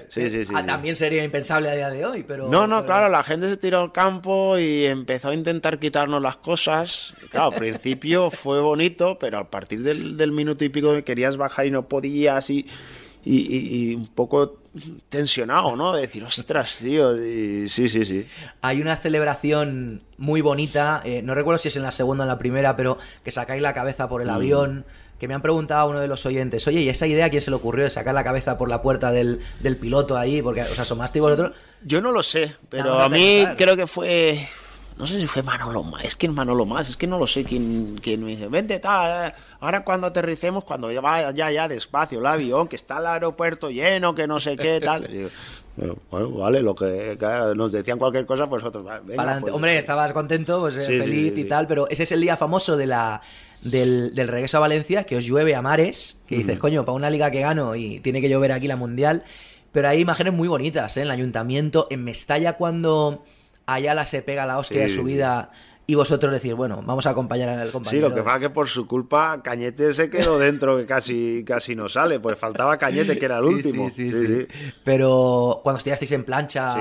S3: Sí, sí, ah, sí. también sería impensable a día de hoy, pero... No, no, claro, la gente se tiró al campo
S5: y empezó a intentar quitarnos las cosas. Claro, al principio fue bonito, pero a partir del, minuto y pico que querías bajar y no podías y y, un poco
S3: tensionado, ¿no? De decir, ostras, tío, sí, sí, sí. Hay una celebración muy bonita, eh, no recuerdo si es en la segunda o en la primera, pero que sacáis la cabeza por el mm. avión, que me han preguntado a uno de los oyentes, oye, ¿y esa idea a quién se le ocurrió de sacar la cabeza por la puerta del, piloto ahí? Porque os asomaste y vosotros... Yo no lo sé, pero a mí creo que fue
S5: no sé si fue Manolo Más, es que Manolo Más, es que no lo sé quién, me dice, vente, tal, eh, ahora cuando aterricemos, cuando ya ya, ya despacio el avión, que está el aeropuerto lleno, que no sé qué, tal. bueno, vale, lo que, nos decían cualquier cosa, pues nosotros. Venga, pues, hombre,
S3: eh". estabas contento, pues, eh, feliz y tal, pero ese es el día famoso de la, del, regreso a Valencia, que os llueve a mares, que dices, mm. coño, para una liga que gano y tiene que llover aquí la mundial. Pero hay imágenes muy bonitas, En el ayuntamiento, en Mestalla, cuando Ayala se pega la hostia de su vida y vosotros decir, bueno, vamos a acompañar al compañero. Sí, lo que pasa es
S5: que por su culpa Cañete se quedó dentro, que casi, casi no sale, pues faltaba Cañete, que era el último. Sí sí, sí
S3: Pero cuando estuvisteis en plancha,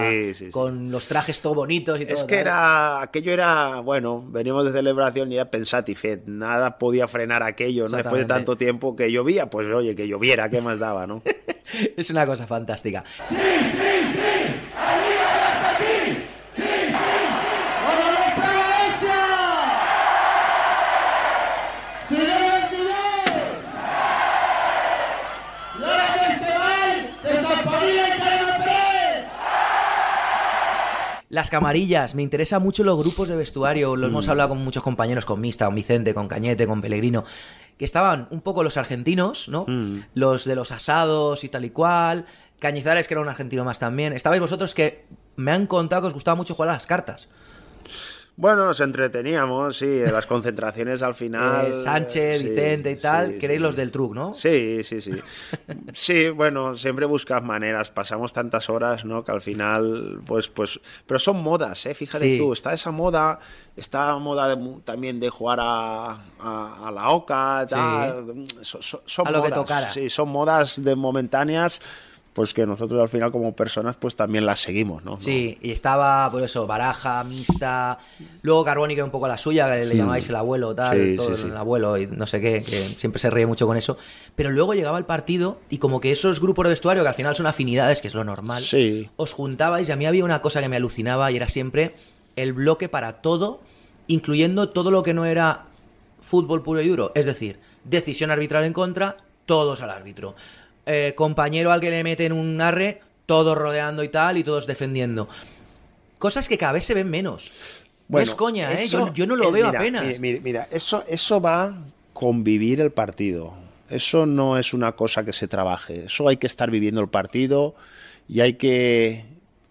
S3: con los trajes todo bonitos y todo. Es que
S5: era, aquello era, bueno, venimos de celebración y era nada podía frenar aquello, ¿no? Después de tanto tiempo que llovía, pues oye, que lloviera, ¿qué más daba, no?
S3: es una cosa fantástica. ¡Sí, Las camarillas, me interesan mucho los grupos de vestuario, lo hemos mm. hablado con muchos compañeros, con Mista, con Vicente, con Cañete, con Pellegrino, que estaban un poco los argentinos, ¿no? Mm. Los de los asados y tal y cual, Cañizares, que era un argentino más también. Estabais vosotros que me han contado que os gustaba mucho jugar a las cartas.
S5: Bueno, nos entreteníamos, sí, las concentraciones al final. Eh, Sánchez, Vicente y tal, queréis los del truc, ¿no? Sí, sí, sí. sí, bueno, siempre buscas maneras, pasamos tantas horas, ¿no? Que al final, pues, pues. Pero son modas, ¿eh? Fíjate tú, está esa moda, está moda también de jugar a, la OCA, tal. son modas, Sí, son modas de momentáneas pues que
S3: nosotros al final como personas pues también las seguimos, ¿no? Sí, y estaba por pues eso, baraja, mista, luego Carbónica que un poco la suya, le llamáis el abuelo, tal, todo el abuelo y no sé qué, que siempre se ríe mucho con eso, pero luego llegaba el partido y como que esos grupos de vestuario que al final son afinidades, que es lo normal, os juntabais y a mí había una cosa que me alucinaba y era siempre el bloque para todo, incluyendo todo lo que no era fútbol puro y duro, es decir, decisión arbitral en contra, todos al árbitro. Eh, compañero al que le meten un arre, todos rodeando y tal, y todos defendiendo. Cosas que cada vez se ven menos.
S5: es coña, ¿eh? yo, no lo eh, veo apenas. Mira, eso, eso va con vivir el partido. Eso no es una cosa que se trabaje. Eso hay que estar viviendo el partido y hay que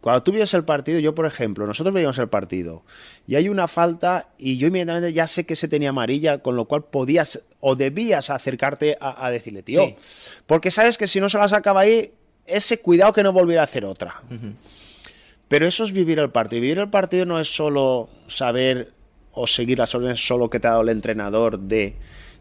S5: cuando tú vives el partido, yo por ejemplo, nosotros veíamos el partido y hay una falta y yo inmediatamente ya sé que se tenía amarilla, con lo cual podías o debías acercarte a, decirle, tío, porque sabes que si no se la sacaba ahí, ese cuidado que no volviera a hacer otra. Pero eso es vivir el partido. Y vivir el partido no es solo saber o seguir las órdenes solo que te ha dado el entrenador de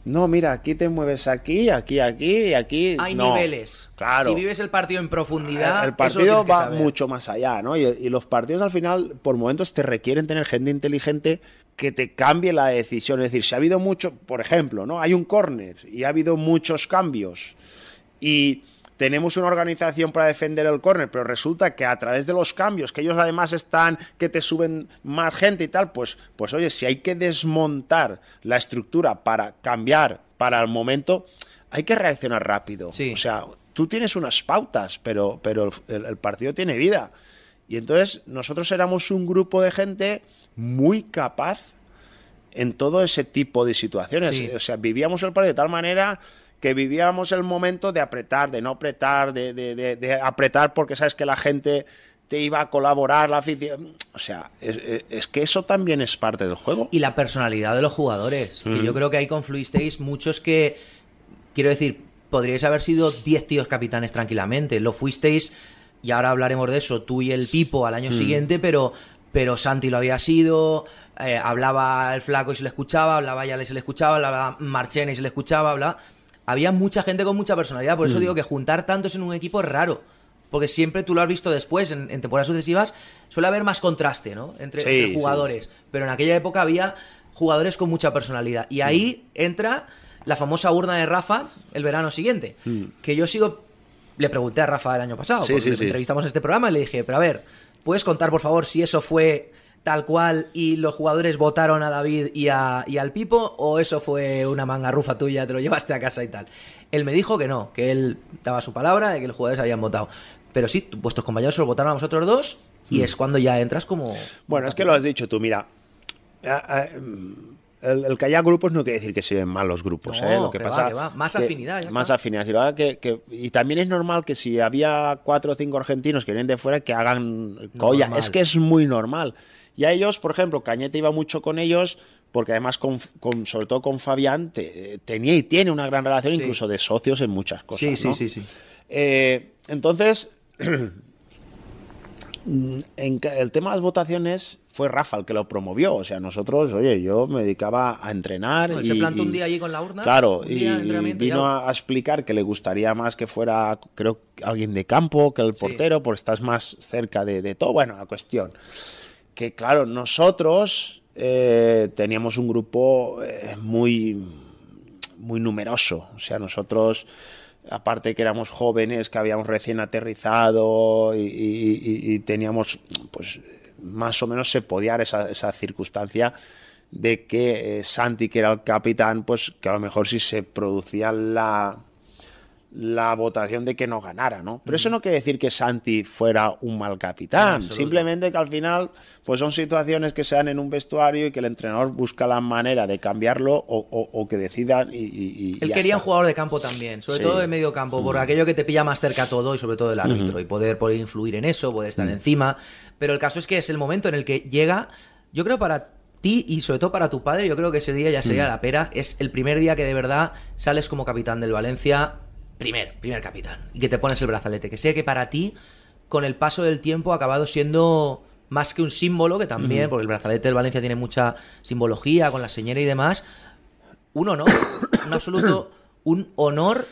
S5: no, mira, aquí te mueves aquí, aquí, aquí, y aquí. Hay niveles. Claro. Si
S3: vives el partido en profundidad. El, partido va mucho
S5: más allá, ¿no? Y, los partidos al final, por momentos, te requieren tener gente inteligente que te cambie la decisión. Es decir, si ha habido mucho, por ejemplo, ¿no? Hay un córner y ha habido muchos cambios. Y tenemos una organización para defender el corner, pero resulta que a través de los cambios, que ellos además están, que te suben más gente y tal, pues, pues oye, si hay que desmontar la estructura para cambiar para el momento, hay que reaccionar rápido. O sea, tú tienes unas pautas, pero, pero el, partido tiene vida. Y entonces nosotros éramos un grupo de gente muy capaz en todo ese tipo de situaciones. O sea, vivíamos el partido de tal manera que vivíamos el momento de apretar, de no apretar, de, de, de, apretar porque sabes que la gente te iba a colaborar, la afición. O sea, es, que eso
S3: también es parte del juego. Y la personalidad de los jugadores. Que yo mm. creo que ahí confluisteis muchos que. Quiero decir, podríais haber sido 10 tíos capitanes tranquilamente. Lo fuisteis, y ahora hablaremos de eso, tú y el Pipo al año mm. siguiente, pero. Pero Santi lo había sido, eh, hablaba el flaco y se le escuchaba, hablaba Yale y se le escuchaba, hablaba Marchena y se le escuchaba, hablaba había mucha gente con mucha personalidad. Por eso mm. digo que juntar tantos en un equipo es raro. Porque siempre tú lo has visto después, en, temporadas sucesivas, suele haber más contraste, ¿no? Entre, jugadores. Pero en aquella época había jugadores con mucha personalidad. Y ahí mm. entra la famosa urna de Rafa el verano siguiente. Mm. Que yo sigo. Le pregunté a Rafa el año pasado, sí, porque entrevistamos este programa y le dije, pero a ver, ¿puedes contar por favor si eso fue tal cual y los jugadores votaron a David y, al Pipo? ¿O eso fue una manga rufa tuya, te lo llevaste a casa y tal? Él me dijo que no, que él daba su palabra de que los jugadores habían votado. Pero sí, vuestros compañeros solo votaron a vosotros dos y mm. es cuando ya entras como...
S5: Bueno, es que lo has dicho tú, mira. Mm, el, que haya grupos no quiere decir que sean malos grupos, no, ¿eh? Lo que, pasa que Más afinidad. más afinidad. Y, también es normal que si había cuatro o cinco argentinos que vienen de fuera, que hagan colla. Es que es muy normal. Y a ellos, por ejemplo, Cañete iba mucho con ellos porque además, sobre todo con Fabián, tenía y tiene una gran relación incluso de socios en muchas cosas. Sí, sí, sí, sí. Eh, entonces, el tema de las votaciones fue Rafa el que lo promovió. O sea, nosotros, oye, yo me dedicaba a entrenar. y, se plantó un día
S3: allí con la urna. Claro, y, vino
S5: a explicar que le gustaría más que fuera, creo, alguien de campo que el portero, porque estás más cerca de todo. Bueno, la cuestión que claro, nosotros eh, teníamos un grupo eh, muy, muy numeroso. O sea, nosotros, aparte que éramos jóvenes, que habíamos recién aterrizado y, teníamos, pues, más o menos se podía esa, circunstancia de que eh, Santi, que era el capitán, pues que a lo mejor si se producía la, la votación de que no ganara, ¿no? Pero eso no quiere decir que Santi fuera un mal capitán, simplemente que al final pues son situaciones que se dan en un vestuario y que el entrenador busca la manera de cambiarlo o, que decida y, Él
S3: quería un jugador de campo también, sobre todo de medio campo, por aquello que te pilla más cerca a todo y sobre todo el árbitro y poder, poder influir en eso, poder estar encima, pero el caso es que es el momento en el que llega, yo creo para ti y sobre todo para tu padre, yo creo que ese día ya sería la pera, es el primer día que de verdad sales como capitán del Valencia Primer, primer capitán. Y que te pones el brazalete. Que sé que para ti, con el paso del tiempo, ha acabado siendo más que un símbolo, que también, porque el brazalete del Valencia tiene mucha simbología con la señora y demás. Un honor, un absoluto, un honor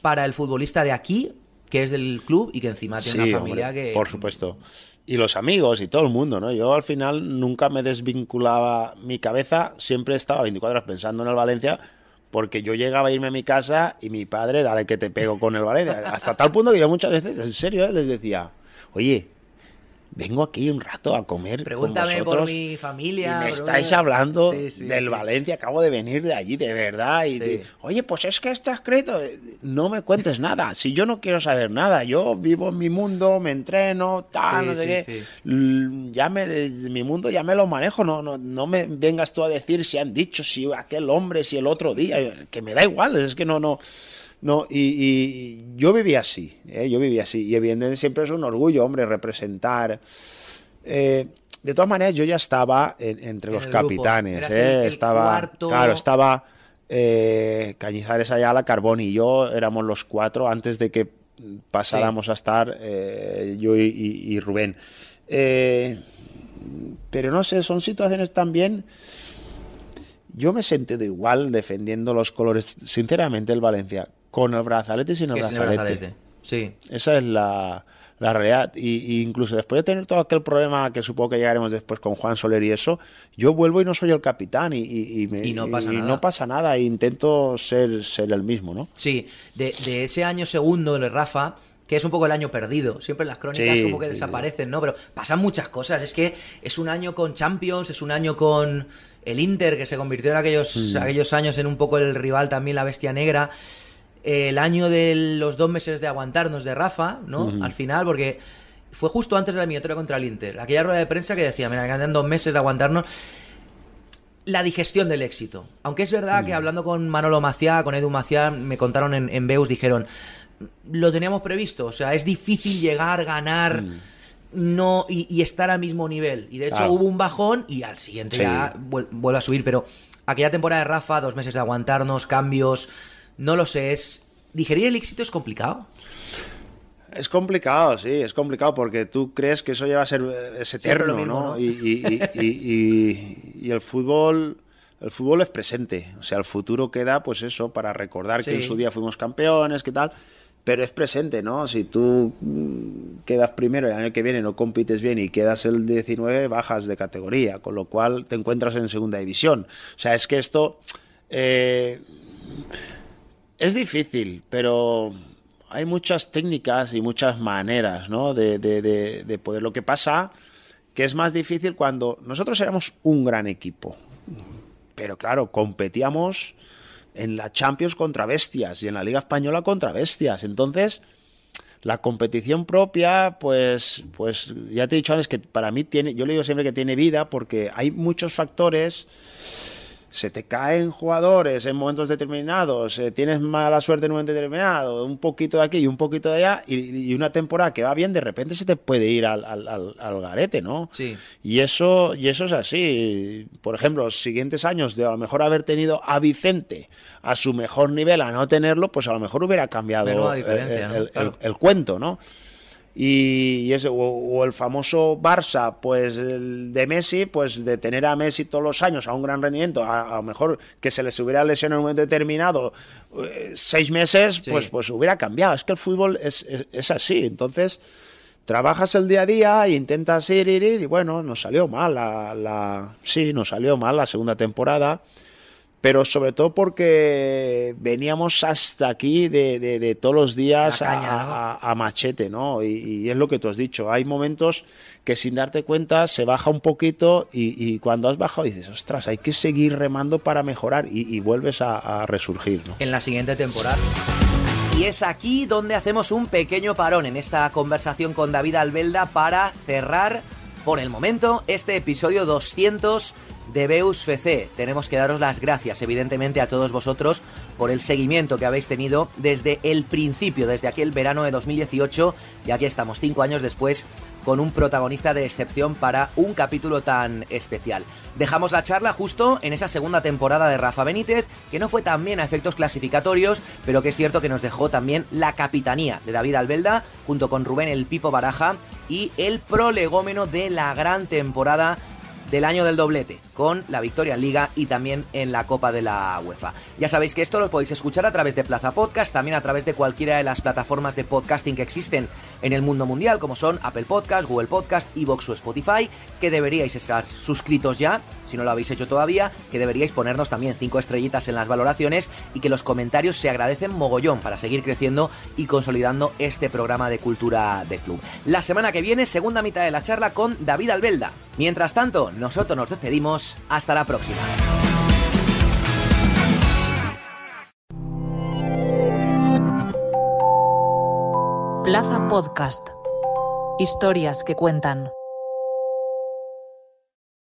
S3: para el futbolista de aquí, que es del club y que encima tiene una familia que. Por
S5: supuesto y los amigos y todo el mundo, ¿no? Yo al final nunca me desvinculaba mi cabeza, siempre estaba 24 horas pensando en el Valencia porque yo llegaba a irme a mi casa y mi padre, dale que te pego con el ballet. Hasta tal punto que yo muchas veces, en serio, ¿eh? les decía, oye, vengo aquí un rato a comer. Pregúntame por mi
S3: familia. Y me estáis
S5: hablando del Valencia, acabo de venir de allí, de verdad. Y oye, pues es que estás escrito, no me cuentes nada. Si yo no quiero saber nada, yo vivo en mi mundo, me entreno, tal, no sé qué. Mm, ya mi mundo ya me lo manejo, no, no, no me vengas tú a decir si han dicho, si aquel hombre, si el otro día, que me da igual, es que no, no. No, y, yo vivía así, ¿eh? yo vivía así. Y evidentemente siempre es un orgullo, hombre, representar. Eh, de todas maneras, yo ya estaba entre los capitanes. ¿eh? estaba, cuarto... Claro, estaba eh, Cañizares allá, la Carbón y yo, éramos los cuatro antes de que pasáramos a estar yo y, Rubén. pero no sé, son situaciones también yo me he sentido igual defendiendo los colores. Sinceramente, el Valencia, con el brazalete y sin el, brazalete. Sí. Esa es la, realidad. Y, incluso después de tener todo aquel problema que supongo que llegaremos después con Juan Soler y eso, yo vuelvo y no soy el capitán y, y, no, pasa nada. E intento ser, ser el mismo, ¿no?
S3: Sí, de, ese año segundo de Rafa, que es un poco el año perdido. Siempre en las crónicas como que desaparecen, ¿no? Pero pasan muchas cosas. Es que es un año con Champions, es un año con el Inter, que se convirtió en aquellos, mm. aquellos años en un poco el rival también, la bestia negra el año de los dos meses de aguantarnos de Rafa, ¿no? Al final, porque fue justo antes de la miniatura contra el Inter. Aquella rueda de prensa que decía, mira, quedan dos meses de aguantarnos. La digestión del éxito. Aunque es verdad que hablando con Manolo Maciá, con Edu Maciá, me contaron en, Beus, dijeron, lo teníamos previsto. O sea, es difícil llegar, ganar. No, y, estar al mismo nivel. Y de hecho hubo un bajón y al siguiente ya vuelve a subir. Pero aquella temporada de Rafa, dos meses de aguantarnos, cambios, no lo sé, es... ¿Digerir el éxito es complicado? Es complicado, sí,
S5: es complicado porque tú crees que eso ya va a ser eh, eterno, ¿no? Y, el fútbol, el fútbol es presente, o sea, el futuro queda, pues eso, para recordar que en su día fuimos campeones, que tal, pero es presente, ¿no? Si tú mm, quedas primero el año que viene no compites bien y quedas el 19, bajas de categoría, con lo cual te encuentras en segunda división. O sea, es que esto eh, es difícil, pero hay muchas técnicas y muchas maneras ¿no? de, de, de, poder. Lo que pasa que es más difícil cuando nosotros éramos un gran equipo, pero claro, competíamos en la Champions contra bestias y en la Liga Española contra bestias. Entonces, la competición propia, pues, pues ya te he dicho antes que para mí tiene, yo le digo siempre que tiene vida porque hay muchos factores se te caen jugadores en momentos determinados, eh, tienes mala suerte en un momento determinado, un poquito de aquí y un poquito de allá, y, una temporada que va bien, de repente se te puede ir al, garete, ¿no? Sí. Y eso, y eso es así. Por ejemplo, los siguientes años de a lo mejor haber tenido a Vicente a su mejor nivel, a no tenerlo, pues a lo mejor hubiera cambiado el, el cuento, ¿no? Y, o, el famoso Barça, pues de Messi, pues de tener a Messi todos los años a un gran rendimiento, a, lo mejor que se les hubiera lesionado en un momento determinado eh, seis meses, pues, pues hubiera cambiado. Es que el fútbol es, así. Entonces, trabajas el día a día e intentas ir, ir, ir. Y bueno, salió mal nos salió mal la segunda temporada pero sobre todo porque veníamos hasta aquí de, todos los días a, machete, ¿no? Y, es lo que tú has dicho, hay momentos que sin darte cuenta se baja un poquito y, cuando has bajado dices, ostras, hay que seguir remando para mejorar y, vuelves a, a resurgir, ¿no?
S3: En la siguiente temporada. Y es aquí donde hacemos un pequeño parón en esta conversación con David Albelda para cerrar, por el momento, este episodio 200 de Beus FC. Tenemos que daros las gracias, evidentemente, a todos vosotros por el seguimiento que habéis tenido desde el principio, desde aquel verano de 2018. Y aquí estamos, cinco años después, con un protagonista de excepción para un capítulo tan especial. Dejamos la charla justo en esa segunda temporada de Rafa Benítez, que no fue tan bien a efectos clasificatorios, pero que es cierto que nos dejó también la capitanía de David Albelda, junto con Rubén el Pipo Baraja y el prolegómeno de la gran temporada del año del doblete, con la victoria en Liga y también en la Copa de la UEFA. Ya sabéis que esto lo podéis escuchar a través de Plaza Podcast, también a través de cualquiera de las plataformas de podcasting que existen en el mundo mundial, como son Apple Podcast, Google Podcast, Evox o Spotify, que deberíais estar suscritos ya, si no lo habéis hecho todavía, que deberíais ponernos también cinco estrellitas en las valoraciones y que los comentarios se agradecen mogollón para seguir creciendo y consolidando este programa de cultura de club. La semana que viene, segunda mitad de la charla con David Albelda. Mientras tanto, nosotros nos despedimos hasta la próxima.
S1: Plaza Podcast. Historias que cuentan.